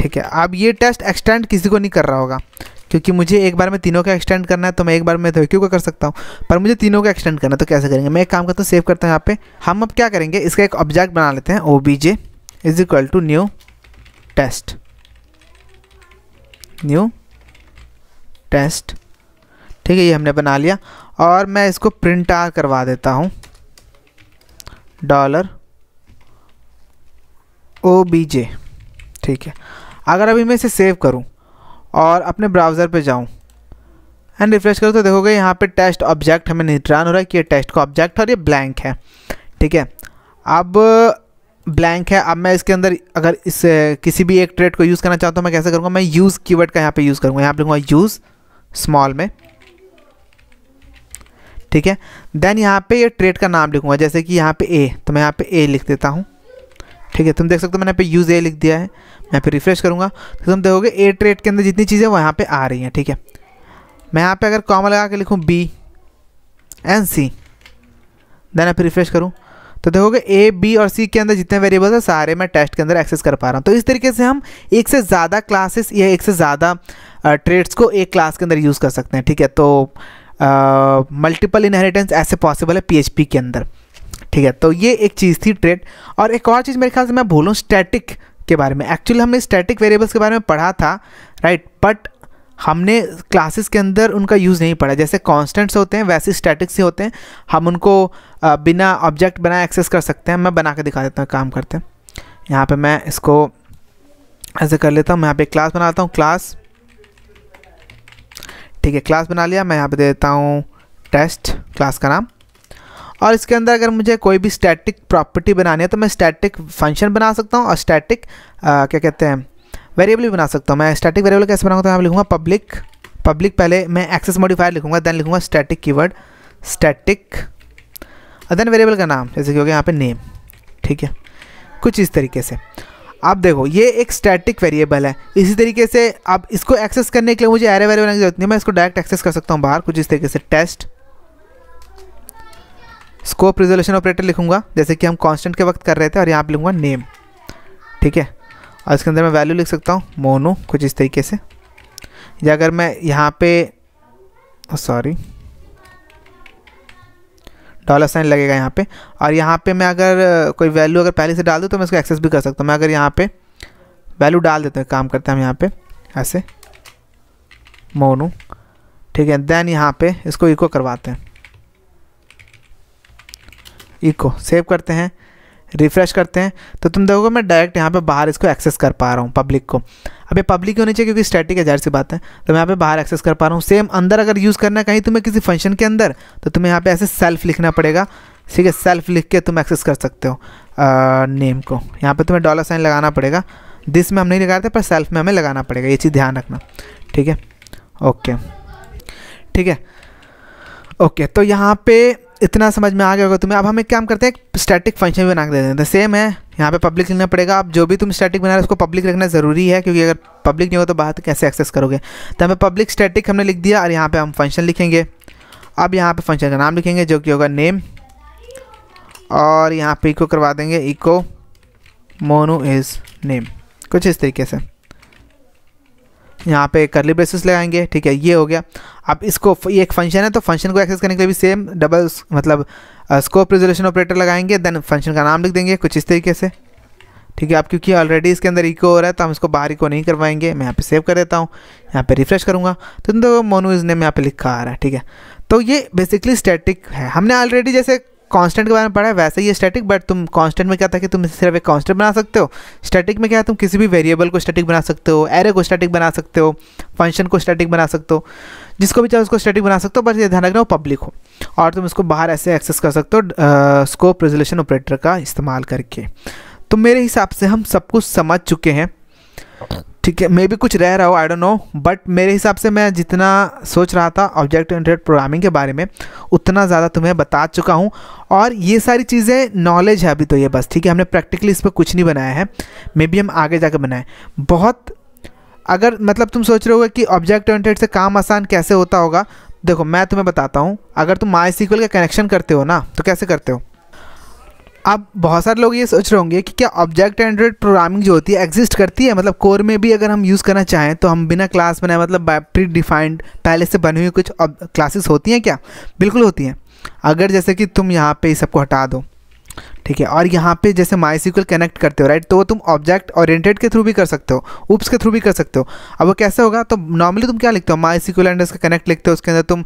ठीक है अब ये टेस्ट एक्सटेंड किसी को नहीं कर रहा होगा क्योंकि मुझे एक बार में तीनों का एक्सटेंड करना है तो मैं एक बार में तो क्यू का कर सकता हूँ पर मुझे तीनों का एक्सटेंड करना है तो कैसे करेंगे मैं एक काम करता हूँ सेव करता हूँ यहाँ पे हम अब क्या करेंगे इसका एक ऑब्जेक्ट बना लेते हैं O B J is equal to new test new test ठीक है ये हमने बना लिया और मैं इसको प्रिंट आर करवा देता हूँ डॉलर ओ बी जे ठीक है अगर अभी मैं इसे सेव करूँ और अपने ब्राउज़र पे जाऊँ एंड रिफ्रेश करूँ तो देखोगे यहाँ पे टेस्ट ऑब्जेक्ट हमें रिटर्न हो रहा है कि ये टेस्ट का ऑब्जेक्ट है और ये ब्लैंक है ठीक है अब ब्लैंक uh, है अब मैं इसके अंदर अगर इस uh, किसी भी एक ट्रेड को यूज़ करना चाहता हूँ मैं कैसे करूँगा मैं यूज़ की का यहाँ पर यूज़ करूँगा यहाँ पर लिखूँगा यूज़ स्मॉल में ठीक है देन यहाँ पे ये ट्रेड का नाम लिखूँगा जैसे कि यहाँ पे ए तो मैं यहाँ पे ए लिख देता हूँ ठीक है तुम देख सकते हो मैंने यहाँ पे यूज ए लिख दिया है मैं फिर रिफ्रेश करूँगा तो तुम देखोगे ए ट्रेड के अंदर जितनी चीज़ें वो यहाँ पे आ रही हैं ठीक है मैं यहाँ पे अगर कॉमा लगा के लिखूँ बी एंड सी देन आप रिफ्रेश करूँ तो देखोगे ए बी और सी के अंदर जितने वेरिएबल्स हैं सारे मैं टेस्ट के अंदर एक्सेस कर पा रहा हूँ तो इस तरीके से हम एक से ज़्यादा क्लासेस या एक से ज़्यादा ट्रेड्स को एक क्लास के अंदर यूज़ कर सकते हैं ठीक है तो मल्टीपल इनहेरिटेंस ऐसे पॉसिबल है पी के अंदर ठीक है तो ये एक चीज़ थी ट्रेड और एक और चीज़ मेरे ख्याल से मैं भूलूँ स्टैटिक के बारे में एक्चुअली हमने स्टैटिक वेरिएबल्स के बारे में पढ़ा था राइट बट हमने क्लासेस के अंदर उनका यूज़ नहीं पढ़ा जैसे कॉन्स्टेंट्स होते हैं वैसे स्टैटिक्स ही होते हैं हम उनको बिना ऑब्जेक्ट बनाए एक्सेस कर सकते हैं मैं बना के दिखा देता हूँ काम करते हैं यहाँ पे मैं इसको ऐसे कर लेता हूँ मैं यहाँ पे क्लास बनाता हूँ क्लास ठीक है क्लास बना लिया मैं यहाँ पे दे देता हूँ टेस्ट क्लास का नाम और इसके अंदर अगर मुझे कोई भी स्टैटिक प्रॉपर्टी बनानी है तो मैं स्टैटिक फंक्शन बना सकता हूँ और स्टैटिक क्या कहते हैं वेरिएबल भी बना सकता हूँ मैं स्टैटिक वेरिएबल कैसे बनाऊँगा तो यहाँ पर लिखूँगा पब्लिक पब्लिक पहले मैं एक्सेस मॉडिफायर लिखूँगा देन लिखूँगा static keyword static then variable का नाम जैसे कि हो गया यहाँ पे नेम ठीक है कुछ इस तरीके से आप देखो ये एक स्टैटिक वेरिएबल है इसी तरीके से आप इसको एक्सेस करने के लिए मुझे एरे वेरिएबल की जरूरत नहीं है मैं इसको डायरेक्ट एक्सेस कर सकता हूँ बाहर कुछ इस तरीके से टेस्ट स्कोप रिजोल्यूशन ऑपरेटर लिखूंगा जैसे कि हम कांस्टेंट के वक्त कर रहे थे और यहाँ पर लिखूँगा नेम ठीक है और इसके अंदर मैं वैल्यू लिख सकता हूँ मोनू कुछ इस तरीके से या अगर मैं यहाँ पे सॉरी डॉलर साइन लगेगा यहाँ पे और यहाँ पे मैं अगर uh, कोई वैल्यू अगर पहले से डाल दूँ तो मैं इसको एक्सेस भी कर सकता हूँ मैं अगर यहाँ पे वैल्यू डाल देते हैं काम करते हैं हम यहाँ पे ऐसे मोनू ठीक है देन यहाँ पे इसको इको करवाते हैं इको सेव करते हैं रिफ्रेश करते हैं तो तुम देखोगे मैं डायरेक्ट यहाँ पे बाहर इसको एक्सेस कर पा रहा हूँ पब्लिक को अब ये पब्लिक होनी चाहिए क्योंकि स्टैटिक है जाहिर सी बात है तो मैं यहाँ पे बाहर एक्सेस कर पा रहा हूँ सेम अंदर अगर यूज़ करना है कहीं तुम्हें किसी फंक्शन के अंदर तो तुम्हें यहाँ पे ऐसे सेल्फ लिखना पड़ेगा ठीक है सेल्फ लिख के तुम एक्सेस कर सकते हो नेम को यहाँ पर तुम्हें डॉलर साइन लगाना पड़ेगा दिस में हम नहीं लगाते पर सेल्फ में हमें लगाना पड़ेगा ये चीज़ ध्यान रखना ठीक है ओके ठीक है ओके तो यहाँ पर इतना समझ में आ गया होगा तुम्हें अब हमें एक काम करते हैं स्टैटिक फंक्शन भी बना के दे देते हैं सेम है यहाँ पे पब्लिक लिखना पड़ेगा आप जो भी तुम स्टैटिक बना रहे हो उसको पब्लिक रखना ज़रूरी है क्योंकि अगर पब्लिक नहीं हो तो बाहर कैसे एक्सेस करोगे तो हमें पब्लिक स्टैटिक हमने लिख दिया और यहाँ पर हम फंक्शन लिखेंगे अब यहाँ पर फंक्शन का नाम लिखेंगे जो कि होगा नेम और यहाँ पर इको करवा देंगे इको मोनू इज़ नेम कुछ इस तरीके से यहाँ पे करली ब्रेसेस लगाएंगे ठीक है ये हो गया अब इसको ये एक फंक्शन है तो फंक्शन को एक्सेस करने के लिए भी सेम डबल मतलब स्कोप रिजोल्यूशन ऑपरेटर लगाएंगे देन फंक्शन का नाम लिख देंगे कुछ इस तरीके से ठीक है आप क्योंकि ऑलरेडी इसके अंदर इको हो रहा है तो हम इसको बाहर इको नहीं करवाएंगे मैं यहाँ पे सेव कर देता हूँ यहाँ पे रिफ्रेश करूँगा तो मोनू मोनूज ने यहाँ पे लिखा आ रहा है ठीक है तो ये बेसिकली स्टैटिक है हमने ऑलरेडी जैसे कांस्टेंट के बारे में पढ़ा है वैसे ही स्टैटिक बट तुम कांस्टेंट में क्या था कि तुम इसे सिर्फ एक कांस्टेंट बना सकते हो स्टैटिक में क्या है तुम किसी भी वेरिएबल को स्टैटिक बना सकते हो एरे को स्टैटिक बना सकते हो फंक्शन को स्टैटिक बना सकते हो जिसको भी चाहे उसको स्टैटिक बना सकते हो बस ये ध्यान रखना वो पब्लिक हो और तुम इसको बाहर ऐसे एक्सेस कर सकते हो स्कोप रेजोल्यूशन ऑपरेटर का इस्तेमाल करके तो मेरे हिसाब से हम सब कुछ समझ चुके हैं ठीक है मे भी कुछ रह रहा हो आई डोंट नो बट मेरे हिसाब से मैं जितना सोच रहा था ऑब्जेक्ट इंटरेट प्रोग्रामिंग के बारे में उतना ज़्यादा तुम्हें बता चुका हूँ और ये सारी चीज़ें नॉलेज है अभी तो ये बस ठीक है हमने प्रैक्टिकली इस पर कुछ नहीं बनाया है मे बी हम आगे जाकर बनाएं बहुत अगर मतलब तुम सोच रहे हो कि ऑब्जेक्ट ओरिएंटेड से काम आसान कैसे होता होगा देखो मैं तुम्हें बताता हूँ अगर तुम माई सीक्वल का कनेक्शन करते हो ना तो कैसे करते हो आप बहुत सारे लोग ये सोच रहे होंगे कि क्या ऑब्जेक्ट एंड्रॉइड प्रोग्रामिंग जो होती है एग्जिस्ट करती है मतलब कोर में भी अगर हम यूज़ करना चाहें तो हम बिना क्लास बनाए मतलब प्री डिफाइंड पहले से बनी हुई कुछ क्लासेस होती हैं क्या बिल्कुल होती हैं अगर जैसे कि तुम यहाँ पे सबको हटा दो ठीक है और यहाँ पे जैसे माई माइसिकल कनेक्ट करते हो राइट तो वो तुम ऑब्जेक्ट ओरिएंटेड के थ्रू भी कर सकते हो उप्स के थ्रू भी कर सकते हो अब वो कैसे होगा तो नॉर्मली तुम क्या लिखते हो माई सिक्वल एंड उसका कनेक्ट लिखते हो उसके अंदर तुम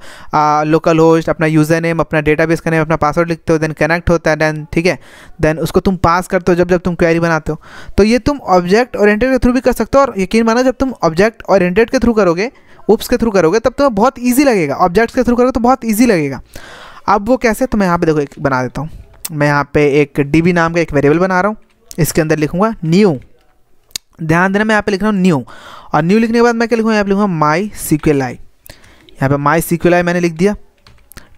लोकल होस्ट अपना यूज़र नेम अपना डेटा बेस का नेम अपना पासवर्ड लिखते हो देन कनेक्ट होता है देन ठीक है देन उसको तुम पास करते हो जब जब तुम क्वेरी बनाते हो तो ये तुम ऑब्जेक्ट ओरिएंटेड के थ्रू भी कर सकते हो और यकीन माना जब तुम ऑब्जेक्ट ओरिएंटेड के थ्रू करोगे उप्स के थ्रू करोगे तब तुम्हें बहुत ईजी लगेगा ऑब्जेक्ट्स के थ्रू करोगे तो बहुत ईजी लगेगा अब वो कैसे तो मैं यहाँ पे देखो एक बना देता हूँ मैं यहाँ पे एक डी नाम का एक वेरिएबल बना रहा हूँ इसके अंदर लिखूँगा न्यू ध्यान देना मैं यहाँ पे लिख रहा हूँ न्यू और न्यू लिखने के बाद मैं क्या लिखूँगा यहाँ पे लिखूँगा माई सिक्यूल आई यहाँ पर माई सिक्यूल आई मैंने लिख दिया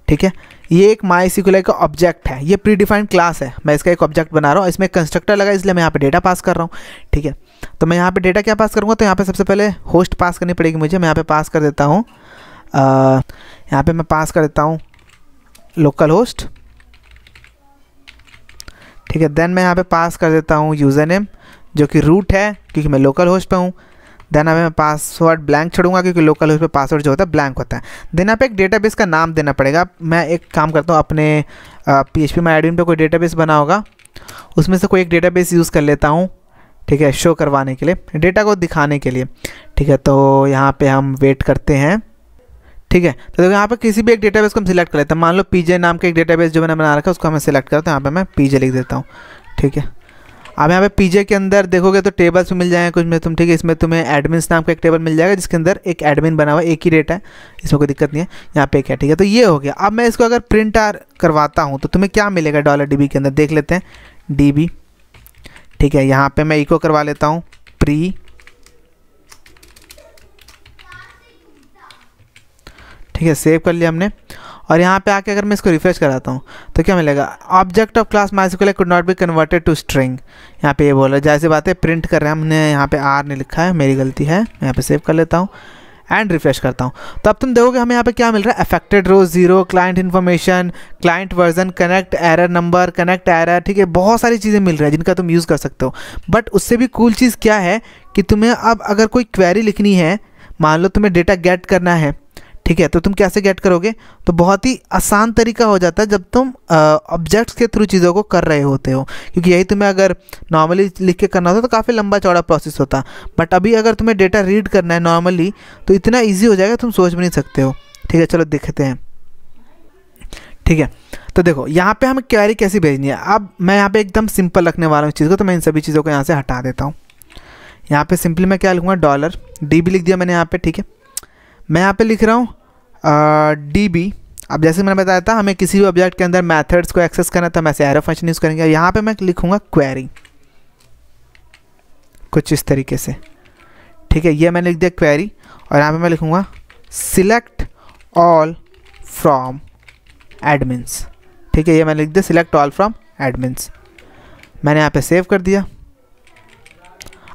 ठीक है ये एक माई आई का ऑब्जेक्ट है ये प्री डिफाइंड क्लास है मैं इसका एक ऑब्जेक्ट बना रहा हूँ इसमें कंस्ट्रक्टर लगा इसलिए मैं यहाँ पर डेटा पास कर रहा हूँ ठीक है तो मैं यहाँ पर डेटा क्या पास करूँगा तो यहाँ पर सबसे पहले होस्ट पास करनी पड़ेगी मुझे मैं यहाँ पे पास कर देता हूँ यहाँ पर मैं पास कर देता हूँ लोकल होस्ट ठीक है देन मैं यहाँ पे पास कर देता हूँ यूज़र नेम जो कि रूट है क्योंकि मैं लोकल होस्ट पे हूँ देन अभी मैं पासवर्ड ब्लैंक छोड़ूंगा क्योंकि लोकल होस्ट पे पासवर्ड जो होता है ब्लैंक होता है देन आप एक डेटाबेस का नाम देना पड़ेगा मैं एक काम करता हूँ अपने P H P my admin पर कोई डेटा बना होगा उसमें से कोई एक डेटा यूज़ कर लेता हूँ ठीक है शो करवाने के लिए डेटा को दिखाने के लिए ठीक है तो यहाँ पर हम वेट करते हैं ठीक है तो देखो यहाँ पे किसी भी एक डेटाबेस को हम सिलेक्ट कर लेते हैं मान लो पीजे नाम का एक डेटाबेस जो मैंने बना रखा है उसको हमें सिलेक्ट करते हैं यहाँ पे मैं पीजे लिख देता हूँ ठीक है अब यहाँ पे पीजे के अंदर देखोगे तो टेबल्स मिल जाएंगे कुछ में तुम ठीक है इसमें तुम्हें एडमिन नाम का एक टेबल मिल जाएगा जिसके अंदर एक एडमिन बना हुआ एक ही रेट है इसमें कोई दिक्कत नहीं है यहाँ पे क्या ठीक है तो ये हो गया अब मैं इसको अगर प्रिंट आर करवाता हूँ तो तुम्हें क्या मिलेगा डॉलर डी के अंदर देख लेते हैं डी ठीक है यहाँ पर मैं इको करवा लेता हूँ प्री ठीक है सेव कर लिया हमने और यहाँ पे आके अगर मैं इसको रिफ्रेश कराता हूँ तो क्या मिलेगा object of class mysqli could not be converted to string यहाँ पे ये बोल रहा है जैसी बात है प्रिंट कर रहे हैं हमने यहाँ पे आर नहीं लिखा है मेरी गलती है मैं यहाँ पे सेव कर लेता हूँ एंड रिफ्रेश करता हूँ तो अब तुम देखोगे हमें यहाँ पे क्या मिल रहा है affected rows zero client information client version connect error number connect error ठीक है बहुत सारी चीज़ें मिल रही है जिनका तुम यूज़ कर सकते हो बट उससे भी कूल cool चीज़ क्या है कि तुम्हें अब अगर कोई क्वेरी लिखनी है मान लो तुम्हें डेटा गेट करना है ठीक है तो तुम कैसे गेट करोगे तो बहुत ही आसान तरीका हो जाता है जब तुम ऑब्जेक्ट्स के थ्रू चीज़ों को कर रहे होते हो क्योंकि यही तुम्हें अगर नॉर्मली लिख के करना होता तो काफ़ी लंबा चौड़ा प्रोसेस होता बट अभी अगर तुम्हें डेटा रीड करना है नॉर्मली तो इतना ईजी हो जाएगा तुम सोच भी नहीं सकते हो ठीक है चलो देखते हैं ठीक है तो देखो यहाँ पे हमें क्वेरी कैसी भेजनी है अब मैं यहाँ पे एकदम सिंपल रखने वाला हूँ चीज़ को तो मैं इन सभी चीज़ों को यहाँ से हटा देता हूँ यहाँ पे सिंपली मैं क्या लिखूँगा डॉलर डी भी लिख दिया मैंने यहाँ पे ठीक है मैं यहाँ पे लिख रहा हूँ डी बी अब जैसे मैंने बताया था हमें किसी भी ऑब्जेक्ट के अंदर मैथड्स को एक्सेस करना था मैसे एरो फंक्शन यूज़ करेंगे यहाँ पे मैं लिखूँगा क्वेरी कुछ इस तरीके से ठीक है ये मैंने लिख दिया क्वेरी और यहाँ पे मैं लिखूँगा सिलेक्ट ऑल फ्रॉम एडमिन्स ठीक है ये मैंने लिख दिया सिलेक्ट ऑल फ्रॉम एडमिन्स मैंने यहाँ पे सेव कर दिया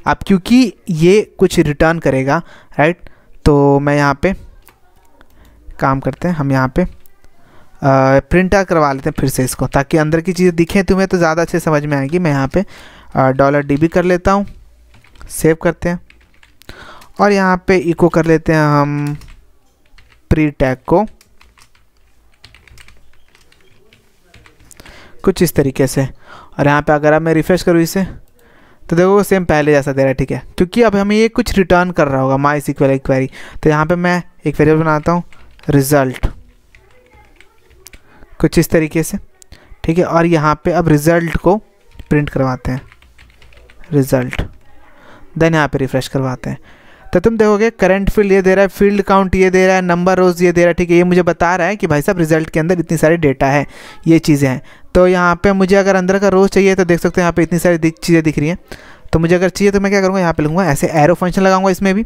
अब क्योंकि ये कुछ रिटर्न करेगा राइट तो मैं यहाँ पे काम करते हैं हम यहाँ पे प्रिंट आउट करवा लेते हैं फिर से इसको ताकि अंदर की चीज़ें दिखें तुम्हें तो ज़्यादा अच्छे समझ में आएगी मैं यहाँ पे डॉलर डी कर लेता हूँ सेव करते हैं और यहाँ पे इको कर लेते हैं हम प्री टैग को कुछ इस तरीके से और यहाँ पे अगर अब मैं रिफ़्रेश करूँ इसे तो देखो सेम पहले जैसा दे रहा है ठीक है क्योंकि अब हमें ये कुछ रिटर्न कर रहा होगा माई सिक्वल एक क्वेरी तो यहाँ पे मैं एक वेरिएबल बनाता हूँ रिज़ल्ट कुछ इस तरीके से ठीक है और यहाँ पे अब रिज़ल्ट को प्रिंट करवाते हैं रिज़ल्ट देन यहाँ पे रिफ़्रेश करवाते हैं तो तुम देखोगे करंट फील्ड ये दे रहा है फील्ड काउंट ये दे रहा है नंबर रोज ये दे रहा है ठीक है ये मुझे बता रहा है कि भाई साहब रिजल्ट के अंदर इतनी सारी डेटा है ये चीज़ें हैं तो यहाँ पर मुझे अगर अंदर का रोज चाहिए तो देख सकते हैं यहाँ पे इतनी सारी चीज़ें दिख रही हैं तो मुझे अगर चाहिए तो मैं क्या करूँगा यहाँ पर लूँगा ऐसे एरो फंक्शन लगाऊंगा इसमें भी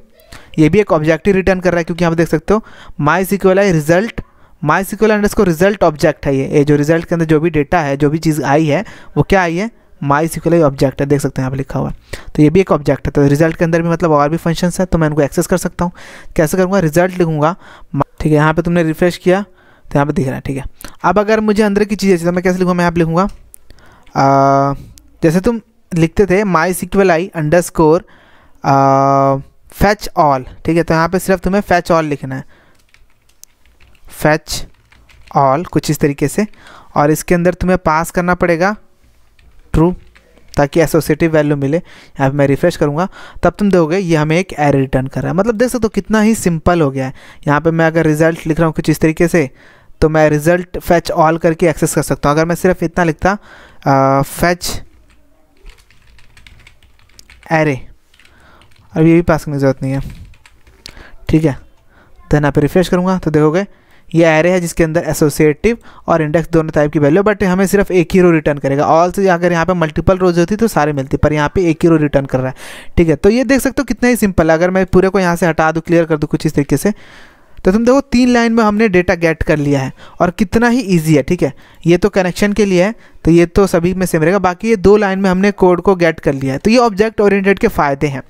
ये भी एक ऑब्जेक्टिव रिटर्न कर रहा है क्योंकि आप देख सकते हो MySQL I result MySQL and इसको रिजल्ट ऑब्जेक्ट है ये ये जो रिजल्ट के अंदर जो भी डेटा है जो भी चीज़ आई है वो क्या आई है माई सिक्वल ऑब्जेक्ट है देख सकते हैं यहाँ पर लिखा हुआ है तो ये भी एक ऑब्जेक्ट है तो रिजल्ट के अंदर भी मतलब और भी फंक्शन है तो मैं इनको एक्सेस कर सकता हूँ कैसे करूँगा रिजल्ट लिखूँगा ठीक है यहाँ पर तुमने रिफ्रेश किया तो यहाँ पर दिख रहा है ठीक है अब अगर मुझे अंदर की चीज़ें चाहिए तो मैं कैसे लिखूँगा मैं यहाँ पर लिखूँगा जैसे तुम लिखते थे MySQL I underscore fetch all ठीक है तो यहाँ पे सिर्फ तुम्हें फैच ऑल लिखना है फैच ऑल कुछ इस तरीके से और इसके अंदर तुम्हें पास करना पड़ेगा ट्रू ताकि एसोसिएटिव वैल्यू मिले यहाँ पर मैं रिफ्रेश करूँगा तब तुम दोगे ये हमें एक एर रिटर्न कर रहा है मतलब देख सकते हो कितना ही सिंपल हो गया है यहाँ पर मैं अगर रिजल्ट लिख रहा हूँ कुछ इस तरीके से तो मैं रिज़ल्ट फैच ऑल करके एक्सेस कर सकता हूँ अगर मैं सिर्फ इतना लिखता फैच एरे अब ये भी पास करने की ज़रूरत नहीं है ठीक है देन आप रिफ्रेश करूँगा तो देखोगे ये एरे है जिसके अंदर एसोसिएटिव और इंडेक्स दोनों टाइप की वैल्यू बट हमें सिर्फ एक ही रो रिटर्न करेगा ऑल से अगर यहाँ पे मल्टीपल रोज होती तो सारे मिलती पर यहाँ पे एक ही रो रिटर्न कर रहा है ठीक है तो ये देख सकते हो कितना ही सिंपल है अगर मैं पूरे को यहाँ से हटा दूँ क्लियर कर दूँ कुछ इस तरीके से तो तुम देखो तीन लाइन में हमने डेटा गेट कर लिया है और कितना ही ईजी है ठीक है ये तो कनेक्शन के लिए है तो ये तो सभी में सेम रहेगा बाकी ये दो लाइन में हमने कोड को गेट कर लिया है तो ये ऑब्जेक्ट ओरिएंटेड के फायदे हैं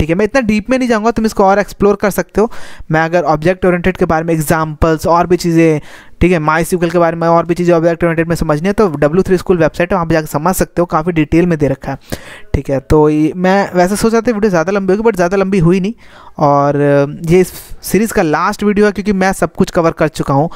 ठीक है मैं इतना डीप में नहीं जाऊँगा तुम इसको और एक्सप्लोर कर सकते हो मैं अगर ऑब्जेक्ट ओरिएंटेड के बारे में एग्जाम्पल्स और भी चीज़ें ठीक है माई स्कूल के बारे में और भी चीज़ें ऑब्जेक्ट ओरिएंटेड में समझनी है तो डब्ल्यू थ्री स्कूल वेबसाइट है वहाँ पर जाकर समझ सकते हो काफ़ी डिटेल में दे रखा है ठीक है तो मैं वैसे सोच रहा था वीडियो ज़्यादा लंबी होगी बट ज़्यादा लंबी हुई नहीं और ये इस सीरीज़ का लास्ट वीडियो है क्योंकि मैं सब कुछ कवर कर चुका हूँ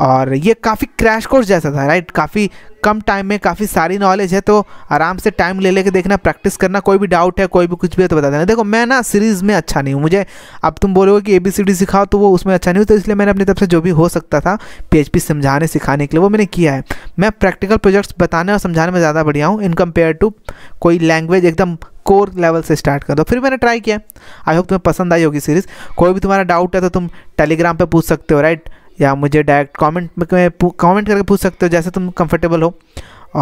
और ये काफ़ी क्रैश कोर्स जैसा था राइट काफ़ी कम टाइम में काफ़ी सारी नॉलेज है तो आराम से टाइम ले लेके देखना प्रैक्टिस करना कोई भी डाउट है कोई भी कुछ भी है तो बता देना देखो मैं ना सीरीज़ में अच्छा नहीं हूँ मुझे अब तुम बोलोगे कि ए बी सी डी सिखाओ तो वो उसमें अच्छा नहीं हूँ तो इसलिए मैंने अपनी तरफ से जो भी हो सकता था पी समझाने सिखाने के लिए वो मैंने किया है मैं प्रैक्टिकल प्रोजेक्ट्स बताने और समझाने में ज़्यादा बढ़िया हूँ इन कम्पेयर टू कोई लैंग्वेज एकदम कोर लेवल से स्टार्ट कर दो फिर मैंने ट्राई किया आई होप तुम्हें पसंद आई होगी सीरीज़ कोई भी तुम्हारा डाउट है तो तुम टेलीग्राम पर पूछ सकते हो राइट या मुझे डायरेक्ट कमेंट में कमेंट करके पूछ सकते हो जैसे तुम कंफर्टेबल हो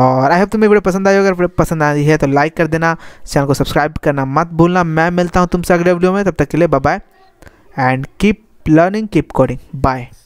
और आई होप तुम्हें वीडियो पसंद आई होगी अगर पसंद आई है तो लाइक कर देना चैनल को सब्सक्राइब करना मत भूलना मैं मिलता हूँ तुमसे अगले वीडियो में तब तक के लिए bye and keep learning keep coding bye